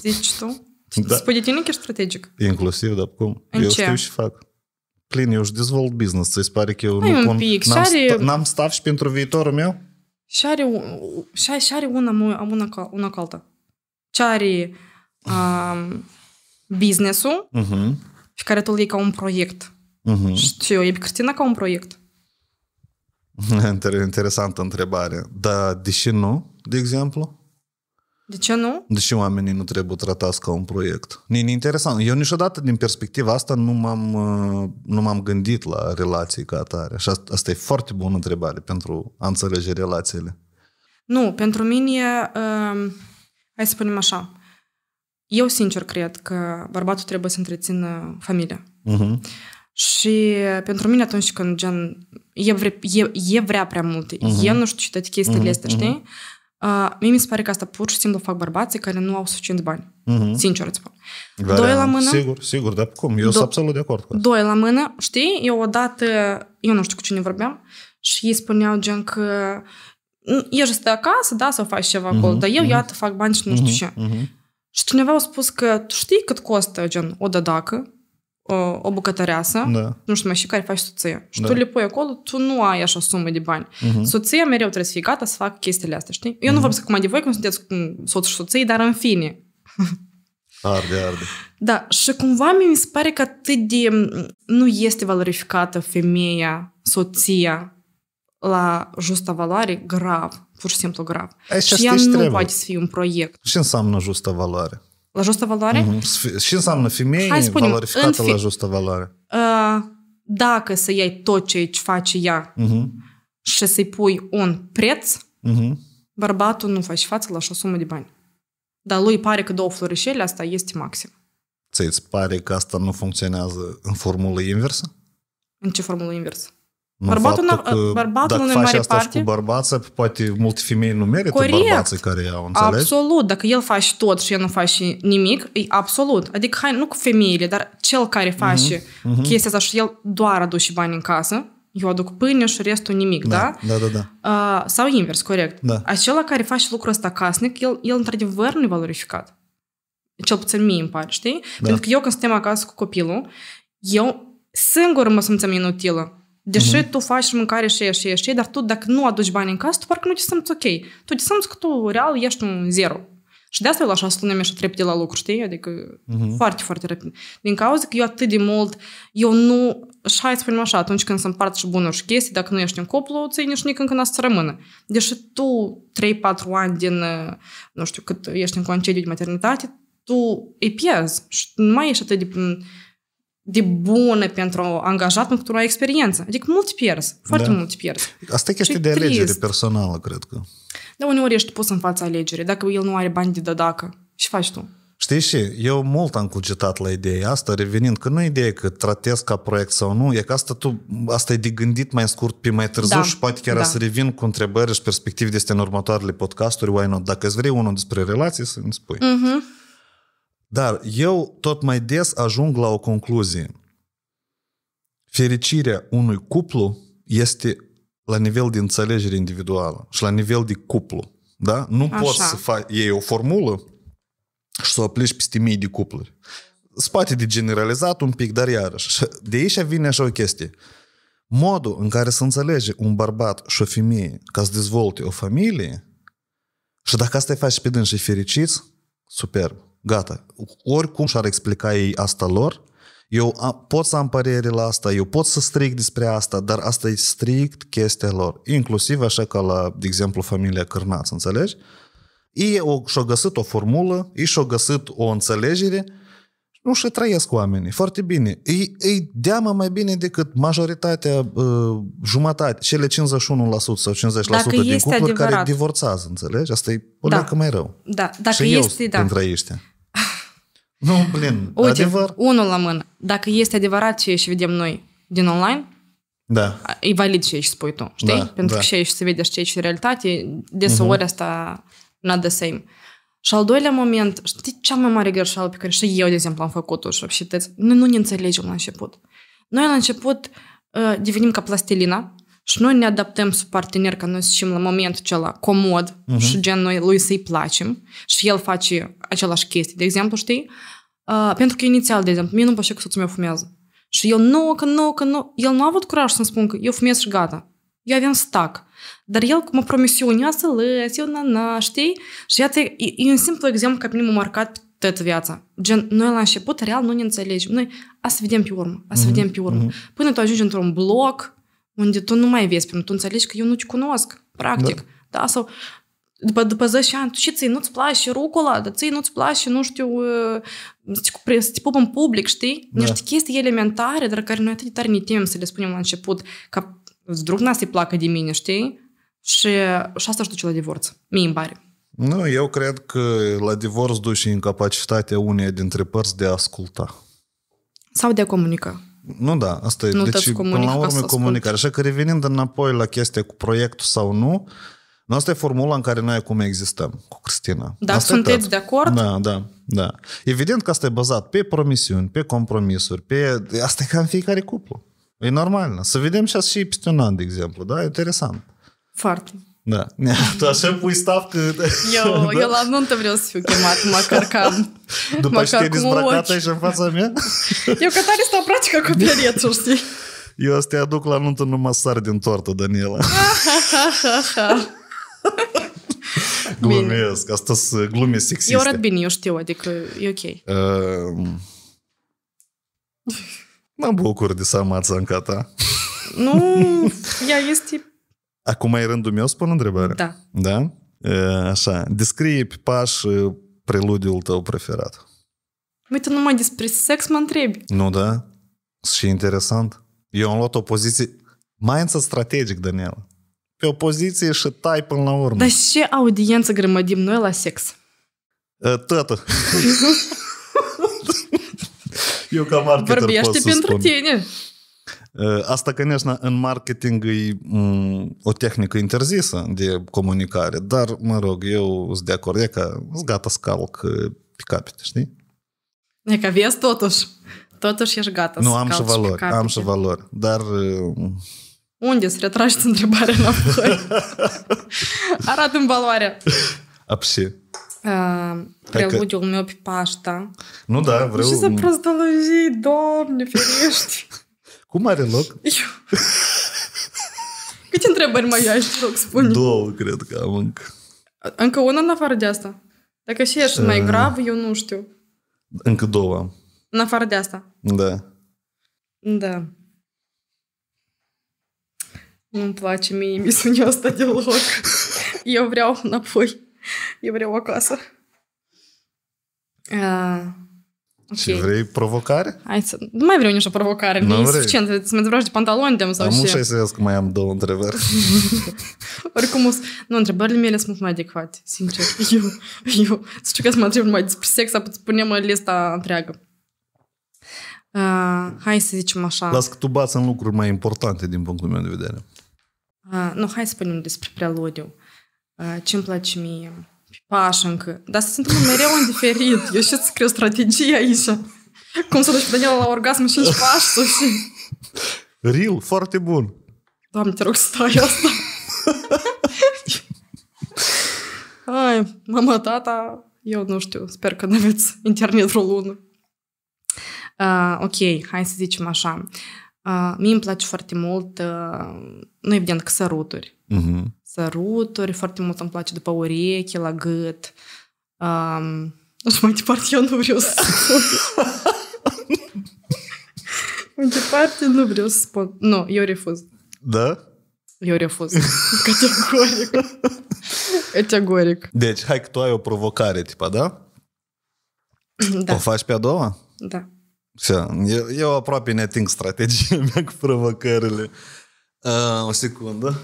Zici tu? Da. Spune tine că ești strategic? Inclusiv, dar cum? În eu ce? știu și fac. Plin, eu își dezvolt business. ți pare că eu Ai nu pun... Pic. N-am, are... n-am staff și pentru viitorul meu? Și are, și are, și are una, una, una cu alta. Ce are um, business-ul uh-huh. pe care tu îl iei ca un proiect. Uh-huh. Mhm. Știu, e pe Cristina ca un proiect. Interesantă întrebare. Dar de ce nu, de exemplu? De ce nu? De ce oamenii nu trebuie tratați ca un proiect? E interesant. Eu niciodată din perspectiva asta nu m-am, uh, nu m-am gândit la relații ca atare. Și asta, asta e foarte bună întrebare pentru a înțelege relațiile. Nu, pentru mine, uh, hai să spunem așa, eu sincer cred că bărbatul trebuie să întrețină familia. Uh-huh. Și pentru mine atunci când gen, e, vre, e, e vrea prea mult, uh-huh. e mhm. nu știu ce toate chestiile mhm, uh-huh. astea, știi? Mhm. Uh, mie mi se pare că asta pur și simplu fac bărbații care nu au suficient bani. Uh-huh. Sincer îți spun. Doi la mână. Sigur, sigur, dar cum? Eu sunt absolut de acord cu asta. Doi la mână, știi? Eu odată, eu nu știu cu cine vorbeam, și ei spuneau gen că ești stă acasă, da, să faci ceva uh-huh. acolo, dar eu, uh-huh. iată, fac bani și nu uh-huh. știu ce. Uh-huh. Și cineva a spus că tu știi cât costă, gen, o dădacă, o bucătăreasă, da. nu știu mai și care faci soție. Și da. tu le pui acolo, tu nu ai așa sumă de bani. Uh-huh. Soția mereu trebuie să fie gata să fac chestiile astea, știi? Eu uh-huh. nu vorbesc acum de voi, cum sunteți cu soțul și soție, dar în fine. Arde, arde. Da, și cumva mi se pare că atât de... Nu este valorificată femeia, soția, la justa valoare, grav, pur și simplu grav. Aici și ea nu trebuie. poate să fie un proiect. Ce înseamnă justa valoare? La justă valoare? Mm-hmm. Și înseamnă femeie Hai, spunem, valorificată în fi... la justă valoare. Uh, dacă să iei tot ce îți face ea mm-hmm. și să-i pui un preț, mm-hmm. bărbatul nu face față la așa sumă de bani. Dar lui pare că două florișele asta este maxim. Ți-ți pare că asta nu funcționează în formulă inversă? În ce formulă inversă? Bărbatul, în, uh, bărbatul dacă în faci mare asta parte, și cu bărbață, poate multe femei nu merită corect, bărbații care au înțeles. Absolut, dacă el faci tot și el nu face nimic, e absolut. Adică, hai, nu cu femeile, dar cel care mhm, face uh-huh, uh-huh. chestia asta și el doar aduce bani în casă, eu aduc pâine și restul nimic, da? Da, da, da. da. Uh, sau invers, corect. Da. Acela care face lucrul ăsta casnic, el, el într-adevăr nu e valorificat. Cel puțin mie îmi pare, știi? Da. Pentru că eu când suntem acasă cu copilul, eu singur mă simțeam inutilă Deși uh-huh. Mhm. tu faci mâncare și ieși, ieși, dar tu dacă nu aduci bani în casă, tu parcă nu te simți ok. Tu te simți că tu real ești un zero. Și de asta eu așa să și trepte la lucru, știi? Adică uh-huh. foarte, foarte repede. Din cauza că eu atât de mult, eu nu... Și hai să spunem așa, atunci când sunt împart și bună și chestii, dacă nu ești în cuplu, ții nici nici încă n să rămână. Deși tu 3-4 ani din, nu știu, cât ești în concediu de maternitate, tu îi pierzi și nu mai ești atât de de bune pentru angajat, pentru că ai experiență. Adică mulți pierzi, foarte da. mulți pierzi. Asta e chestie de alegere trist. personală, cred că. Da, uneori ești pus în fața alegerii. Dacă el nu are bani de dădacă, și faci tu? Știi și eu mult am cugetat la ideea asta, revenind, că nu e ideea că tratez ca proiect sau nu, e că asta, tu, asta e de gândit mai scurt pe mai târziu da, și poate chiar da. să revin cu întrebări și perspective de este în următoarele podcasturi, why not? Dacă îți vrei unul despre relații, să-mi spui. Uh-huh. Dar eu tot mai des ajung la o concluzie. Fericirea unui cuplu este la nivel de înțelegere individuală și la nivel de cuplu. Da? Nu Așa. poți să faci, iei o formulă și să o aplici peste mii de cupluri. Spate de generalizat un pic, dar iarăși. De aici vine așa o chestie. Modul în care se înțelege un bărbat și o femeie ca să dezvolte o familie și dacă asta îi faci pe dâns și fericiți, superb. Gata. Oricum și-ar explica ei asta lor, eu pot să am părere la asta, eu pot să strig despre asta, dar asta e strict chestia lor. Inclusiv așa ca la, de exemplu, familia Cârnaț, înțelegi? Ei o, și-au găsit o formulă, ei și-au găsit o înțelegere nu și trăiesc oamenii. Foarte bine. Ei, ei deamă mai bine decât majoritatea, uh, jumătate, cele 51% sau 50% Dacă din cupluri adevărat. care divorțează, înțelegi? Asta e o da. mai rău. Da. Dacă și este, eu da. Nu, blin, Uite, adevăr. unul la mână. Dacă este adevărat ce și vedem noi din online, da. e valid ce ești spui tu, știi? Da, Pentru da. că și aici se vede și aici realitate, deseori uh-huh. asta not the same. Și al doilea moment, știi cea mai mare greșeală pe care și eu, de exemplu, am făcut-o și și noi nu ne înțelegem la început. Noi la început uh, devenim ca plastilina, și noi ne adaptăm sub partener ca noi să ieșim la momentul acela comod uh-huh. și gen noi lui să-i placem și el face același chestii, de exemplu, știi? Uh, pentru că inițial, de exemplu, mie nu-mi plăcea că soțul meu fumează. Și el nu, că nu, că nu, el nu a avut curaj să-mi spun că eu fumez și gata. Eu aveam stac. Dar el mă promisiunea să lăs, eu na, na, știi? Și iată, e, e un simplu exemplu că pe mine m-a marcat toată viața. Gen, noi la început real nu ne înțelegem. Noi, a să vedem pe urmă, a să mm-hmm. vedem pe urmă. Mhm. Până tu ajungi într-un bloc, unde tu nu mai vezi, pentru că tu înțelegi că eu nu-ți cunosc, practic. Da. da? Sau după, după 10 ani, tu și ții, nu-ți place rucola, dar ții, nu-ți place, nu știu, uh, să te pup în public, știi? Da. Niște chestii elementare, dar care noi atât de tare ne temem să le spunem la început, ca zdruc n să-i placă de mine, știi? Și, și asta știu la divorț. Mie îmi pare. Nu, eu cred că la divorț duce incapacitatea unei dintre părți de a asculta. Sau de a comunica. Nu, da, asta e. Nu deci, până la urmă, comunicare. Așa că revenind înapoi la chestia cu proiectul sau nu, nu asta e formula în care noi acum existăm cu Cristina. Da, asta sunteți de acord? Da, da, da. Evident că asta e bazat pe promisiuni, pe compromisuri, pe... Asta e ca în fiecare cuplu. E normal. Să vedem și asta și peste un an, de exemplu, da? E interesant. Foarte. Da. Tu așa pui staff că... Eu, da? eu la nuntă vreau să fiu chemat, măcar ca... După ce te dezbrăcat aici în fața mea? Eu că tare stau practic cu periețul, știi? Eu să te aduc la nuntă numai sar din tortă, Daniela. Glumesc, asta sunt glume sexiste. Eu arăt bine, eu știu, adică e ok. Uh, mă bucur de samața în ta. Nu, ea este Acum e rândul meu să pun întrebare? Da. Da? Așa, descrie pe paș preludiul tău preferat. tu numai despre sex mă întrebi. Nu, da? Și interesant. Eu am luat o poziție însă strategic, Daniela. Pe o poziție și tai până la urmă. Dar ce audiență grămădim noi la sex? Tată. Eu cam ar Vorbește pentru spun. tine. Э, Asta, конечно, în marketing e mm, o tehnică interzisă de comunicare, dar, mă rog, eu sunt de acord, e că sunt gata să calc pe capete, știi? E că vezi totuși. Totuși ești gata nu, să am și valori, am și valori, dar... Unde să retrageți întrebarea înapoi? arată în valoare. Apsi. Ă, Preludiul meu pe Pașta. Nu da, vreau... Și să prăzdălăji, Doamne, ferești! Cum are loc? Eu... Câte întrebări mai ai, te rog, spune? Două, cred că am încă. Încă una în afară de asta? Dacă și ești mai grav, eu nu știu. Încă două. În afară de asta? Da. Da. Nu-mi place mie misiunea asta deloc. Eu vreau înapoi. Eu vreau acasă. Uh. Okay. Și vrei provocare? Hai să... Nu mai vreau nicio provocare, nu e vrei. suficient. Să mă debroși de pantaloni, de sau Am ușa să că mai am două întrebări. Oricum, nu, întrebările mele sunt mai adecvate, sincer. Eu, eu, să știu că să mă întreb mai despre sex, să punem lista întreagă. Uh, hai să zicem așa. Las că tu bați în lucruri mai importante din punctul meu de vedere. Uh, nu, hai să spunem despre preludiu. Uh, ce-mi place mie pași încă. Dar se întâmplă mereu în diferit. Eu știu să scriu strategie aici. Cum să duci pe Daniela la orgasm și 5 pași sau și... Real, foarte bun. Doamne, te rog, stai asta. Ai, mama, tata, eu nu știu, sper că nu aveți internet vreo lună. Uh, ok, hai să zicem așa. Uh, mie îmi place foarte mult, uh, nu evident că săruturi. Uh-huh săruturi, foarte mult îmi place după ureche, la gât. Um, și mai departe eu nu vreau să spun. mai departe nu vreau să spun. Nu, eu refuz. Da? Eu refuz. Categoric. Categoric. Deci, hai că tu ai o provocare, tipa, da? Da. O faci pe a doua? Da. Eu, eu aproape ne ating strategia mea cu provocările. Uh, o secundă.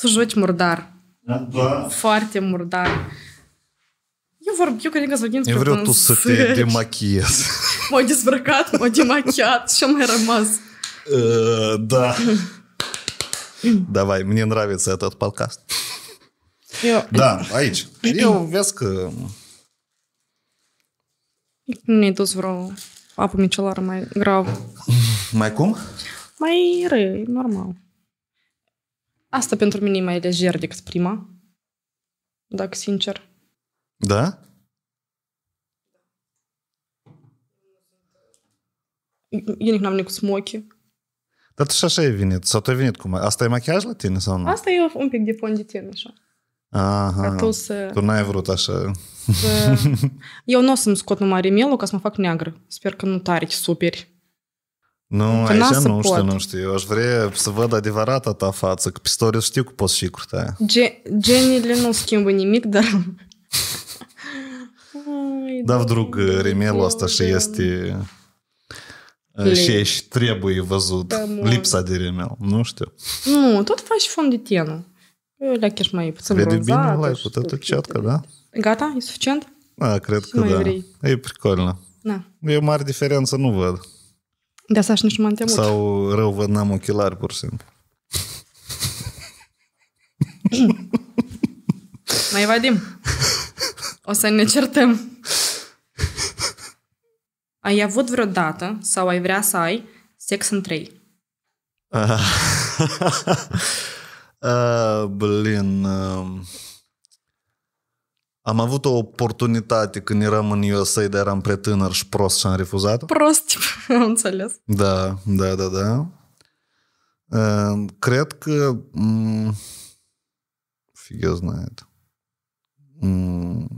Sunt joci murdar. Da. Foarte murdar. Eu, vorb, eu cred că sunt Eu vreau tu să te demachez. M-au dezbrăcat, m-au demachiat și am mai rămas. Uh, да. Давай, мне нравится этот подкаст. Eu... Da, aici. Eu vezi că... Nu i-ai dus vreo apă micelară mai grav. Mai cum? Mai răi, normal. Asta pentru mine e mai lejer decât prima, dacă sincer. Da? Eu nici n-am nici cu smoky. Dar tu și așa ai venit? Sau tu ai venit cum? Asta e machiaj la tine sau nu? Asta e un pic de fond de tine, așa. Aha, tu, să, tu n-ai vrut așa. Să... Eu nu o să-mi scot numai remelul ca să mă fac neagră. Sper că nu tare superi. Nu, că aici nu, nu pot. știu, nu știu. Eu aș vrea să văd adevărata ta față, că Pistorius știu că poți și curtea. Gen- genile nu schimbă nimic, dar... da, vdrug remelul ăsta și este... Și ești trebuie văzut da, lipsa de remel, nu știu. Nu, tot faci fond de tenă. Eu le chiar mai puțin Vede bine like-ul, tot cetcă, da? Gata? E suficient? Da, cred că da. E pricolnă. Da. Eu mare diferență nu văd. De asta și nici nu m-am temut. Sau rău văd n-am ochelari, pur și simplu. Mai vadim. O să ne certăm. Ai avut vreodată sau ai vrea să ai sex în trei? Uh, uh, blin... Uh... Am avut o oportunitate când eram în USA, dar eram prea tânăr și prost și am refuzat Prost, am înțeles. Da, da, da, da. Ehm, cred că... Mm, Figă знает. Mm,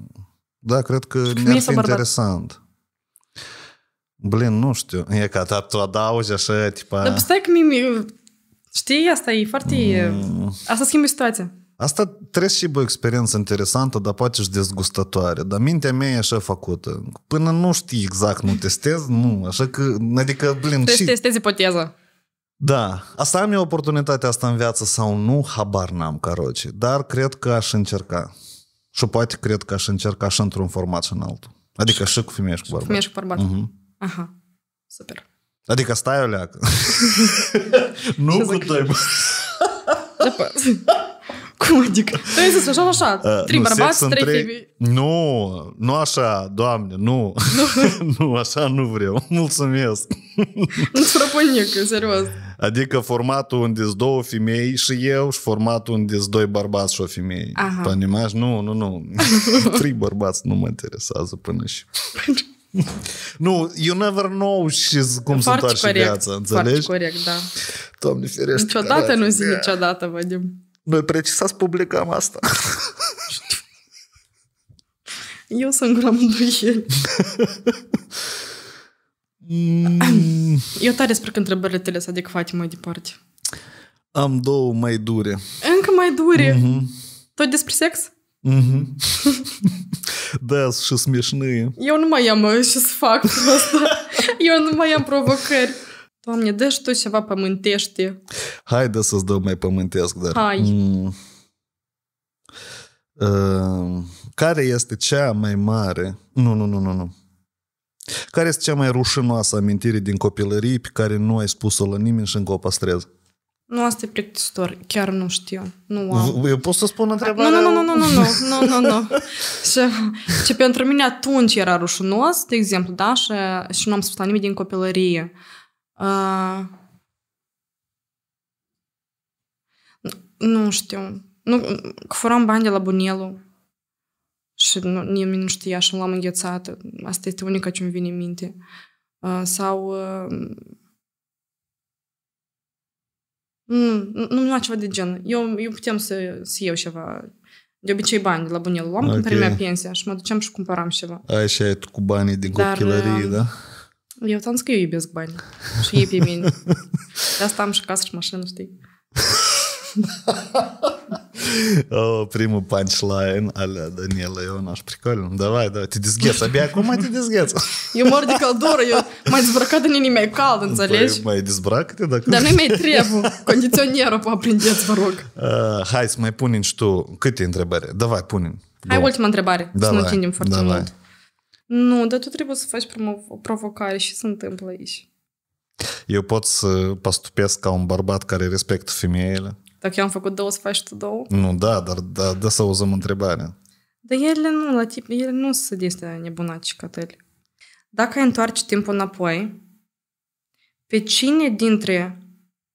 da, cred că mi-ar fi interesant. Blin, nu știu. E ca ta tu adauzi așa, tipa... Dar stai că mi... Știi, asta e foarte... Mm. Asta schimbă situația. Asta trebuie și o experiență interesantă, dar poate și dezgustătoare. Dar mintea mea e așa făcută. Până nu știi exact, nu testez, nu. Așa că, adică, blin, Trebuie și... să ipoteza. Da. Asta am eu oportunitatea asta în viață sau nu, habar n-am, caroci. Dar cred că aș încerca. Și poate cred că aș încerca și într-un format și în altul. Adică și cu femeie și cu bărbat. Femeie și cu bărbat. Uh-huh. Aha. Super. Adică stai o leacă. nu cu doi cum adică? Tu ai zis așa, așa, uh, trei bărbați, trei, trei femei. Nu, nu așa, doamne, nu. Nu, nu așa nu vreau. Mulțumesc. Nu-ți propun nică, serios. Adică formatul unde sunt două femei și eu și formatul unde sunt doi bărbați și o femeie. Aha. Понимаешь? Nu, nu, nu. trei bărbați nu mă interesează până și... Nu, you never know și cum se întoarce viața, înțelegi? Foarte corect, da. Doamne ferește. Niciodată nu zic niciodată, Vadim. Noi precisați publicăm asta. Eu sunt gura el. Mm. Eu tare sper că întrebările tale sunt adecvate mai departe. Am două mai dure. Încă mai dure? Mm-hmm. Tot despre sex? Mm-hmm. da, și smișnie. Eu nu mai am ce să fac asta. Eu nu mai am provocări. Doamne, dă și tu ceva pământește. Haide să-ți dau mai pământesc, dar... Hai. Mm. Uh, care este cea mai mare... Nu, nu, nu, nu, nu. Care este cea mai rușinoasă amintire din copilărie pe care nu ai spus-o la nimeni și încă o păstrezi? Nu, asta e plictisitor. Chiar nu știu. Nu am. Eu pot să spun întrebarea? Nu, nu, nu, nu, nu, nu, nu, nu, nu. și, și pentru mine atunci era rușinos, de exemplu, da? Și, și nu am spus la nimeni din copilărie. Uh, Uh, nu știu. Nu, că furam bani de la bunelul. Și nu, nimeni nu știa și l-am înghețat. Asta este unica ce îmi vine în minte. Uh, sau... Uh, nu, nu, nu ceva de gen. Eu, eu putem să, să iau ceva de obicei bani de la bunelul. Luam okay. când primea pensia și mă duceam și cumpăram ceva. Așa e tu cu banii din copilărie, Dar, da? Eu ți-am zis că eu iubesc bani. Și ei pe mine. De asta am și casă și mașină, știi? oh, primul punchline ale Daniela Ionaș. Прикольно. Давай, давай. Te dezgheți. Abia acum te dezgheți. eu mor de căldură. Eu mai dezbrăcat în inima e cald, înțelegi? Păi, mai dezbracă-te dacă... Dar nu mai trebuie. Condiționierul aprindeți, vă rog. Uh, hai să mai punem și tu câte întrebări. Давай, punem. Hai, ultima întrebare. să nu tindem foarte давай. mult. Nu, dar tu trebuie să faci o provocare și se întâmplă aici. Eu pot să pastupesc ca un bărbat care respectă femeile? Dacă eu am făcut două, să faci tu două? Nu, da, dar da, da să auzăm întrebarea. Dar ele nu, la tip, ele nu sunt este nebunaci ca tăi. Dacă ai întoarce timpul înapoi, pe cine dintre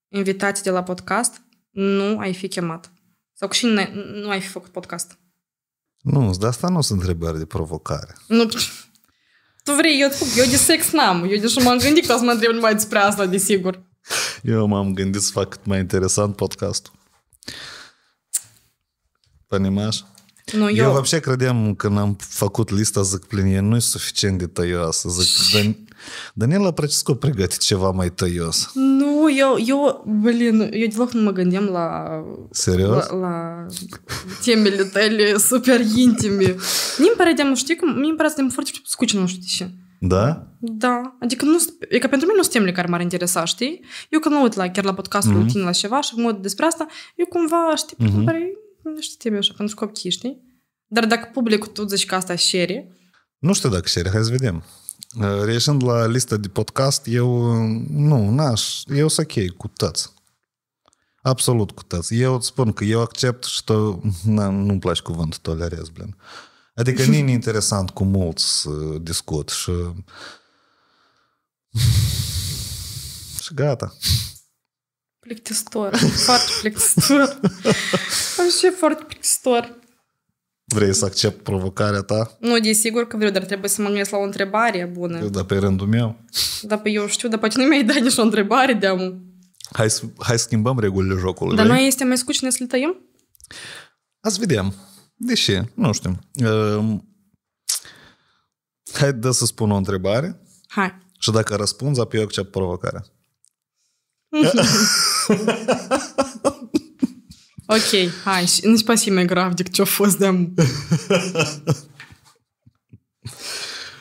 invitații de la podcast nu ai fi chemat? Sau cu cine nu ai fi făcut podcast? Nu, dar asta nu sunt întrebări de provocare. Nu, tu vrei, eu eu de sex n-am. Eu deși m-am gândit o să mă întreb numai despre asta, desigur. Eu m-am gândit să fac cât mai interesant podcastul. Понимаешь? Nu, eu... eu вообще credeam n am făcut lista, zic plin, e nu e suficient de tăioasă. Zic, Danila Prăcescu pregătit ceva mai tăios. Nu, eu, eu, blin, eu deloc nu mă gândeam la... Serios? La, la temele tale super intime. mi pare de știi cum, mi pare să foarte scuci, nu știu de ce. Da? Da. Adică nu, e că pentru mine nu sunt temele care m-ar interesa, știi? Eu când mă uit la, chiar la podcastul mm-hmm. tine la ceva și mă uit despre asta, eu cumva, știi, mm-hmm. pare, nu știu, teme așa, pentru copii, știi? Dar dacă publicul tot zici că asta șeri... Nu știu dacă șeri, hai să vedem. Uh, Reșind la lista de podcast, eu nu, n-aș, eu sunt ok cu tăți. Absolut cu tăți. Eu îți spun că eu accept și tu, na, nu-mi place cuvântul tolerez, blin. Adică nu e interesant cu mulți să discut și... și gata. Plictisitor, foarte plictisitor. și foarte plictisitor. Vrei să accept provocarea ta? Nu, desigur că vreau, dar trebuie să mă gândesc la o întrebare bună. Eu, dar pe rândul meu. Da, pe păi, eu știu, dar poate nu mi-ai dat nici o întrebare de am. Hai, hai schimbăm regulile jocului. Dar noi este mai ne să le tăiem? Ați vedem. Deși, nu știu. Uh, hai da să spun o întrebare. Hai. Și dacă răspunzi, apoi eu accept provocarea. Ok, hai, nu mai grav gravdic ce-a fost de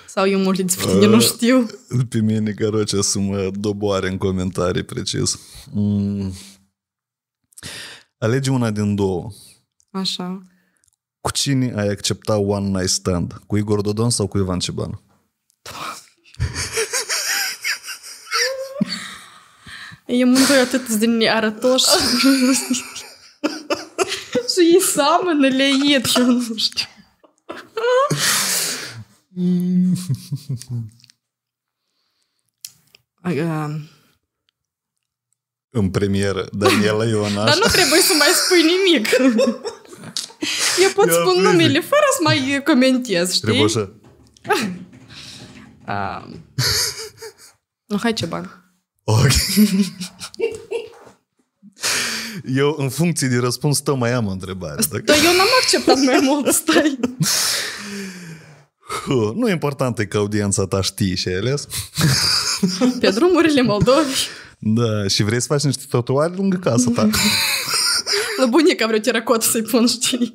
Sau eu multe despre nu uh, știu. Pe mine, căroce, să mă doboare în comentarii precis. Mm. Alege una din două. Așa. Cu cine ai accepta One Night Stand? Cu Igor Dodon sau cu Ivan Ceban? Eu mândoi atât de arătoși. suyu seamănă, le iet eu nu știu. uh, în premieră, Daniela Ionaș. Dar nu trebuie să mai spui nimic. Eu pot Eu spun numele fără să mai comentez, știi? Trebuie așa. Uh, nu, hai ce bani. Ok. Eu, în funcție de răspuns tău, mai am o întrebare. Dacă... Dar eu n-am acceptat mai mult, stai. Nu e important că audiența ta știe și ai ales. Pe drumurile Moldovei. Da, și vrei să faci niște tatuaje lângă casa ta. La bunica vreau tiracot să-i pun, știi?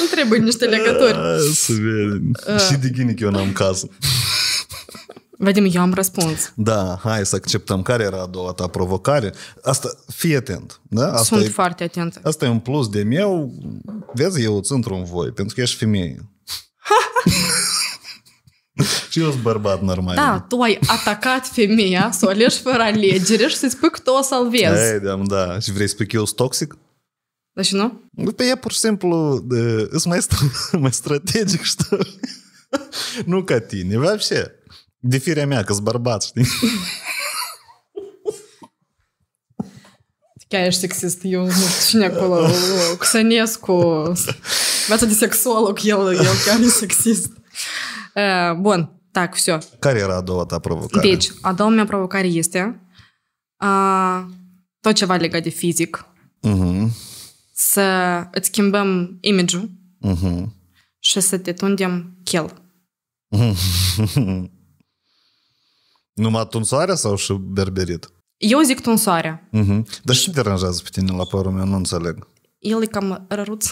Nu trebuie niște legături. Ah, să vedem. Ah. Și de ghinic eu n-am casă. Vedem, eu am răspuns. Da, hai să acceptăm. Care era a doua ta provocare? Asta, fii atent. Da? Asta Sunt e, foarte atent. Asta e un plus de meu. Vezi, eu îți intru în voi, pentru că ești femeie. Și eu sunt bărbat normal. Da, tu ai atacat femeia, să o alegi fără alegere și să-i spui că tu o să-l vezi. da, da. Și vrei să spui că eu sunt toxic? Da, și nu? Pe păi ea pur și simplu sunt mai, mai strategic, știi? nu ca tine, вообще. De firea mea, că-s bărbat, știi? Chiar ești sexist, eu nu știu cine acolo, Cusenescu, viața de sexolog, el, el chiar e sexist. Uh, bun, так, все. Care era a doua ta provocare? Deci, a doua mea provocare este uh, tot ceva legat de fizic, uh-huh. să îți schimbăm image-ul uh-huh. și să te tundem chel. Uh-huh. Numai tunsoarea sau și berberit? Eu zic tunsoarea. Uh-huh. Dar și deranjează pe tine la părul meu? Nu înțeleg. El e cam răruț.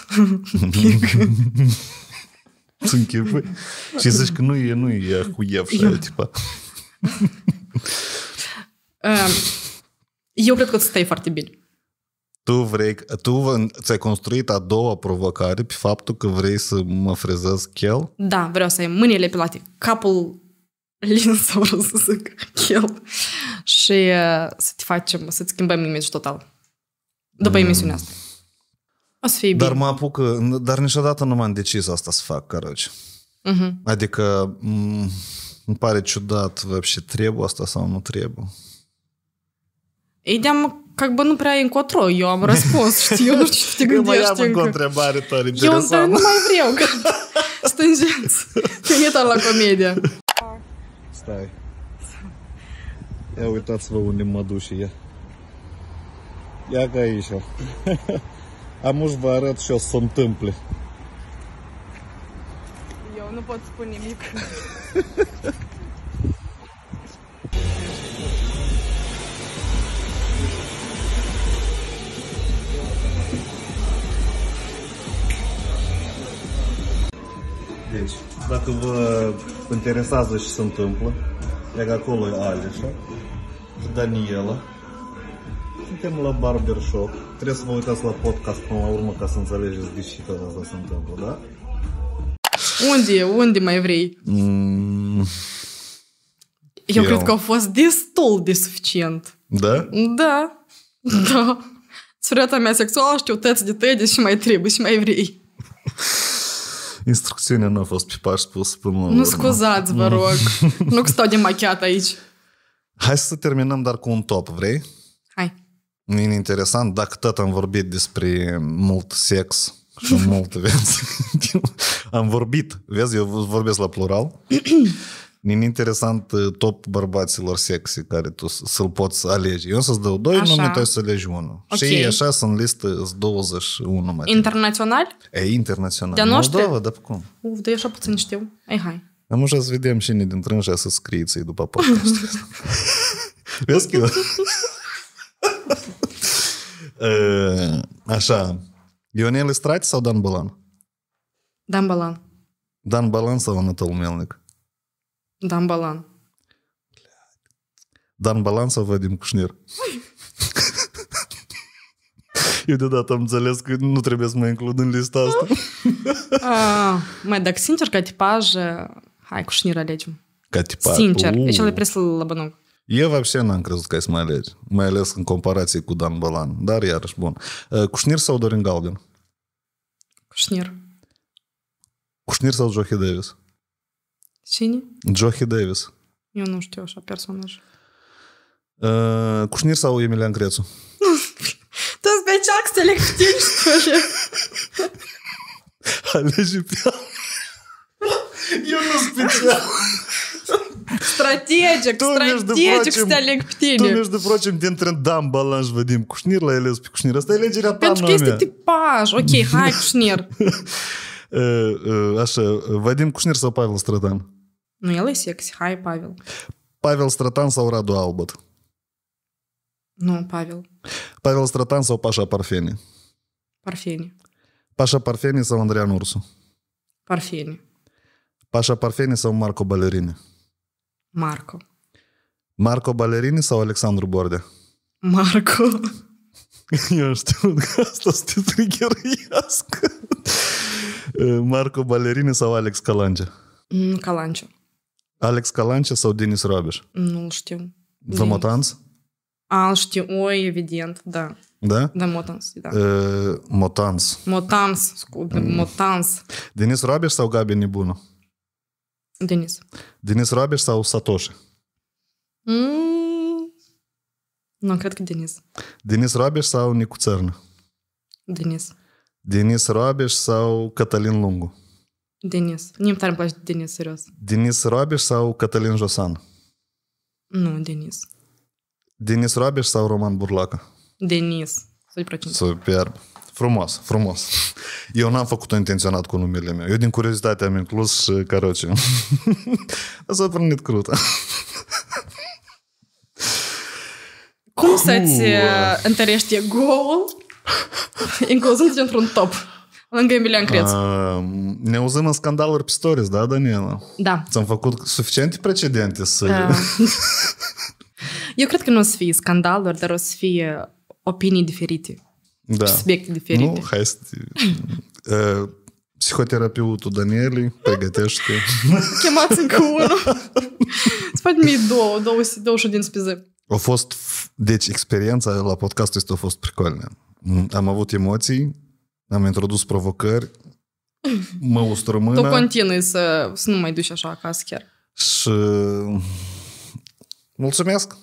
Și zici că nu e, nu e ef și aia, tipa. Eu cred că stai foarte bine. Tu vrei, tu ți-ai construit a doua provocare pe faptul că vrei să mă frezez chel? Da, vreau să ai mâinile pe capul lin sau vreau să zic chel și uh, să-ți facem, să-ți schimbăm image total. După mm. emisiunea asta. O să fie bine. Dar mă apuc, dar niciodată nu m-am decis asta să fac, căroci. Mm-hmm. Adică m- îmi pare ciudat, și trebuie asta sau nu trebuie. Ei Ideam как бы, ну, prea încotro, eu am răspuns, știi, eu nu știu ce te gândești. Eu mai am încă o întrebare tare interesantă. Eu nu mai vreau, că stângeți. Finita la comedie stai. Ia uitați-vă unde mă duc și ea. Ia ca aici. Am uși vă arăt și o să se întâmple. Eu nu pot spune nimic. Deci, dacă vă interesează ce se întâmplă, iar acolo e Alisa și Daniela. Suntem la barbershop. Trebuie să vă uitați la podcast până la urmă ca să înțelegeți de ce tot asta se întâmplă, da? Unde? Unde mai vrei? Mm, eu, eu cred că a fost destul de suficient. Da? Da. Da. Surata mea sexuală știu tăți de tăi, și mai trebuie și mai vrei. Instrucțiunea nu a fost pe pași pusă până la urmă. Nu scuzați, vă rog. nu că stau de machiat aici. Hai să terminăm dar cu un top, vrei? Hai. E interesant, dacă tot am vorbit despre mult sex și mult, vezi, am vorbit, vezi, eu vorbesc la plural. Din interesant uh, top bărbaților sexy care tu să-l poți alege. Eu să-ți dau doi așa. nume, tu să alegi unul. Okay. Și așa sunt listă 21 mai. Internațional? E internațional. De noștri? Moldova, dar cum? Uf, de așa puțin știu. Ei, hai. Am ușa să vedem cine din trânșa să scrieți după podcast. Vezi că uh, Așa. Ionel Strati sau Dan Balan? Dan Balan. Dan Balan sau Anatol Melnic? Dan Balan. Dan Balan sau Vadim Cușner? Eu deodată am înțeles că nu trebuie să mă includ în lista asta. Mai dacă sincer, ca tipaje, eh, hai, Cușner alegem. Ca tipaj. Sincer, uh. și le presul la bănuc. Eu вообще n-am crezut că ai să mai alegi, mai ales în comparație cu Dan Balan, dar iarăși bun. Eh, Cușnir sau Dorin Galben? Cușnir. Cușnir sau Johi Davis? Cine? Johi Davis. Eu nu știu așa personaj. Uh, Cușnir sau Emilian Crețu? Tu zbeceac să le știi, știu Alege pe Eu nu special. Стратегик, стратегик să aleg pe tine. Tu, между прочим, dintre dam balanș Vadim Cușnir, l-ai ales pe Cușnir. Asta e legerea ta Pentru că este tipaj. Ok, hai Cușnir. Ă, ă, așa, Vadim Cușnir sau Pavel Strătan? Nu, el e sexy. Hai, Pavel. Pavel Stratan sau Radu Albăt? Nu, Pavel. Pavel Stratan sau Pașa Parfeni? Parfeni. Pașa Parfeni sau Andrian Ursu? Parfeni. Pașa Parfeni sau Marco Balerini? Marco. Marco Balerini sau Alexandru Bordea? Marco. Eu știu că asta să te triggeriască. Marco Balerini sau Alex Calange? Calange. Alex Calancea sau Denis Rabeș? Nu știu. Zamotanț? A, știu, o, evident, da. Da? Da, Motans, da. E, Motans. Motans, scuze, mm. Motans. Denis Rabeș sau Gabi Nebună? Denis. Denis Rabeș sau Satoshi? Mm. Nu, cred că Denis. Denis Rabeș sau Nicu Țărnă? Denis. Denis Rabeș sau Cătălin Lungu? Denis. Mie tare îmi place Denis, serios. Denis Robiș sau Cătălin Josan? Nu, Denis. Denis Robiș sau Roman Burlacă? Denis. Superb. Frumos, frumos. Eu n-am făcut-o intenționat cu numele meu. Eu din curiozitate am inclus și uh, Caroce. S-a pornit crută. Cum să-ți uh. Uh, întărești ego-ul incluzându într-un top? Lângă Emilian Creț. ne auzim în scandaluri pe stories, da, Daniela? Da. Ți-am făcut suficiente precedente să... Eu cred că nu o să fie scandaluri, dar o să fie opinii diferite. Da. subiecte diferite. Nu, hai să... uh, psihoterapeutul Danielei, pregătește. Chemați încă unul. Să mi mie două, două, două ședințe pe zi. A fost, deci experiența la podcastul este a fost pricolnă. Am avut emoții, am introdus provocări, mă ustură mâna. Tu continui să, să nu mai duci așa acasă chiar. Și mulțumesc!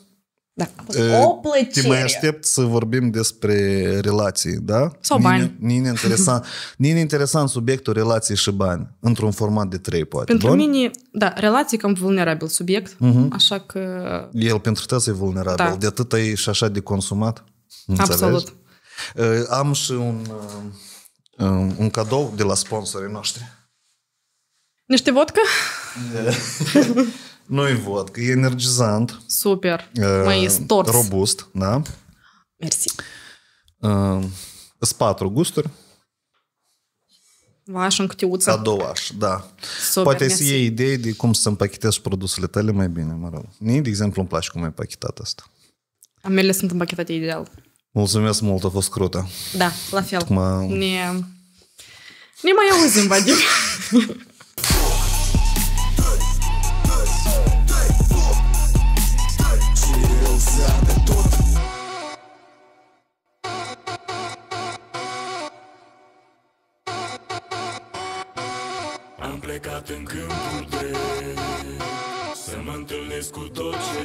Da, o plăcere. Te mai aștept să vorbim despre relații, da? Sau bani. Nini interesant, Nini interesant subiectul relații și bani, într-un format de trei, poate. Pentru bon? mine, da, relații cam vulnerabil subiect, uh-huh. așa că... El pentru tine e vulnerabil, da. de atât e și așa de consumat. Înțelegi? Absolut. Am și un Ehm, un cadou de la sponsorii noștri. Niște vodka? Nu-i vodka, e energizant. Super, ehm, mai stors. Robust, da. Mersi. Ehm, sunt patru gusturi. Vaș în cutiuță. A doua aș, da. Super, Poate să iei idei de cum să împachetezi produsele tale mai bine, mă rog. Mie, de exemplu, îmi place cum e pachetat asta. A mele sunt împachetate ideal. Mulțumesc mult, a fost crută. Da, la fel. Mă... Ne... ne mai auzim, Vadim. Am plecat în câmpul drept Să mă întâlnesc cu tot ce